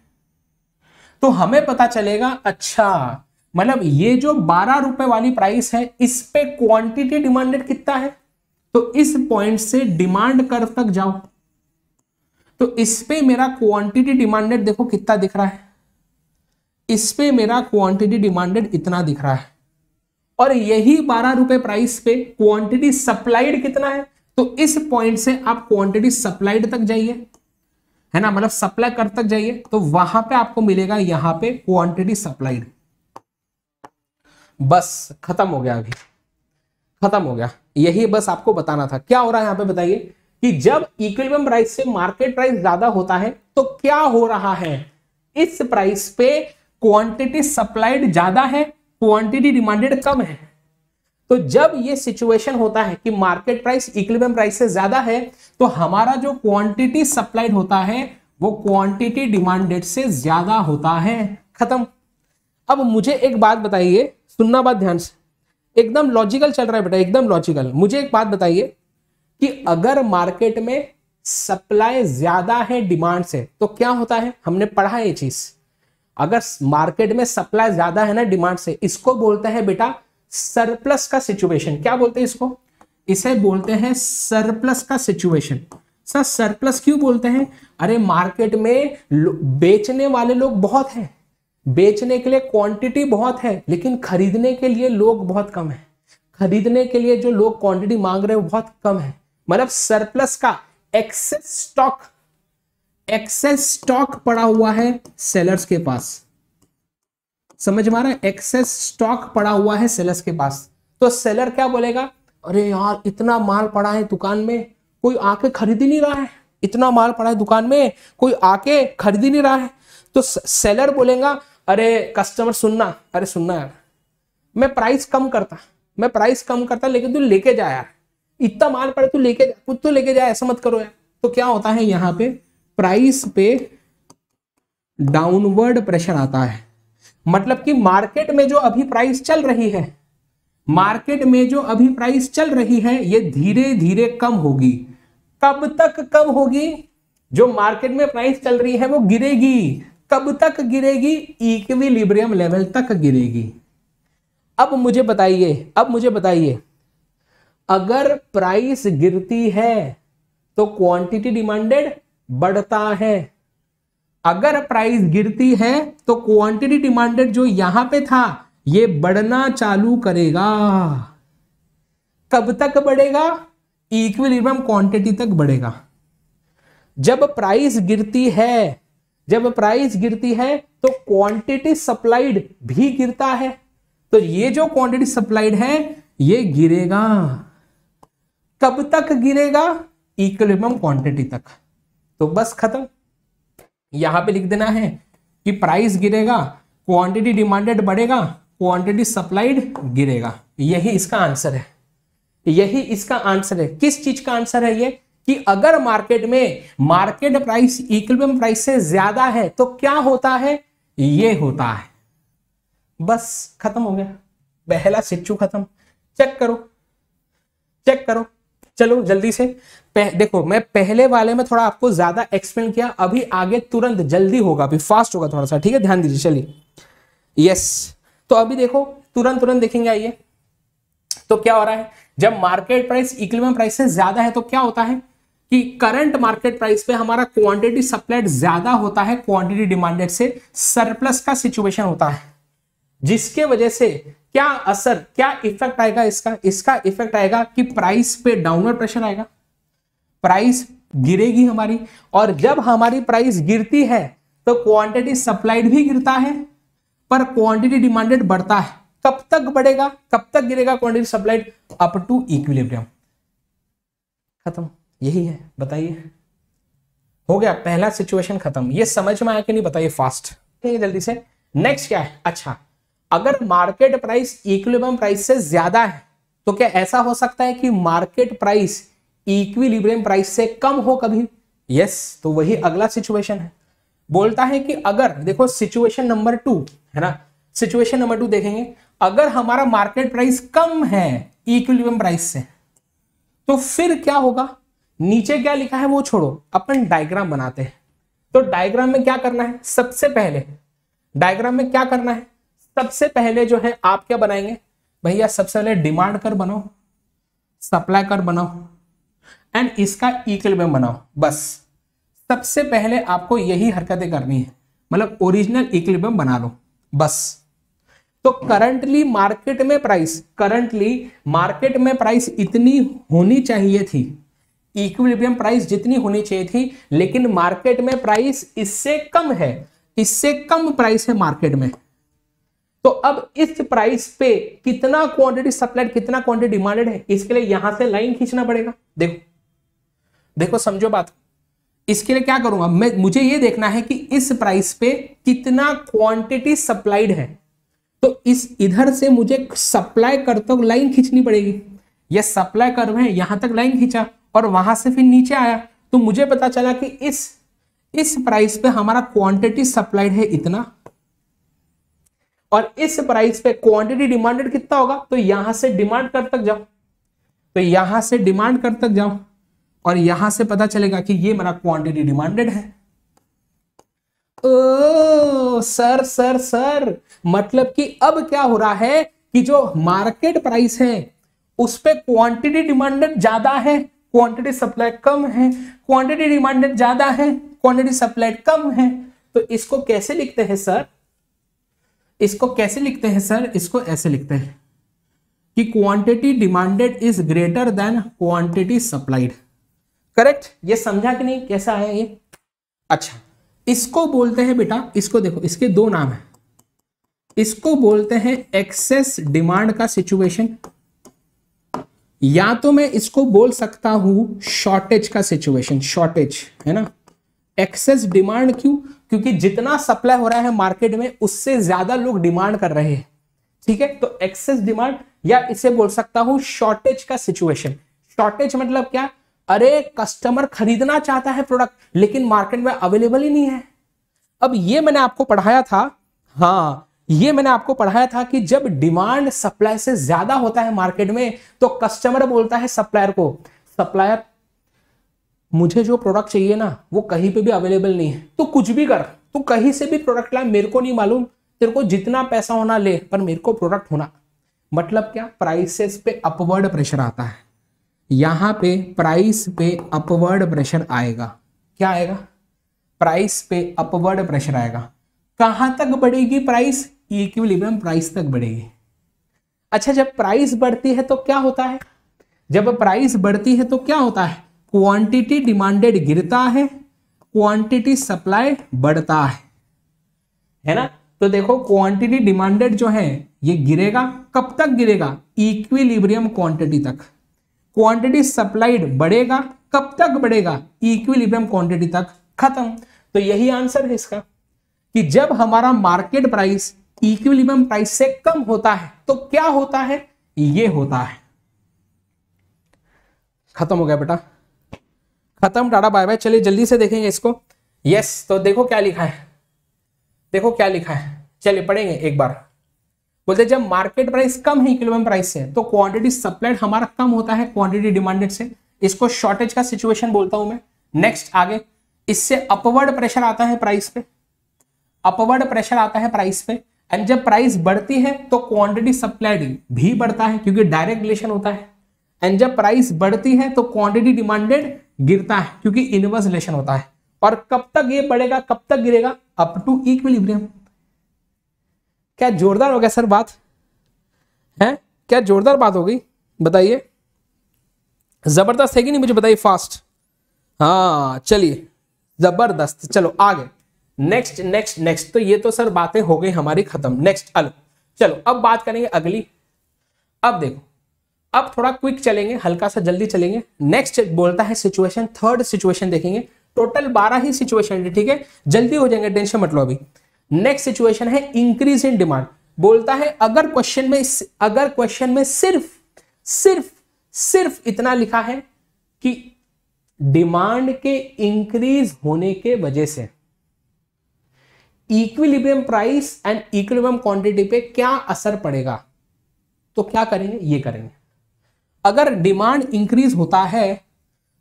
तो हमें पता चलेगा अच्छा मतलब ये जो बारह रुपए वाली प्राइस है इस पे क्वांटिटी डिमांडेड कितना है तो इस पॉइंट से डिमांड कर तक जाओ तो इस पे मेरा क्वांटिटी डिमांडेड देखो कितना दिख रहा है इस पे मेरा क्वांटिटी डिमांडेड इतना दिख रहा है और यही बारह रुपए प्राइस पे क्वांटिटी सप्लाइड कितना है तो इस पॉइंट से आप क्वांटिटी सप्लाइड तक जाइए है ना मतलब सप्लाई कर तक जाइए तो वहां पे आपको मिलेगा यहां पे क्वांटिटी सप्लाइड बस खत्म हो गया अभी खत्म हो गया यही बस आपको बताना था क्या हो रहा है यहां पे बताइए कि जब इक्विलिब्रियम प्राइस से मार्केट प्राइस ज्यादा होता है तो क्या हो रहा है इस प्राइस पे क्वांटिटी सप्लाइड ज्यादा है क्वांटिटी डिमांडेड कम है तो जब ये सिचुएशन होता है कि मार्केट प्राइस इक्विलिब्रियम प्राइस से ज्यादा है तो हमारा जो क्वांटिटी सप्लाइड होता है वो क्वांटिटी डिमांडेड से ज्यादा होता है खत्म अब मुझे एक बात बताइए सुनना बात ध्यान से एकदम लॉजिकल चल रहा है बेटा एकदम लॉजिकल मुझे एक बात बताइए कि अगर मार्केट में सप्लाई ज्यादा है डिमांड से तो क्या होता है हमने पढ़ा है ये चीज अगर मार्केट में सप्लाई ज्यादा है ना डिमांड से इसको बोलते हैं बेटा सरप्लस का सिचुएशन क्या बोलते हैं इसको इसे बोलते हैं सरप्लस का सिचुएशन सर सरप्लस क्यों बोलते हैं अरे मार्केट में बेचने वाले लोग बहुत हैं बेचने के लिए क्वांटिटी बहुत है लेकिन खरीदने के लिए लोग बहुत कम है खरीदने के लिए जो लोग क्वांटिटी मांग रहे हैं वो बहुत कम है मतलब सरप्लस का एक्सेस स्टॉक एक्सेस स्टॉक पड़ा हुआ है सेलर्स के पास समझ मारा है एक्सेस स्टॉक पड़ा हुआ है सेलर्स के पास तो सेलर क्या बोलेगा अरे यार इतना माल पड़ा है दुकान में कोई आके खरीद ही नहीं रहा है इतना माल पड़ा है दुकान में कोई आके खरीद ही नहीं रहा है तो सेलर बोलेगा अरे कस्टमर सुनना अरे सुनना यार मैं प्राइस कम करता मैं प्राइस कम करता लेकिन तू लेके जा यार इतना माल पड़े तू लेके जा कुछ तो लेके जाए ऐसा मत करो यार तो क्या होता है यहाँ पे प्राइस पे डाउनवर्ड प्रेशर आता है मतलब कि मार्केट में जो अभी प्राइस चल रही है मार्केट में जो अभी प्राइस चल रही है ये धीरे धीरे कम होगी कब तक कम होगी जो मार्केट में प्राइस चल रही है वो गिरेगी कब तक गिरेगी इक्विलिब्रियम लेवल तक गिरेगी अब मुझे बताइए अब मुझे बताइए अगर प्राइस गिरती है तो क्वांटिटी डिमांडेड बढ़ता है अगर प्राइस गिरती है तो क्वांटिटी डिमांडेड जो यहां पे था ये बढ़ना चालू करेगा कब तक बढ़ेगा इक्विलिब्रियम क्वांटिटी तक बढ़ेगा जब प्राइस गिरती है जब प्राइस गिरती है तो क्वांटिटी सप्लाइड भी गिरता है तो ये जो क्वांटिटी सप्लाइड है ये गिरेगा कब तक गिरेगा इक्विलिब्रियम क्वांटिटी तक तो बस खत्म यहां पे लिख देना है कि प्राइस गिरेगा क्वांटिटी डिमांडेड बढ़ेगा क्वांटिटी सप्लाइड गिरेगा यही इसका आंसर है यही इसका आंसर है किस चीज का आंसर है यह कि अगर मार्केट में मार्केट प्राइस इक्विबियम प्राइस से ज्यादा है तो क्या होता है ये होता है बस खत्म हो गया पहला सिच्चू खत्म चेक करो चेक करो चलो जल्दी से पह, देखो मैं पहले वाले में थोड़ा आपको ज्यादा एक्सप्लेन किया अभी आगे तुरंत जल्दी होगा अभी फास्ट होगा थोड़ा सा ठीक है ध्यान दीजिए चलिए यस तो अभी देखो तुरंत तुरंत देखेंगे आइए तो क्या हो रहा है जब मार्केट प्राइस इक्विबियम प्राइस से ज्यादा है तो क्या होता है कि करंट मार्केट प्राइस पे हमारा क्वांटिटी सप्लाइड ज्यादा होता है क्वांटिटी डिमांडेड से सरप्लस का सिचुएशन होता है जिसके वजह से क्या असर क्या इफेक्ट आएगा इसका इसका इफेक्ट आएगा कि प्राइस पे डाउनवर्ड प्रेशर आएगा प्राइस गिरेगी हमारी और जब हमारी प्राइस गिरती है तो क्वांटिटी सप्लाइड भी गिरता है पर क्वांटिटी डिमांडेड बढ़ता है कब तक बढ़ेगा कब तक गिरेगा quantity supplied up to equilibrium खत्म यही है बताइए हो गया पहला सिचुएशन खत्म ये समझ में आया कि नहीं बताइए फास्ट ठीक जल्दी से नेक्स्ट क्या है अच्छा अगर मार्केट प्राइस इक्विलिब्रियम प्राइस से ज्यादा है तो क्या ऐसा हो सकता है कि मार्केट प्राइस इक्विलिब्रियम प्राइस से कम हो कभी यस yes, तो वही अगला सिचुएशन है बोलता है कि अगर देखो सिचुएशन नंबर टू है ना सिचुएशन नंबर टू देखेंगे अगर हमारा मार्केट प्राइस कम है इक्विलिब्रियम प्राइस से तो फिर क्या होगा नीचे क्या लिखा है वो छोड़ो अपन डायग्राम बनाते हैं तो डायग्राम में क्या करना है सबसे पहले डायग्राम में क्या करना है सबसे पहले जो है आप क्या बनाएंगे भैया सबसे पहले डिमांड कर बनाओ सप्लाई कर बनाओ एंड इसका इक्वल में बनाओ बस सबसे पहले आपको यही हरकतें करनी है मतलब ओरिजिनल इक्विबियम बना लो बस तो करंटली मार्केट में प्राइस करंटली मार्केट में प्राइस इतनी होनी चाहिए थी इक्विलिब्रियम प्राइस जितनी होनी चाहिए थी लेकिन मार्केट में प्राइस इससे कम है इससे कम प्राइस है मार्केट में तो अब इस प्राइस पे कितना क्वांटिटी सप्लाइड कितना क्वांटिटी डिमांडेड है इसके लिए यहां से लाइन खींचना पड़ेगा देखो देखो समझो बात इसके लिए क्या करूंगा मैं मुझे यह देखना है कि इस प्राइस पे कितना क्वांटिटी सप्लाइड है तो इस इधर से मुझे सप्लाई करते लाइन खींचनी पड़ेगी ये सप्लाई कर्व है यहां तक लाइन खींचा और वहां से फिर नीचे आया तो मुझे पता चला कि इस इस प्राइस पे हमारा क्वांटिटी सप्लाइड है इतना और इस प्राइस पे क्वांटिटी डिमांडेड कितना होगा तो यहां से डिमांड कर तक जाओ तो यहां से डिमांड कर तक जाओ और यहां से पता चलेगा कि ये मेरा क्वांटिटी डिमांडेड है ओ सर सर सर मतलब कि अब क्या हो रहा है कि जो मार्केट प्राइस है उस पर क्वांटिटी डिमांडेड ज्यादा है क्वांटिटी सप्लाई कम है क्वांटिटी डिमांडेड ज्यादा है क्वांटिटी सप्लाई कम है तो इसको कैसे लिखते हैं सर इसको कैसे लिखते हैं सर इसको ऐसे लिखते हैं कि quantity demanded is greater than quantity supplied correct ये समझा कि नहीं कैसा है ये अच्छा इसको बोलते हैं बेटा इसको देखो इसके दो नाम है इसको बोलते हैं एक्सेस डिमांड का सिचुएशन या तो मैं इसको बोल सकता हूं शॉर्टेज का सिचुएशन शॉर्टेज है ना एक्सेस डिमांड क्यों क्योंकि जितना सप्लाई हो रहा है मार्केट में उससे ज्यादा लोग डिमांड कर रहे हैं ठीक है तो एक्सेस डिमांड या इसे बोल सकता हूं शॉर्टेज का सिचुएशन शॉर्टेज मतलब क्या अरे कस्टमर खरीदना चाहता है प्रोडक्ट लेकिन मार्केट में अवेलेबल ही नहीं है अब ये मैंने आपको पढ़ाया था हाँ ये मैंने आपको पढ़ाया था कि जब डिमांड सप्लाई से ज्यादा होता है मार्केट में तो कस्टमर बोलता है सप्लायर को सप्लायर मुझे जो प्रोडक्ट चाहिए ना वो कहीं पे भी अवेलेबल नहीं है तो कुछ भी कर तू कहीं से भी प्रोडक्ट ला मेरे को नहीं मालूम तेरे को जितना पैसा होना ले पर मेरे को प्रोडक्ट होना मतलब क्या प्राइसेस पे अपवर्ड प्रेशर आता है यहां पे प्राइस पे अपवर्ड प्रेशर आएगा क्या आएगा प्राइस पे अपवर्ड प्रेशर आएगा कहां तक बढ़ेगी प्राइस इक्विलिब्रियम प्राइस तक बढ़ेगी अच्छा जब प्राइस बढ़ती है तो क्या होता है जब प्राइस बढ़ती है तो क्या होता है क्वांटिटी डिमांडेड गिरता है क्वांटिटी सप्लाई बढ़ता है है ना तो देखो क्वांटिटी डिमांडेड जो है ये गिरेगा कब तक गिरेगा इक्विलिब्रियम क्वांटिटी तक क्वांटिटी सप्लाइड बढ़ेगा कब तक बढ़ेगा इक्विलिब्रियम क्वांटिटी तक खत्म तो यही आंसर है इसका कि जब हमारा मार्केट प्राइस इक्विलिबियम प्राइस से कम होता है तो क्या होता है ये होता है खत्म हो गया बेटा खत्म टाटा बाय बाय चलिए जल्दी से देखेंगे इसको यस तो देखो क्या लिखा है देखो क्या लिखा है चलिए पढ़ेंगे एक बार बोलते जब मार्केट प्राइस कम है इक्विलिबियम प्राइस से तो क्वांटिटी सप्लाइड हमारा कम होता है क्वांटिटी डिमांडेड से इसको शॉर्टेज का सिचुएशन बोलता हूं मैं नेक्स्ट आगे इससे अपवर्ड प्रेशर आता है प्राइस पे अपवर्ड प्रेशर आता है प्राइस पे एंड जब प्राइस बढ़ती है तो क्वांटिटी सप्लाइड भी बढ़ता है क्योंकि डायरेक्ट रिलेशन होता है एंड जब प्राइस बढ़ती है तो क्वांटिटी डिमांडेड गिरता है क्योंकि इनवर्स रिलेशन होता है और कब तक ये बढ़ेगा कब तक गिरेगा अप टू इक्विलिब्रियम क्या जोरदार हो गया सर बात है क्या जोरदार बात हो गई बताइए जबरदस्त है कि नहीं मुझे बताइए फास्ट हाँ चलिए जबरदस्त चलो आगे नेक्स्ट नेक्स्ट नेक्स्ट तो ये तो सर बातें हो गई हमारी खत्म नेक्स्ट अलग चलो अब बात करेंगे अगली अब देखो अब थोड़ा क्विक चलेंगे हल्का सा जल्दी चलेंगे नेक्स्ट बोलता है सिचुएशन थर्ड सिचुएशन देखेंगे टोटल बारह ही सिचुएशन है ठीक है जल्दी हो जाएंगे टेंशन मत लो अभी नेक्स्ट सिचुएशन है इंक्रीज इन डिमांड बोलता है अगर क्वेश्चन में अगर क्वेश्चन में सिर्फ सिर्फ सिर्फ इतना लिखा है कि डिमांड के इंक्रीज होने के वजह से equilibrium price and equilibrium quantity पे क्या असर पड़ेगा तो क्या करेंगे ये करेंगे अगर डिमांड इंक्रीज होता है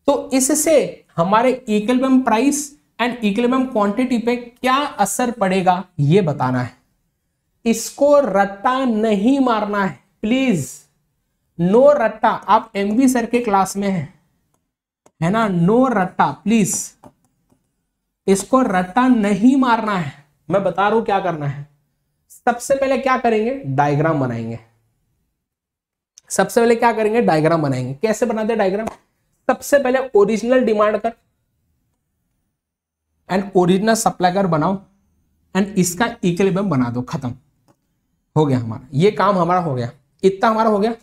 तो इससे हमारे equilibrium price and equilibrium quantity पे क्या असर पड़ेगा ये बताना है इसको रट्टा नहीं मारना है प्लीज नो रट्टा आप एमवी सर के क्लास में है, है ना नो रट्टा प्लीज इसको रट्टा नहीं मारना है मैं बता रहा हूं क्या करना है सबसे पहले क्या करेंगे डायग्राम बनाएंगे सबसे पहले क्या करेंगे डायग्राम बनाएंगे कैसे बनाते हैं डायग्राम सबसे पहले original demand curve and original supply curve बनाओ एंड इसका इक्विलिब्रियम बना दो खत्म हो गया हमारा ये काम हमारा हो गया इतना हमारा हो गया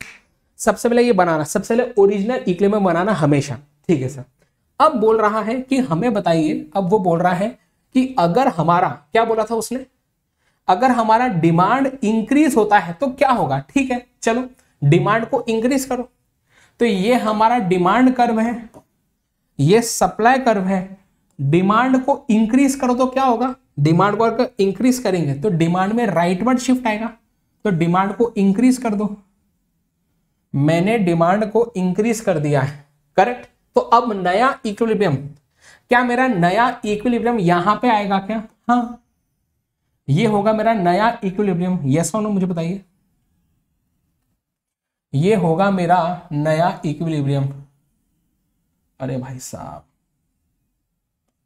सबसे पहले ये बनाना सबसे पहले ओरिजिनल इक्विलिब्रियम बनाना हमेशा ठीक है सर अब बोल रहा है कि हमें बताइए अब वो बोल रहा है कि अगर हमारा क्या बोला था उसने अगर हमारा डिमांड इंक्रीज होता है तो क्या होगा ठीक है चलो डिमांड को इंक्रीज करो तो ये हमारा डिमांड कर्व है ये सप्लाई कर्व है डिमांड को इंक्रीज करो तो क्या होगा डिमांड को इंक्रीज करेंगे तो डिमांड में राइटवर्ड शिफ्ट आएगा तो डिमांड को इंक्रीज कर दो मैंने डिमांड को इंक्रीज कर दिया है करेक्ट तो अब नया इक्विलिब्रियम क्या मेरा नया इक्विलिब्रियम यहां पे आएगा क्या हाँ ये होगा मेरा नया इक्विलिब्रियम यस और नो मुझे बताइए ये होगा मेरा नया इक्विलिब्रियम अरे भाई साहब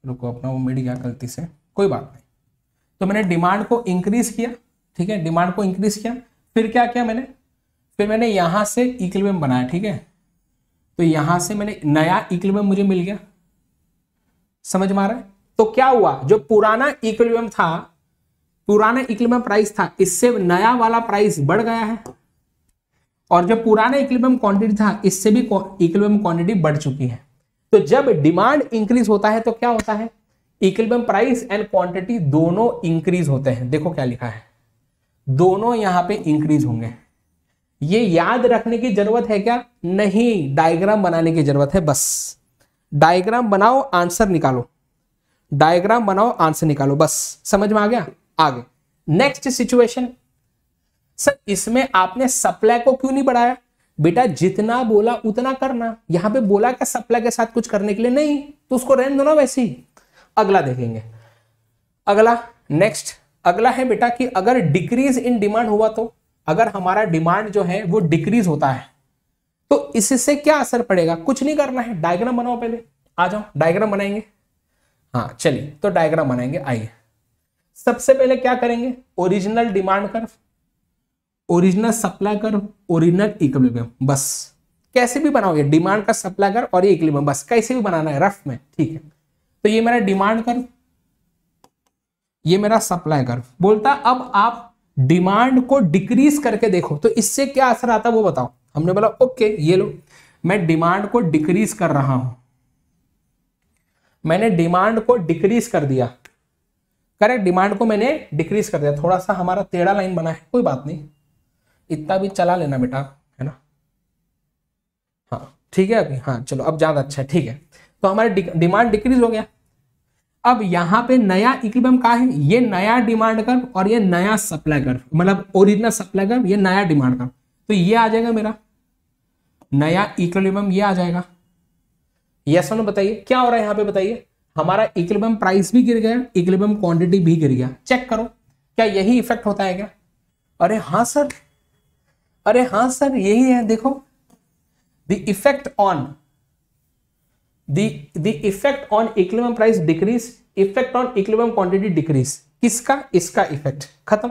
रुको अपना वो मिट गया गलती से कोई बात नहीं तो मैंने डिमांड को इंक्रीज किया ठीक है डिमांड को इंक्रीज किया फिर क्या किया मैंने फिर मैंने यहां से इक्विलिब्रियम बनाया ठीक है तो यहां से मैंने नया इक्विलिब्रियम मुझे मिल गया समझ में आ रहा है तो क्या हुआ जो पुराना इक्विलिब्रियम था पुराना इक्विलिब्रियम प्राइस था इससे नया वाला प्राइस बढ़ गया है और जो पुराना इक्विलिब्रियम क्वांटिटी था इससे भी इक्विलिब्रियम क्वांटिटी बढ़ चुकी है तो जब डिमांड इंक्रीज होता है तो क्या होता है इक्विलिब्रियम प्राइस एंड क्वांटिटी दोनों इंक्रीज होते हैं देखो क्या लिखा है दोनों यहां पर इंक्रीज होंगे ये याद रखने की जरूरत है क्या नहीं डायग्राम बनाने की जरूरत है बस डायग्राम बनाओ आंसर निकालो डायग्राम बनाओ आंसर निकालो बस समझ में आ गया आगे नेक्स्ट सिचुएशन सर इसमें आपने सप्लाई को क्यों नहीं बढ़ाया बेटा जितना बोला उतना करना यहां पे बोला क्या सप्लाई के साथ कुछ करने के लिए नहीं तो उसको रहने दो ना वैसे ही अगला देखेंगे अगला नेक्स्ट अगला है बेटा कि अगर डिक्रीज इन डिमांड हुआ तो अगर हमारा डिमांड जो है वो डिक्रीज होता है तो इससे क्या असर पड़ेगा कुछ नहीं करना है डायग्राम बनाओ पहले आ जाओ डायग्राम बनाएंगे हाँ चलिए तो डायग्राम बनाएंगे आइए सबसे पहले क्या करेंगे original demand curve original supply curve original equilibrium बस कैसे भी बनाओगे डिमांड का सप्लाई कर और ये बस कैसे भी बनाना है रफ में ठीक है तो ये मेरा डिमांड कर्व ये मेरा सप्लाई कर्व बोलता अब आप डिमांड को डिक्रीज करके देखो तो इससे क्या असर आता है वो बताओ हमने बोला ओके ये लो मैं डिमांड को डिक्रीज कर रहा हूं मैंने डिमांड को डिक्रीज कर दिया करेक्ट डिमांड को मैंने डिक्रीज कर दिया थोड़ा सा हमारा टेढ़ा लाइन बना है कोई बात नहीं इतना भी चला लेना बेटा है ना हाँ ठीक है अभी हाँ चलो अब ज़्यादा अच्छा है ठीक है तो हमारा डिमांड डिक्रीज हो गया अब यहां पे नया इक्विलिब्रियम का है ये नया डिमांड कर्व और ये नया सप्लाई कर्व मतलब ओरिजिनल सप्लाई कर्व ये नया डिमांड कर्व तो ये आ जाएगा मेरा नया इक्विलिब्रियम ये आ जाएगा यस yes बताइए क्या हो रहा है यहां पे बताइए हमारा इक्विलिब्रियम प्राइस भी गिर गया इक्विलिब्रियम क्वांटिटी भी गिर गया चेक करो क्या यही इफेक्ट होता है क्या अरे हाँ सर अरे हाँ सर यही है देखो the effect on the effect on equilibrium price decrease effect on equilibrium quantity decrease किसका इसका इफेक्ट खत्म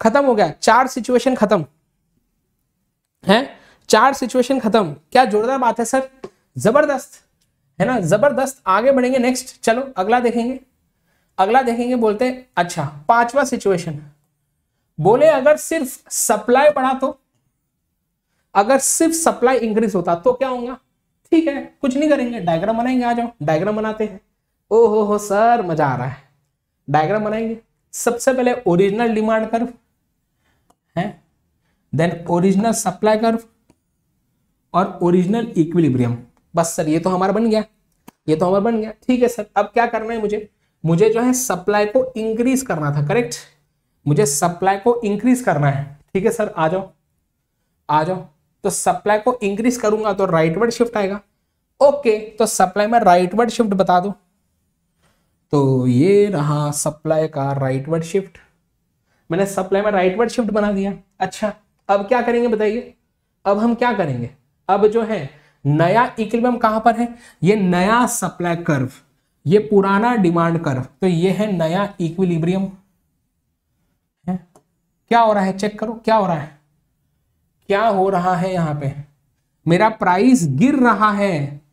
खत्म हो गया चार सिचुएशन खत्म है चार सिचुएशन खत्म क्या जोरदार बात है सर जबरदस्त है ना जबरदस्त आगे बढ़ेंगे नेक्स्ट चलो अगला देखेंगे अगला देखेंगे बोलते अच्छा पांचवा सिचुएशन बोले अगर सिर्फ सप्लाई बढ़ा तो अगर सिर्फ सप्लाई इंक्रीज होता तो क्या होगा ठीक है कुछ नहीं करेंगे डायग्राम बनाएंगे आ जाओ डायग्राम बनाते हैं ओ हो हो सर मजा आ रहा है डायग्राम बनाएंगे सबसे पहले ओरिजिनल डिमांड कर्व है देन ओरिजिनल सप्लाई कर्व और ओरिजिनल इक्विलिब्रियम बस सर ये तो हमारा बन गया ये तो हमारा बन गया ठीक है सर अब क्या करना है मुझे मुझे जो है सप्लाई को इंक्रीज करना था करेक्ट मुझे सप्लाई को इंक्रीज करना है ठीक है सर आ जाओ आ जाओ तो सप्लाई को इंक्रीज करूंगा तो राइटवर्ड शिफ्ट आएगा ओके तो सप्लाई में राइटवर्ड शिफ्ट बता दो तो ये रहा सप्लाई का राइटवर्ड शिफ्ट मैंने सप्लाई में राइटवर्ड शिफ्ट बना दिया अच्छा अब क्या करेंगे बताइए अब हम क्या करेंगे अब जो है नया इक्विलिब्रियम कहां पर है ये नया सप्लाई कर्व ये पुराना डिमांड कर्व तो ये है नया इक्विलिब्रियम क्या हो रहा है चेक करो क्या हो रहा है क्या हो रहा है यहां पे मेरा प्राइस गिर रहा है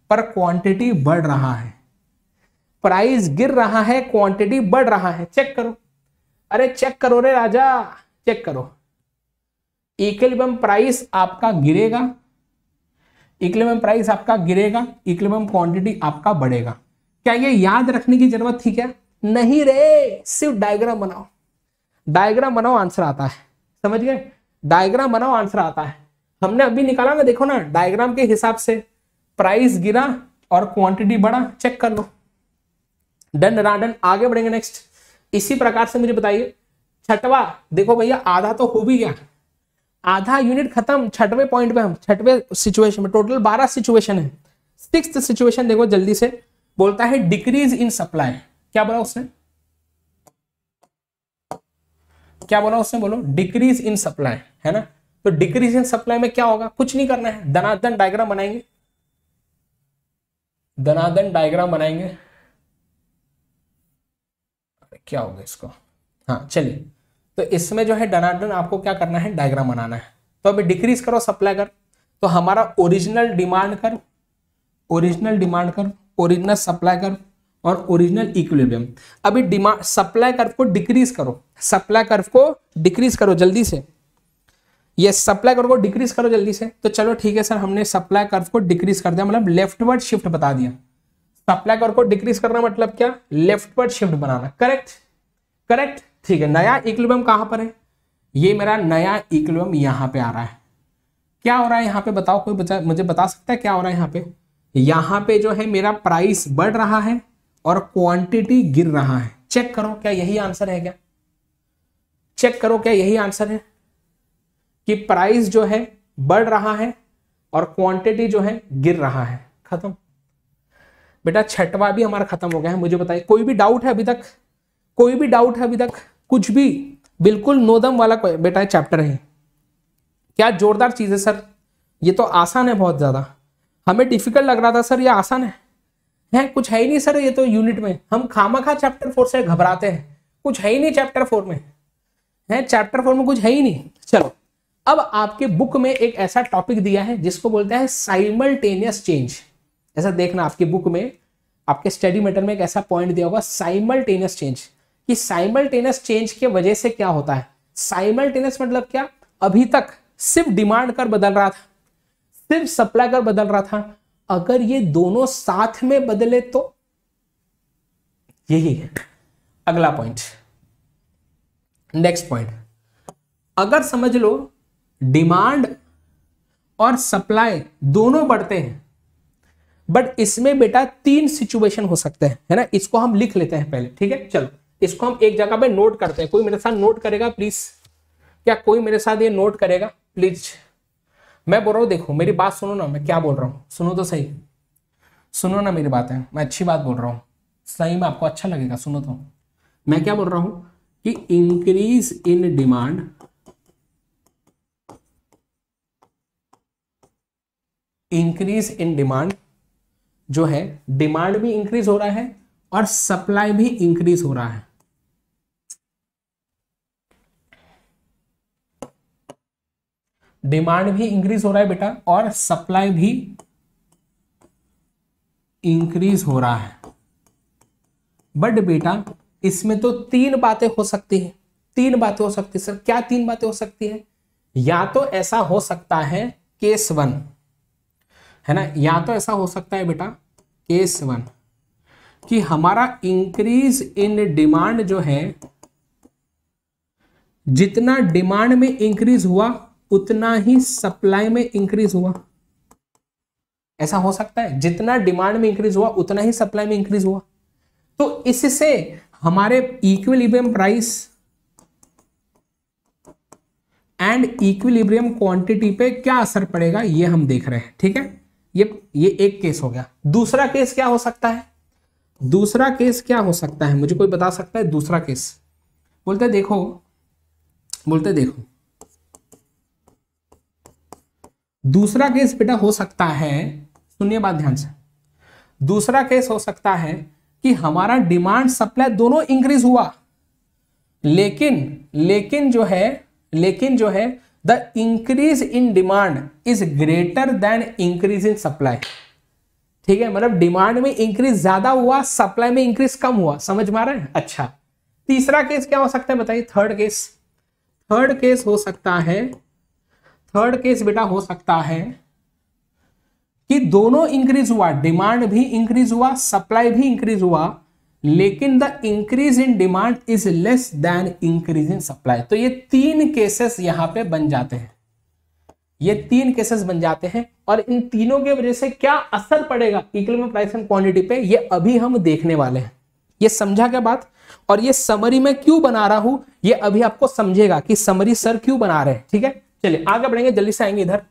पर क्वांटिटी बढ़ रहा है प्राइस गिर रहा है क्वांटिटी बढ़ रहा है चेक करो अरे चेक करो रे राजा चेक करो इक्विलिब्रियम प्राइस आपका गिरेगा इक्लेमम प्राइस आपका गिरेगा इक्लेमम क्वांटिटी आपका बढ़ेगा क्या ये याद रखने की जरूरत थी क्या नहीं रे सिर्फ डायग्राम बनाओ डायग्राम बनाओ आंसर आता है समझ गए डायग्राम बनाओ आंसर आता है हमने अभी निकाला ना देखो ना डायग्राम के हिसाब से प्राइस गिरा और क्वांटिटी बढ़ा चेक कर लो डन राडन आगे बढ़ेंगे नेक्स्ट इसी प्रकार से मुझे बताइए छठवा देखो भैया आधा तो हो भी गया आधा यूनिट खत्म छठवें पॉइंट पे हम छठवें सिचुएशन में टोटल बारह सिचुएशन है सिक्स सिचुएशन देखो जल्दी से बोलता है डिक्रीज इन सप्लाई क्या बोला उसने क्या बोला उसने बोलो डिक्रीज इन सप्लाई है ना तो डिक्रीज इन सप्लाई में क्या होगा कुछ नहीं करना है धनादन डायग्राम बनाएंगे धनादन डायग्राम बनाएंगे क्या होगा इसको हाँ चलिए तो इसमें जो है डनाडन आपको क्या करना है डायग्राम बनाना है तो अभी डिक्रीज करो सप्लाई कर तो हमारा original demand curve original demand curve original supply curve और ओरिजिनल इक्विलिब्रियम अभी डिमांड सप्लाई कर्व को डिक्रीज करो सप्लाई कर्व को डिक्रीज करो जल्दी से ये सप्लाई कर्व को डिक्रीज करो जल्दी से तो चलो ठीक है सर हमने सप्लाई कर्व को डिक्रीज कर दिया मतलब लेफ्टवर्ड शिफ्ट बता दिया सप्लाई कर्व को डिक्रीज करना मतलब क्या लेफ्टवर्ड शिफ्ट बनाना करेक्ट करेक्ट ठीक है नया इक्विलिब्रियम कहां पर है ये मेरा नया इक्लिबम यहां पे आ रहा है क्या हो रहा है यहां पे बताओ कोई बचा मुझे बता सकता है क्या हो रहा है यहां पे यहां पे जो है मेरा प्राइस बढ़ रहा है और क्वांटिटी गिर रहा है चेक करो क्या यही आंसर है क्या चेक करो क्या यही आंसर है कि प्राइस जो है बढ़ रहा है और क्वांटिटी जो है गिर रहा है खत्म बेटा छठवा भी हमारा खत्म हो गया है मुझे बताइए कोई भी डाउट है अभी तक कोई भी डाउट है अभी तक कुछ भी बिल्कुल नोदम वाला बेटा है चैप्टर है क्या जोरदार चीज़ है सर ये तो आसान है बहुत ज़्यादा हमें डिफिकल्ट लग रहा था सर ये आसान है है कुछ है ही नहीं सर ये तो यूनिट में हम खामा खा चैप्टर फोर से घबराते हैं कुछ है ही नहीं चैप्टर फोर में है चैप्टर फोर में कुछ है ही नहीं चलो अब आपके बुक में एक ऐसा टॉपिक दिया है जिसको बोलते हैं साइमल्टेनियस चेंज ऐसा देखना आपकी बुक में आपके स्टडी मेटर में एक ऐसा पॉइंट दिया होगा साइमल्टेनियस चेंज कि साइमल्टेनियस चेंज के वजह से क्या होता है साइमल्टेनियस मतलब क्या अभी तक सिर्फ डिमांड कर बदल रहा था सिर्फ सप्लाई कर बदल रहा था अगर ये दोनों साथ में बदले तो यही है अगला पॉइंट नेक्स्ट पॉइंट अगर समझ लो डिमांड और सप्लाई दोनों बढ़ते हैं बट इसमें बेटा तीन सिचुएशन हो सकते हैं है ना इसको हम लिख लेते हैं पहले ठीक है चलो इसको हम एक जगह पे नोट करते हैं कोई मेरे साथ नोट करेगा प्लीज क्या कोई मेरे साथ ये नोट करेगा प्लीज मैं बोल रहा हूँ देखो मेरी बात सुनो ना मैं क्या बोल रहा हूँ सुनो तो सही सुनो ना मेरी बातें मैं अच्छी बात बोल रहा हूँ सही में आपको अच्छा लगेगा सुनो तो मैं क्या बोल रहा हूँ कि increase in demand increase in demand जो है डिमांड भी इंक्रीज हो रहा है और सप्लाई भी इंक्रीज हो रहा है डिमांड भी इंक्रीज हो रहा है बेटा और सप्लाई भी इंक्रीज हो रहा है बट बेटा इसमें तो तीन बातें हो सकती है तीन बातें हो सकती है सर क्या तीन बातें हो सकती है या तो ऐसा हो सकता है केस वन है ना या तो ऐसा हो सकता है बेटा केस वन कि हमारा इंक्रीज इन डिमांड जो है जितना डिमांड में इंक्रीज हुआ उतना ही सप्लाई में इंक्रीज हुआ ऐसा हो सकता है जितना डिमांड में इंक्रीज हुआ उतना ही सप्लाई में इंक्रीज हुआ तो इससे हमारे equilibrium price and equilibrium quantity पे क्या असर पड़ेगा ये हम देख रहे हैं ठीक है ये ये एक केस हो गया दूसरा केस क्या हो सकता है दूसरा केस क्या हो सकता है मुझे कोई बता सकता है दूसरा केस बोलते देखो बोलते देखो दूसरा केस बेटा हो सकता है सुनिए बात ध्यान से दूसरा केस हो सकता है कि हमारा डिमांड सप्लाई दोनों इंक्रीज हुआ लेकिन लेकिन जो है लेकिन जो है the increase in demand is greater than increase in supply ठीक है मतलब डिमांड में इंक्रीज ज्यादा हुआ सप्लाई में इंक्रीज कम हुआ समझ में आ रहा है अच्छा तीसरा केस क्या हो सकता है बताइए थर्ड केस थर्ड केस हो सकता है थर्ड केस बेटा हो सकता है कि दोनों इंक्रीज हुआ डिमांड भी इंक्रीज हुआ सप्लाई भी इंक्रीज हुआ लेकिन the increase in demand is less than increase in supply तो ये तीन केसेस यहां पे बन जाते हैं ये तीन केसेस बन जाते हैं और इन तीनों के वजह से क्या असर पड़ेगा इकोनॉमिक प्राइस एंड क्वांटिटी पे ये अभी हम देखने वाले हैं ये समझा क्या बात और ये समरी में क्यों बना रहा हूं ये अभी आपको समझेगा कि समरी सर क्यों बना रहे हैं ठीक है चलिए आगे बढ़ेंगे जल्दी से आएंगे इधर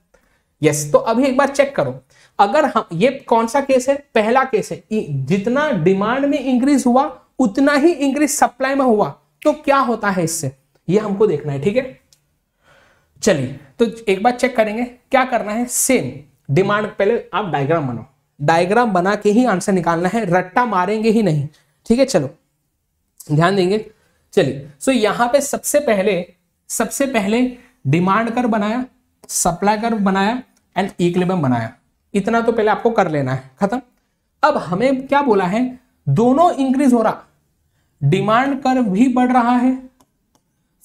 यस तो अभी एक बार चेक करो अगर हम ये कौन सा केस है पहला केस है जितना डिमांड में इंक्रीज हुआ उतना ही इंक्रीज सप्लाई में हुआ तो क्या होता है इससे ये हमको देखना है ठीक है चलिए तो एक बार चेक करेंगे क्या करना है सेम डिमांड पहले आप डायग्राम बनाओ डायग्राम बना के ही आंसर निकालना है रट्टा मारेंगे ही नहीं ठीक है चलो ध्यान देंगे चलिए सो यहां पे सबसे पहले सबसे पहले डिमांड कर बनाया सप्लाई कर बनाया एंड इक्लिबम बनाया इतना तो पहले आपको कर लेना है खत्म अब हमें क्या बोला है दोनों इंक्रीज हो रहा डिमांड कर भी बढ़ रहा है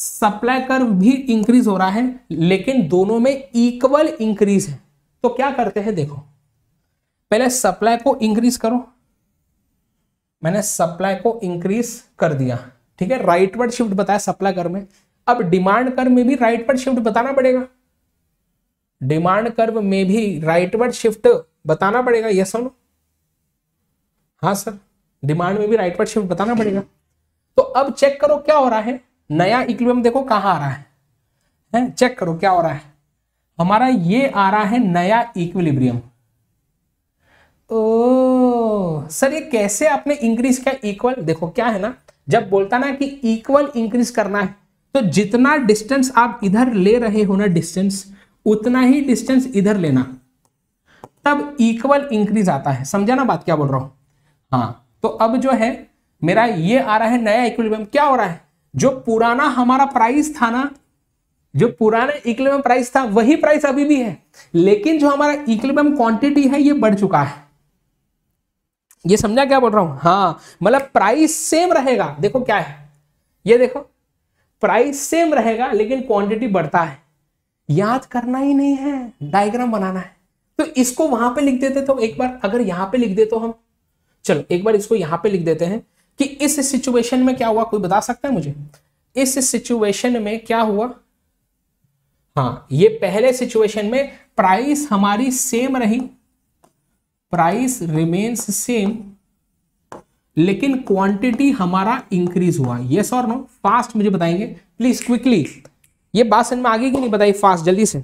सप्लाई कर भी इंक्रीज हो रहा है लेकिन दोनों में इक्वल इंक्रीज है तो क्या करते हैं देखो पहले सप्लाई को इंक्रीज करो मैंने सप्लाई को इंक्रीज कर दिया ठीक है राइट वर्ड शिफ्ट बताया सप्लाई कर में अब डिमांड कर में भी राइट वर्ड शिफ्ट बताना पड़ेगा डिमांड कर्व में भी राइट वर्ड शिफ्ट बताना पड़ेगा यस सुनो हाँ सर डिमांड में भी राइट वर्ड शिफ्ट बताना पड़ेगा तो अब चेक करो क्या हो रहा है नया इक्विलिब्रियम देखो कहां आ रहा है हैं चेक करो क्या हो रहा है हमारा ये आ रहा है नया इक्विलिब्रियम ओ सर ये कैसे आपने इंक्रीज किया इक्वल देखो क्या है ना जब बोलता ना कि इक्वल इंक्रीज करना है तो जितना डिस्टेंस आप इधर ले रहे हो ना डिस्टेंस उतना ही डिस्टेंस इधर लेना तब इक्वल इंक्रीज आता है समझा ना बात क्या बोल रहा हूं हाँ तो अब जो है मेरा ये आ रहा है नया इक्विलिब्रियम क्या हो रहा है जो पुराना हमारा प्राइस था ना जो पुराना इक्लेम प्राइस था वही प्राइस अभी भी है लेकिन जो हमारा इक्लेम क्वांटिटी है ये बढ़ चुका है ये समझा क्या बोल रहा हूं हाँ मतलब प्राइस सेम रहेगा देखो क्या है ये देखो प्राइस सेम रहेगा लेकिन क्वांटिटी बढ़ता है याद करना ही नहीं है डायग्राम बनाना है तो इसको वहां पे लिख देते तो एक बार अगर यहां पे लिख दे तो हम चलो एक बार इसको यहां पे लिख देते हैं कि इस सिचुएशन में क्या हुआ कोई बता सकता है मुझे इस सिचुएशन में क्या हुआ हाँ ये पहले सिचुएशन में प्राइस हमारी सेम रही प्राइस रिमेन्स सेम लेकिन क्वांटिटी हमारा इंक्रीज हुआ यस और नो फास्ट मुझे बताएंगे प्लीज क्विकली ये बात समझ में आगे की नहीं बताई फास्ट जल्दी से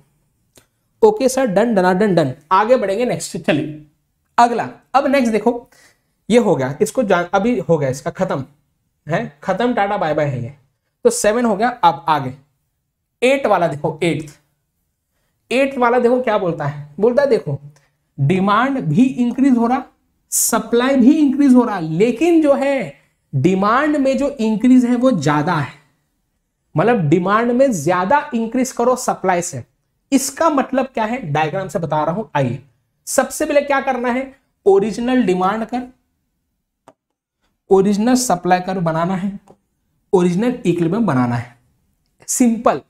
okay sir done done done done आगे बढ़ेंगे नेक्स्ट चलिए अगला अब नेक्स्ट देखो ये हो गया इसको जान अभी हो गया इसका खत्म है खत्म टाटा बाय बाय है ये तो सेवन हो गया अब आगे एट वाला देखो एट एट वाला देखो क्या बोलता है बोलता है देखो डिमांड भी इंक्रीज हो रहा सप्लाई भी इंक्रीज हो रहा लेकिन जो है डिमांड में जो इंक्रीज है वो ज्यादा है मतलब डिमांड में ज्यादा इंक्रीज करो सप्लाई से इसका मतलब क्या है डायग्राम से बता रहा हूं आइए सबसे पहले क्या करना है original demand curve original supply curve बनाना है ओरिजिनल इक्विलिब्रियम बनाना है सिंपल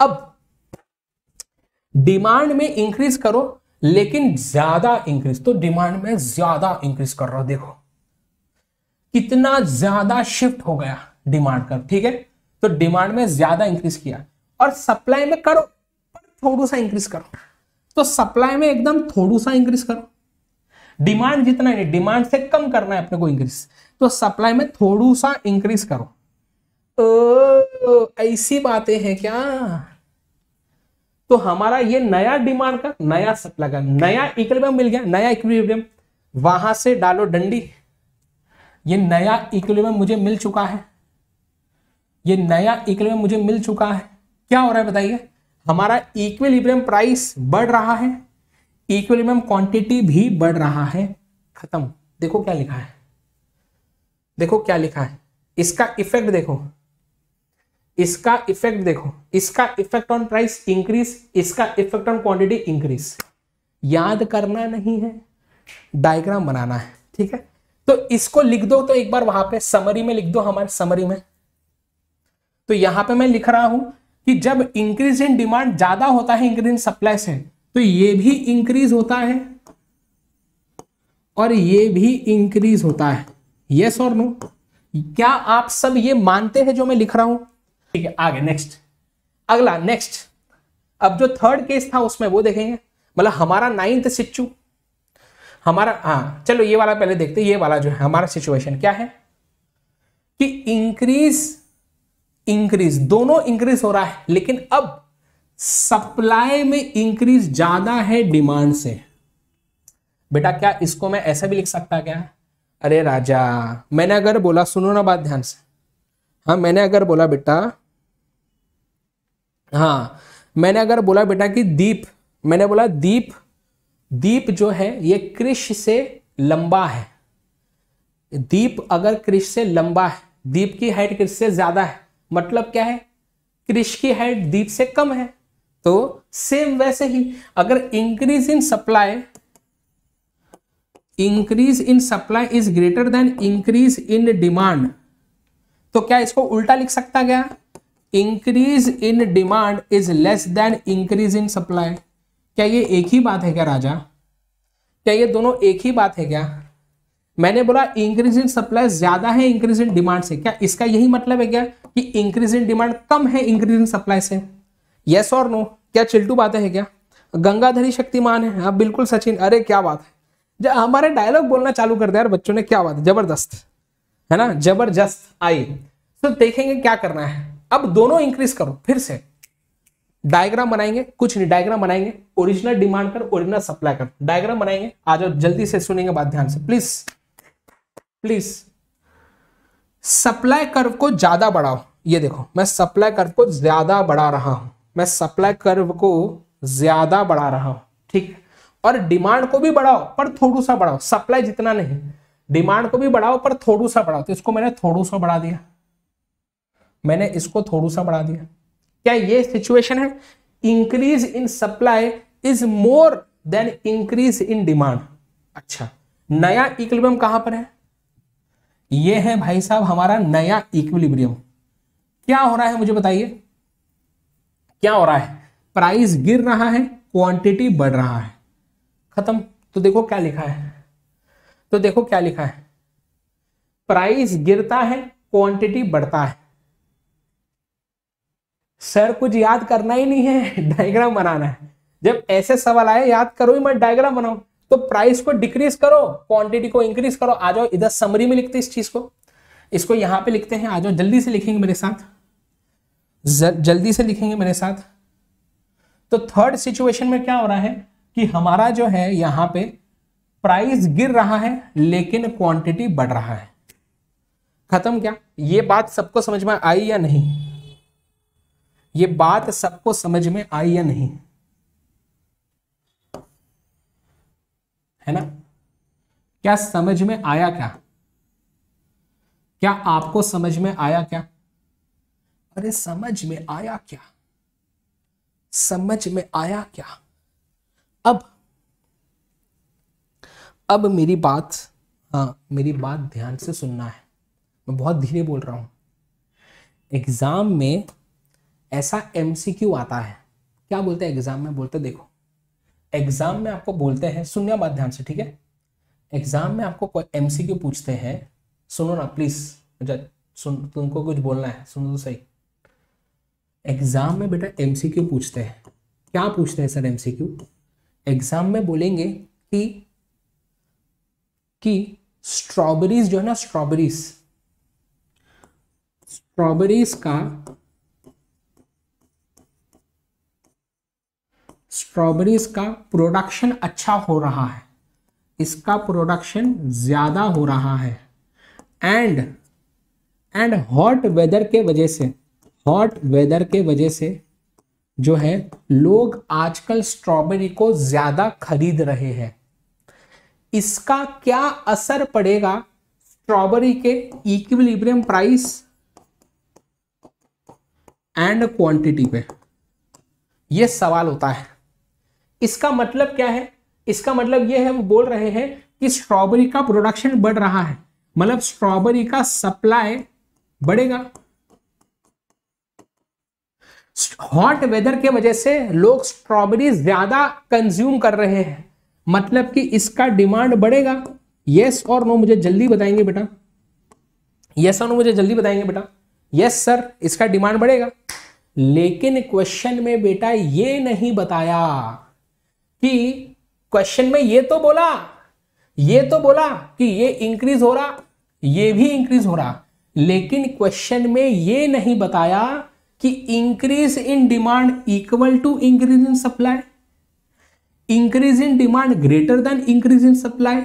अब डिमांड में इंक्रीज करो लेकिन ज्यादा इंक्रीज तो डिमांड में ज्यादा इंक्रीज कर रहा हो देखो कितना ज्यादा शिफ्ट हो गया डिमांड कर ठीक है तो डिमांड में ज्यादा इंक्रीज किया और सप्लाई में करो थोड़ा सा इंक्रीज करो तो सप्लाई में एकदम थोड़ा सा इंक्रीज करो डिमांड जितना नहीं डिमांड से कम करना है अपने को इंक्रीज तो सप्लाई में थोड़ा सा इंक्रीज करो ओ, ऐसी बातें हैं क्या तो हमारा ये नया डिमांड का नया सप्लाई का नया इक्विलिब्रियम मिल गया नया इक्विलिब्रियम वहां से डालो डंडी ये नया इक्विलिब्रियम मुझे मिल चुका है ये नया इक्विलिब्रियम मुझे मिल चुका है क्या हो रहा है बताइए हमारा इक्विलिब्रियम प्राइस बढ़ रहा है इक्वेलिमियम क्वांटिटी भी बढ़ रहा है खत्म देखो क्या लिखा है देखो क्या लिखा है इसका इफेक्ट देखो इसका इफेक्ट देखो इसका इफेक्ट ऑन प्राइस इंक्रीज इसका इफेक्ट ऑन क्वांटिटी इंक्रीज याद करना नहीं है डायग्राम बनाना है ठीक है तो इसको लिख दो तो एक बार वहां पे समरी में लिख दो हमारे समरी में तो यहां पे मैं लिख रहा हूं कि जब इंक्रीज इन डिमांड ज्यादा होता है इंक्रीज इन सप्लाई से तो ये भी इंक्रीज होता है और ये भी इंक्रीज होता है यस और नो क्या आप सब ये मानते हैं जो मैं लिख रहा हूं ठीक है आगे नेक्स्ट अगला नेक्स्ट अब जो थर्ड केस था उसमें वो देखेंगे मतलब हमारा नाइन्थ सिचू हमारा हाँ चलो ये वाला पहले देखते ये वाला जो है हमारा सिचुएशन क्या है कि इंक्रीज इंक्रीज दोनों इंक्रीज हो रहा है लेकिन अब सप्लाई में इंक्रीज ज्यादा है डिमांड से बेटा क्या इसको मैं ऐसा भी लिख सकता क्या अरे राजा मैंने अगर बोला सुनो ना बात ध्यान से हाँ मैंने अगर बोला बेटा हाँ मैंने अगर बोला बेटा कि दीप मैंने बोला दीप दीप जो है ये कृष से लंबा है दीप अगर कृष से लंबा है दीप की हाइट कृष से ज्यादा है मतलब क्या है कृष की हाइट दीप से कम है तो सेम वैसे ही अगर increase in supply increase in supply is greater than increase in demand तो क्या इसको उल्टा लिख सकता गया increase in demand is less than increase in supply क्या ये एक ही बात है क्या राजा क्या ये दोनों एक ही बात है क्या मैंने बोला इंक्रीज इन सप्लाई ज्यादा है इंक्रीज इन डिमांड से क्या इसका यही मतलब है क्या कि इंक्रीज इन डिमांड कम है इंक्रीज इन सप्लाई से यस और नो क्या चिल्टू बातें है क्या गंगाधरी शक्तिमान है हाँ बिल्कुल सचिन अरे क्या बात है जब हमारे डायलॉग बोलना चालू कर दिया यार बच्चों ने क्या बात है जबरदस्त है ना जबरदस्त आई तो देखेंगे क्या करना है अब दोनों इंक्रीज करो फिर से डायग्राम बनाएंगे कुछ नहीं डायग्राम बनाएंगे original demand curve original supply curve diagram बनाएंगे आ जाओ जल्दी से सुनेंगे बात ध्यान से प्लीज प्लीज सप्लाई कर्व को ज्यादा बढ़ाओ ये देखो मैं सप्लाई कर्व को ज्यादा बढ़ा रहा हूं मैं सप्लाई कर्व को ज्यादा बढ़ा रहा हूं ठीक और डिमांड को भी बढ़ाओ पर थोड़ा सा बढ़ाओ सप्लाई जितना नहीं डिमांड को भी बढ़ाओ पर थोड़ा सा बढ़ाओ तो इसको मैंने थोड़ा सा बढ़ा दिया मैंने इसको थोड़ा सा बढ़ा दिया क्या ये सिचुएशन है increase in supply is more than increase in demand अच्छा नया इक्विलिब्रियम कहां पर है ये है भाई साहब हमारा नया इक्विलिब्रियम क्या हो रहा है मुझे बताइए क्या हो रहा है प्राइस गिर रहा है क्वांटिटी बढ़ रहा है खत्म तो देखो क्या लिखा है तो देखो क्या लिखा है प्राइस गिरता है क्वांटिटी बढ़ता है सर कुछ याद करना ही नहीं है डायग्राम बनाना है जब ऐसे सवाल आए याद करो ही मैं डायग्राम बनाओ तो प्राइस को डिक्रीज करो क्वांटिटी को इंक्रीज करो आ जाओ इधर समरी में लिखते इस चीज को इसको यहां पे लिखते हैं आ जाओ जल्दी से लिखेंगे मेरे साथ जल्दी से लिखेंगे मेरे साथ तो थर्ड सिचुएशन में क्या हो रहा है कि हमारा जो है यहां पे प्राइस गिर रहा है लेकिन क्वांटिटी बढ़ रहा है खत्म क्या ये बात सबको समझ में आई या नहीं ये बात सबको समझ में आई या नहीं है ना क्या समझ में आया क्या क्या आपको समझ में आया क्या अरे समझ में आया क्या समझ में आया क्या अब अब मेरी बात हाँ मेरी बात ध्यान से सुनना है मैं बहुत धीरे बोल रहा हूं एग्ज़ाम में ऐसा एमसीक्यू आता है क्या बोलते हैं एग्ज़ाम में बोलते देखो एग्ज़ाम में आपको बोलते हैं सुनना बात ध्यान से ठीक है एग्ज़ाम में आपको एमसीक्यू पूछते हैं सुनो ना प्लीज़ सुन तुमको कुछ बोलना है सुनो तो सही एग्जाम में बेटा एमसीक्यू पूछते हैं क्या पूछते हैं सर एमसीक्यू एग्जाम में बोलेंगे कि कि स्ट्रॉबेरीज जो है ना स्ट्रॉबेरीज स्ट्रॉबेरीज का स्ट्रॉबेरीज का प्रोडक्शन अच्छा हो रहा है इसका प्रोडक्शन ज़्यादा हो रहा है एंड एंड हॉट वेदर के वजह से हॉट वेदर के वजह से जो है लोग आजकल स्ट्रॉबेरी को ज्यादा खरीद रहे हैं इसका क्या असर पड़ेगा स्ट्रॉबेरी के इक्विलिब्रियम प्राइस एंड क्वांटिटी पे यह सवाल होता है इसका मतलब क्या है इसका मतलब यह है वो बोल रहे हैं कि स्ट्रॉबेरी का प्रोडक्शन बढ़ रहा है मतलब स्ट्रॉबेरी का सप्लाई बढ़ेगा हॉट वेदर के वजह से लोग स्ट्रॉबेरी ज्यादा कंज्यूम कर रहे हैं मतलब कि इसका डिमांड बढ़ेगा यस और नो मुझे जल्दी बताएंगे बेटा यस और नो मुझे जल्दी बताएंगे बेटा यस सर इसका डिमांड बढ़ेगा लेकिन क्वेश्चन में बेटा ये नहीं बताया कि क्वेश्चन में ये तो बोला ये तो बोला कि ये इंक्रीज हो रहा ये भी इंक्रीज हो रहा लेकिन क्वेश्चन में ये नहीं बताया कि increase in demand equal to increase in supply increase in demand greater than increase in supply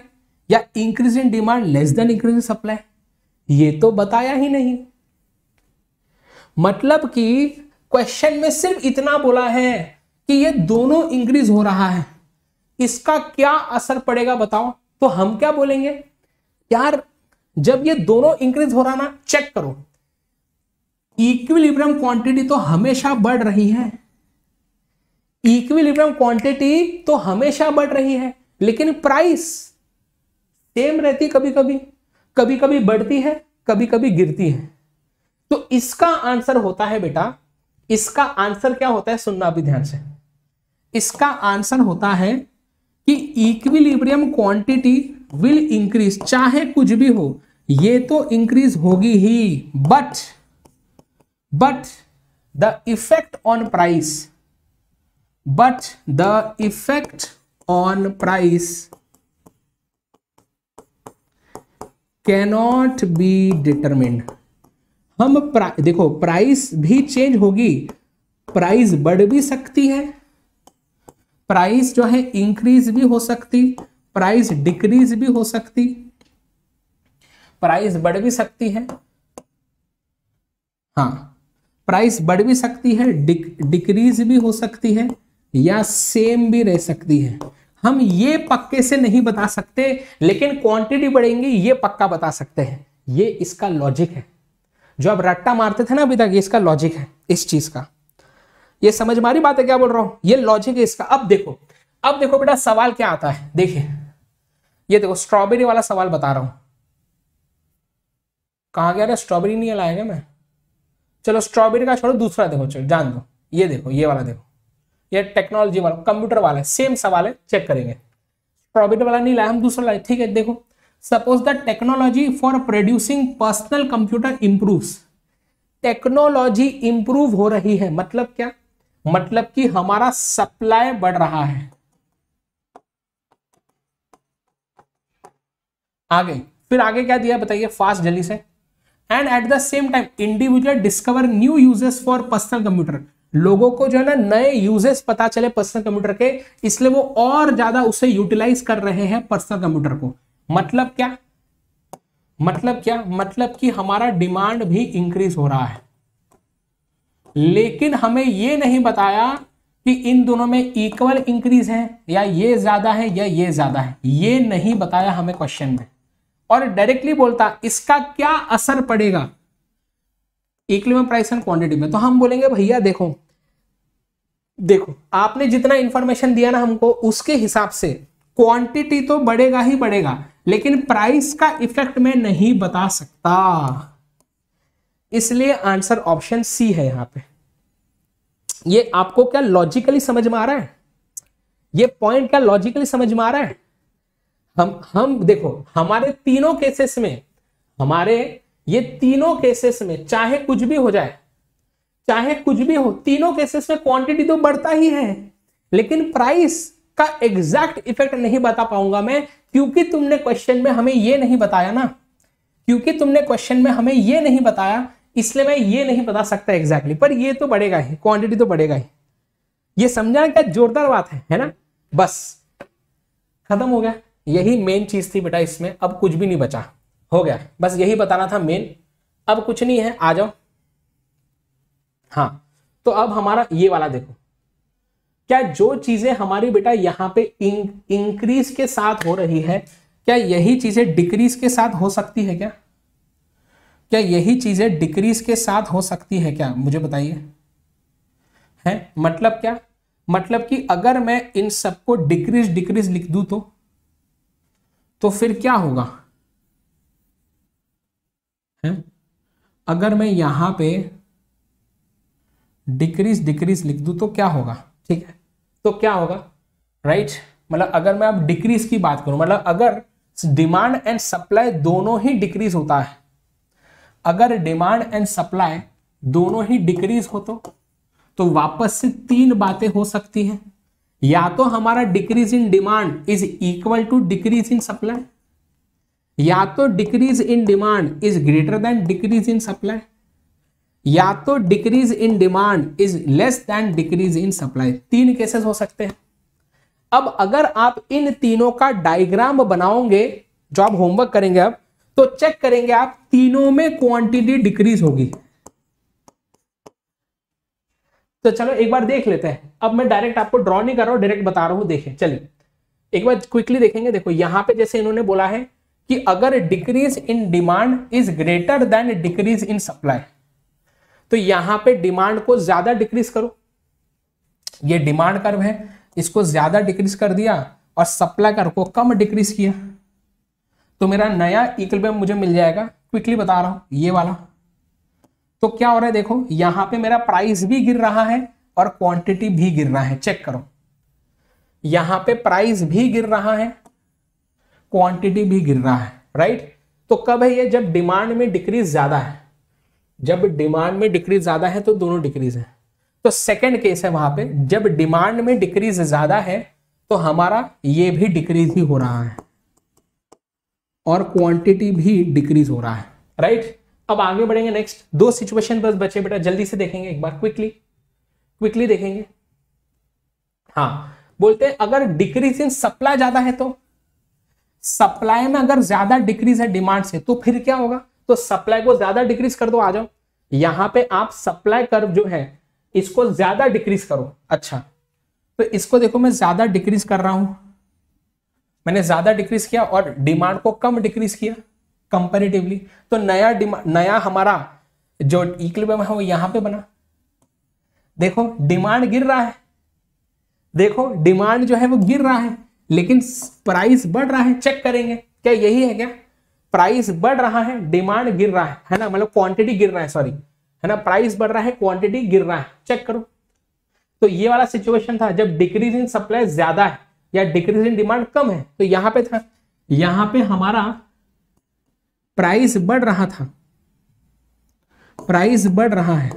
या increase in demand less than increase in supply ये तो बताया ही नहीं मतलब कि क्वेश्चन में सिर्फ इतना बोला है कि ये दोनों इंक्रीज हो रहा है इसका क्या असर पड़ेगा बताओ तो हम क्या बोलेंगे यार जब ये दोनों इंक्रीज हो रहा ना चेक करो इक्विलिब्रियम क्वांटिटी तो हमेशा बढ़ रही है इक्विलिब्रियम क्वांटिटी तो हमेशा बढ़ रही है लेकिन प्राइस सेम रहती कभी कभी कभी कभी बढ़ती है कभी कभी गिरती है तो इसका आंसर होता है बेटा इसका आंसर क्या होता है सुनना भी ध्यान से इसका आंसर होता है कि इक्विलिब्रियम क्वांटिटी विल इंक्रीज चाहे कुछ भी हो ये तो इंक्रीज होगी ही but but the effect on price but the effect on price cannot be determined हम प्रा, देखो प्राइस भी चेंज होगी प्राइस बढ़ भी सकती है प्राइस जो है इंक्रीज भी हो सकती प्राइस डिक्रीज भी हो सकती प्राइस बढ़ भी सकती है हाँ प्राइस बढ़ भी सकती है डिक, डिक्रीज भी हो सकती है या सेम भी रह सकती है हम ये पक्के से नहीं बता सकते लेकिन क्वांटिटी बढ़ेंगी ये पक्का बता सकते हैं ये इसका लॉजिक है जो आप रट्टा मारते थे ना अभी तक इसका लॉजिक है इस चीज का ये समझ मारी बात है क्या बोल रहा हूं ये लॉजिक है इसका अब देखो अब देखो बेटा सवाल क्या आता है देखिए ये देखो स्ट्रॉबेरी वाला सवाल बता रहा हूं कहा गया स्ट्रॉबेरी नहीं लाएगा मैं चलो स्ट्रॉबेरी का छोड़ो दूसरा देखो चलो जान दो ये देखो ये वाला देखो ये टेक्नोलॉजी वाला कंप्यूटर वाला है सेम सवाल है चेक करेंगे स्ट्रॉबेरी वाला नहीं लाया हम दूसरा लाए ठीक है देखो suppose the technology for producing personal computer improve technology improve हो रही है मतलब क्या मतलब कि हमारा सप्लाई बढ़ रहा है आगे फिर आगे क्या दिया बताइए फास्ट जल्दी से and at the same time individual discover new uses for personal computer लोगों को जो है ना नए यूजेस पता चले पर्सनल कंप्यूटर के इसलिए वो और ज्यादा उसे यूटिलाइज कर रहे हैं पर्सनल कंप्यूटर को मतलब क्या मतलब क्या मतलब कि हमारा डिमांड भी इंक्रीज हो रहा है लेकिन हमें ये नहीं बताया कि इन दोनों में इक्वल इंक्रीज है या ये ज्यादा है या ये ज्यादा है ये नहीं बताया हमें क्वेश्चन में और डायरेक्टली बोलता इसका क्या असर पड़ेगा इक्विलिब्रियम प्राइस एंड क्वांटिटी में तो हम बोलेंगे भैया देखो देखो आपने जितना इंफॉर्मेशन दिया ना हमको उसके हिसाब से क्वांटिटी तो बढ़ेगा ही बढ़ेगा लेकिन प्राइस का इफेक्ट मैं नहीं बता सकता इसलिए आंसर ऑप्शन सी है यहां पे ये आपको क्या लॉजिकली समझ में आ रहा है ये पॉइंट क्या लॉजिकली समझ में आ रहा है हम हम देखो हमारे तीनों केसेस में हमारे ये तीनों केसेस में चाहे कुछ भी हो जाए चाहे कुछ भी हो तीनों केसेस में क्वांटिटी तो बढ़ता ही है लेकिन प्राइस का एग्जैक्ट इफेक्ट नहीं बता पाऊंगा मैं क्योंकि तुमने क्वेश्चन में हमें यह नहीं बताया ना क्योंकि तुमने क्वेश्चन में हमें यह नहीं बताया इसलिए मैं ये नहीं बता सकता एग्जैक्टली exactly, पर ये तो बढ़ेगा ही क्वांटिटी तो बढ़ेगा ही ये समझा क्या जोरदार बात है है ना बस खत्म हो गया यही मेन चीज़ थी बेटा इसमें अब कुछ भी नहीं बचा हो गया बस यही बताना था मेन अब कुछ नहीं है आ जाओ हाँ तो अब हमारा ये वाला देखो क्या जो चीज़ें हमारी बेटा यहां पे इंक्रीज के साथ हो रही है क्या यही चीज़ें डिक्रीज के साथ हो सकती है क्या क्या यही चीज़ें डिक्रीज के साथ हो सकती है क्या मुझे बताइए है मतलब क्या मतलब कि अगर मैं इन सबको डिक्रीज डिक्रीज लिख दू तो तो फिर क्या होगा है अगर मैं यहां पे डिक्रीज डिक्रीज लिख दू तो क्या होगा ठीक है तो क्या होगा राइट right? मतलब अगर मैं अब डिक्रीज की बात करूं मतलब अगर डिमांड एंड सप्लाई दोनों ही डिक्रीज होता है अगर डिमांड एंड सप्लाई दोनों ही डिक्रीज हो तो, तो वापस से तीन बातें हो सकती हैं या तो हमारा decrease in demand is equal to decrease in supply या तो decrease in demand is greater than decrease in supply या तो decrease in demand is less than decrease in supply तीन केसेस हो सकते हैं अब अगर आप इन तीनों का डायग्राम बनाओगे जो आप होमवर्क करेंगे अब तो चेक करेंगे आप तीनों में क्वांटिटी डिक्रीज होगी तो चलो एक बार देख लेते हैं अब मैं डायरेक्ट आपको ड्रॉ नहीं कर रहा हूं डायरेक्ट बता रहा हूं देखे चलिए एक बार क्विकली देखेंगे देखो यहां पे जैसे इन्होंने बोला है कि अगर decrease in demand is greater than decrease in supply तो यहां पे डिमांड को ज्यादा डिक्रीज करो ये डिमांड कर्व है इसको ज्यादा डिक्रीज कर दिया और सप्लाई कर्व को कम डिक्रीज किया तो मेरा नया इक्वेबियम मुझे मिल जाएगा क्विकली बता रहा हूं ये वाला तो क्या हो रहा है देखो यहां पे मेरा प्राइस भी गिर रहा है और क्वांटिटी भी गिर रहा है चेक करो यहां पे प्राइस भी गिर रहा है क्वांटिटी भी गिर रहा है राइट तो कब है ये जब डिमांड में डिक्रीज ज्यादा है जब डिमांड में डिक्रीज ज्यादा है तो दोनों डिक्रीज है तो सेकेंड केस है वहां पर जब डिमांड में डिक्रीज ज्यादा है तो हमारा ये भी डिक्रीज ही हो रहा है और क्वांटिटी भी डिक्रीज हो रहा है राइट अब आगे बढ़ेंगे नेक्स्ट दो सिचुएशन बस बचे बेटा जल्दी से देखेंगे एक बार क्विकली क्विकली देखेंगे हाँ बोलते हैं अगर डिक्रीज इन सप्लाई ज्यादा है तो सप्लाई में अगर ज्यादा डिक्रीज है डिमांड से तो फिर क्या होगा तो सप्लाई को ज्यादा डिक्रीज कर दो आ जाओ यहां पे आप सप्लाई कर्व जो है इसको ज्यादा डिक्रीज करो अच्छा तो इसको देखो मैं ज्यादा डिक्रीज कर रहा हूं मैंने ज्यादा डिक्रीज किया और डिमांड को कम डिक्रीज किया कंपेरेटिवली तो नया नया हमारा जो इक्विलिब्रियम है वो यहां पे बना देखो डिमांड गिर रहा है देखो डिमांड जो है वो गिर रहा है लेकिन प्राइस बढ़ रहा है चेक करेंगे क्या यही है क्या प्राइस बढ़ रहा है डिमांड गिर रहा है है ना मतलब क्वांटिटी गिर रहा है सॉरी है ना प्राइस बढ़ रहा है क्वांटिटी गिर रहा है चेक करो तो ये वाला सिचुएशन था जब डिक्रीज इन सप्लाई ज्यादा है या डिक्रीज इन डिमांड कम है तो यहां पे था यहां पे हमारा प्राइस बढ़ रहा था प्राइस बढ़ रहा है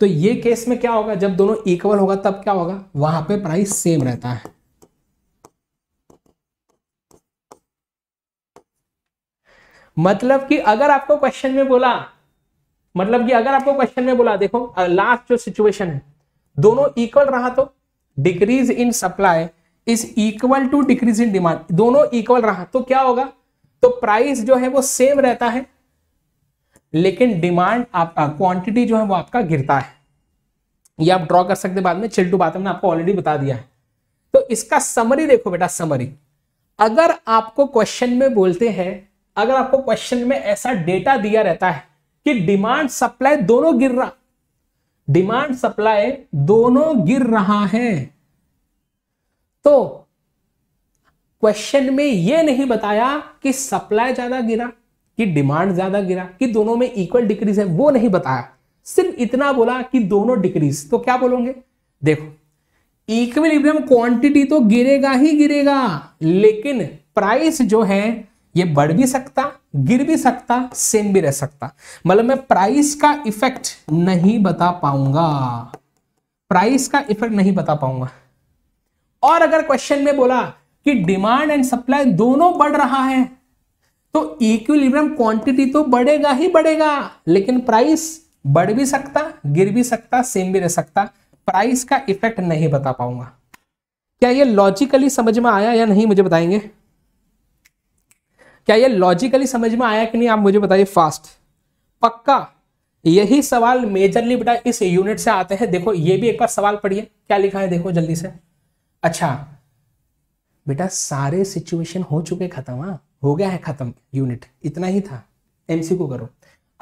तो ये केस में क्या होगा जब दोनों इक्वल होगा तब क्या होगा वहां पे प्राइस सेम रहता है मतलब कि अगर आपको क्वेश्चन में बोला मतलब कि अगर आपको क्वेश्चन में बोला देखो लास्ट जो सिचुएशन है दोनों इक्वल रहा तो decrease in supply is equal to decrease in demand दोनों इक्वल रहा तो क्या होगा तो प्राइस जो है वो सेम रहता है लेकिन डिमांड आपका क्वांटिटी जो है वो आपका गिरता है ये आप ड्रॉ कर सकते बाद में चिल्टू बात मैंने आपको ऑलरेडी बता दिया है तो इसका समरी देखो बेटा समरी अगर आपको क्वेश्चन में बोलते हैं अगर आपको क्वेश्चन में ऐसा डेटा दिया रहता है कि डिमांड सप्लाई दोनों गिर रहा डिमांड सप्लाई दोनों गिर रहा है तो क्वेश्चन में यह नहीं बताया कि सप्लाई ज्यादा गिरा कि डिमांड ज्यादा गिरा कि दोनों में इक्वल डिक्रीज है वो नहीं बताया सिर्फ इतना बोला कि दोनों डिक्रीज तो क्या बोलोगे देखो इक्विलिब्रियम क्वांटिटी तो गिरेगा ही गिरेगा लेकिन प्राइस जो है ये बढ़ भी सकता गिर भी सकता सेम भी रह सकता मतलब मैं प्राइस का इफेक्ट नहीं बता पाऊंगा प्राइस का इफेक्ट नहीं बता पाऊंगा और अगर क्वेश्चन में बोला कि डिमांड एंड सप्लाई दोनों बढ़ रहा है तो इक्विलिब्रियम क्वांटिटी तो बढ़ेगा ही बढ़ेगा लेकिन प्राइस बढ़ भी सकता गिर भी सकता सेम भी रह सकता प्राइस का इफेक्ट नहीं बता पाऊंगा क्या ये लॉजिकली समझ में आया या नहीं मुझे बताएंगे क्या ये लॉजिकली समझ में आया कि नहीं आप मुझे बताइए फास्ट पक्का यही सवाल मेजरली बेटा इस यूनिट से आते हैं देखो ये भी एक बार सवाल पढ़िए क्या लिखा है देखो जल्दी से अच्छा बेटा सारे सिचुएशन हो चुके खत्म हाँ हो गया है खत्म यूनिट इतना ही था एमसी को करो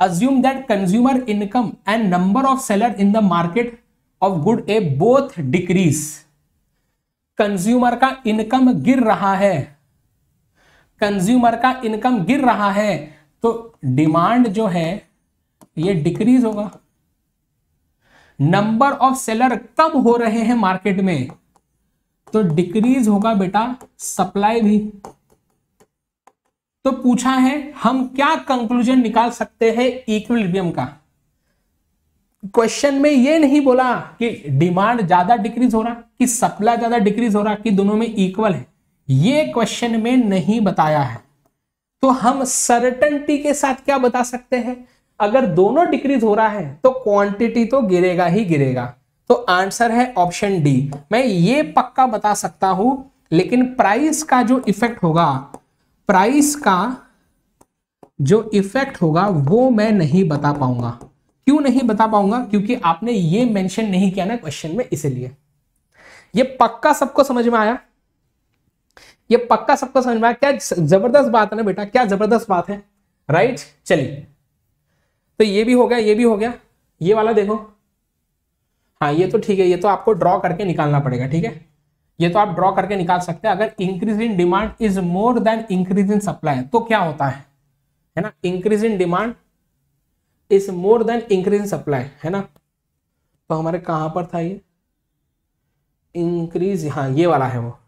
assume that consumer income and number of seller in the market of good A both decrease consumer का इनकम गिर रहा है कंज्यूमर का इनकम गिर रहा है तो डिमांड जो है ये डिक्रीज होगा नंबर ऑफ सेलर कम हो रहे हैं मार्केट में तो डिक्रीज होगा बेटा सप्लाई भी तो पूछा है हम क्या कंक्लूजन निकाल सकते हैं इक्विलिब्रियम का क्वेश्चन में ये नहीं बोला कि डिमांड ज्यादा डिक्रीज हो रहा कि सप्लाई ज्यादा डिक्रीज हो रहा कि दोनों में इक्वल है ये क्वेश्चन में नहीं बताया है तो हम सर्टनटी के साथ क्या बता सकते हैं अगर दोनों डिक्रीज हो रहा है तो क्वांटिटी तो गिरेगा ही गिरेगा तो आंसर है ऑप्शन डी मैं ये पक्का बता सकता हूं लेकिन प्राइस का जो इफेक्ट होगा प्राइस का जो इफेक्ट होगा वो मैं नहीं बता पाऊंगा क्यों नहीं बता पाऊंगा क्योंकि आपने ये मेंशन नहीं किया ना क्वेश्चन में इसलिए ये पक्का सबको समझ में आया ये पक्का सबको समझ में आया क्या जबरदस्त बात है ना बेटा क्या जबरदस्त बात है राइट चलिए तो ये भी हो गया ये भी हो गया ये वाला देखो हाँ ये तो ठीक है ये तो आपको ड्रॉ करके निकालना पड़ेगा ठीक है ये तो आप ड्रॉ करके निकाल सकते हैं अगर increase in demand is more than increase in supply तो क्या होता है है ना increase in demand is more than increase in supply है ना तो हमारे कहां पर था ये इंक्रीज हाँ ये वाला है वो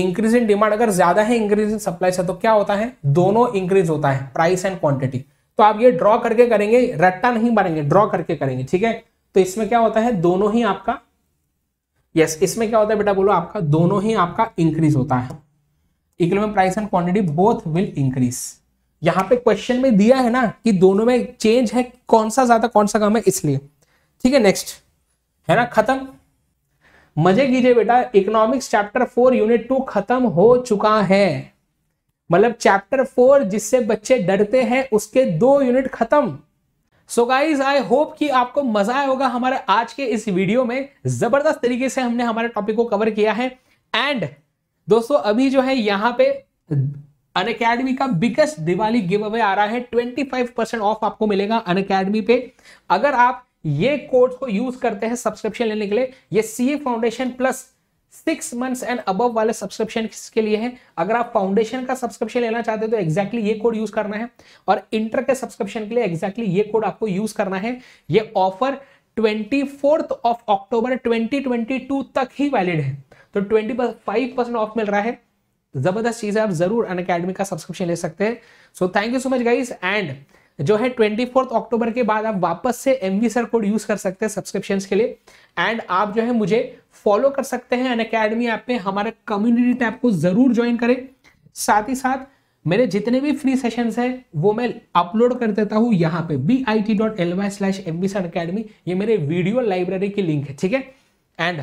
इंक्रीज इन डिमांड अगर ज्यादा है इंक्रीज इन सप्लाई से तो क्या होता है दोनों इंक्रीज होता है प्राइस एंड क्वांटिटी तो आप ये ड्रॉ करके करेंगे रट्टा नहीं बनेंगे ड्रॉ करके करेंगे ठीक है तो इसमें क्या होता है दोनों ही आपका यस yes, इसमें क्या होता है बेटा बोलो आपका दोनों ही आपका इंक्रीज होता है economic price and quantity both will increase यहां पे क्वेश्चन में दिया है ना कि दोनों में चेंज है कौन सा ज्यादा कौन सा कम है इसलिए ठीक है नेक्स्ट है ना खत्म मजे कीजिए बेटा economics chapter four unit two खत्म हो चुका है मतलब चैप्टर फोर जिससे बच्चे डरते हैं उसके दो यूनिट खत्म सो गाइज आई होप कि आपको मजा आया होगा हमारे आज के इस वीडियो में जबरदस्त तरीके से हमने हमारे टॉपिक को कवर किया है एंड दोस्तों अभी जो है यहाँ पे अन अकेडमी का बिगेस्ट दिवाली गिव अवे आ रहा है 25 परसेंट ऑफ आपको मिलेगा अन अकेडमी पे अगर आप ये कोड को यूज करते हैं सब्सक्रिप्शन लेने के लिए ये C foundation plus six months and above वाले सब्सक्रिप्शन के लिए है अगर आप फाउंडेशन का सब्सक्रिप्शन लेना चाहते हैं तो एक्जैक्टली exactly ये कोड यूज करना है और इंटर के सब्सक्रिप्शन के लिए एक्जैक्टली exactly ये कोड आपको यूज करना है ये offer twenty fourth of October 2022 तक ही वैलिड है तो ट्वेंटी फाइव परसेंट ऑफ मिल रहा है जबरदस्त चीज है आप जरूर अन अकेडमी का सब्सक्रिप्शन ले सकते हैं so thank you so much guys and जो है ट्वेंटी फोर्थ अक्टूबर के बाद आप वापस से एम सर कोड यूज कर सकते हैं सब्सक्रिप्शन के लिए एंड आप जो है मुझे फॉलो कर सकते हैं अन अकेडमी ऐप पे हमारे कम्युनिटी टैप को जरूर ज्वाइन करें साथ ही साथ मेरे जितने भी फ्री सेशंस हैं वो मैं अपलोड कर देता हूँ यहाँ पे B I T dot L Y slash M B sun academy ये मेरे वीडियो लाइब्रेरी की लिंक है ठीक है एंड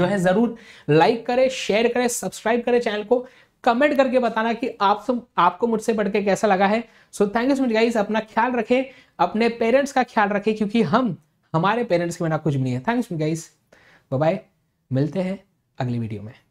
जो है जरूर लाइक करें शेयर करें सब्सक्राइब करें चैनल को कमेंट करके बताना कि आप सब आपको मुझसे पढ़ के कैसा लगा है so thank you so much guys अपना ख्याल रखें अपने पेरेंट्स का ख्याल रखें क्योंकि हम हमारे पेरेंट्स के बिना कुछ भी नहीं है मच गाइस बाय मिलते हैं अगली वीडियो में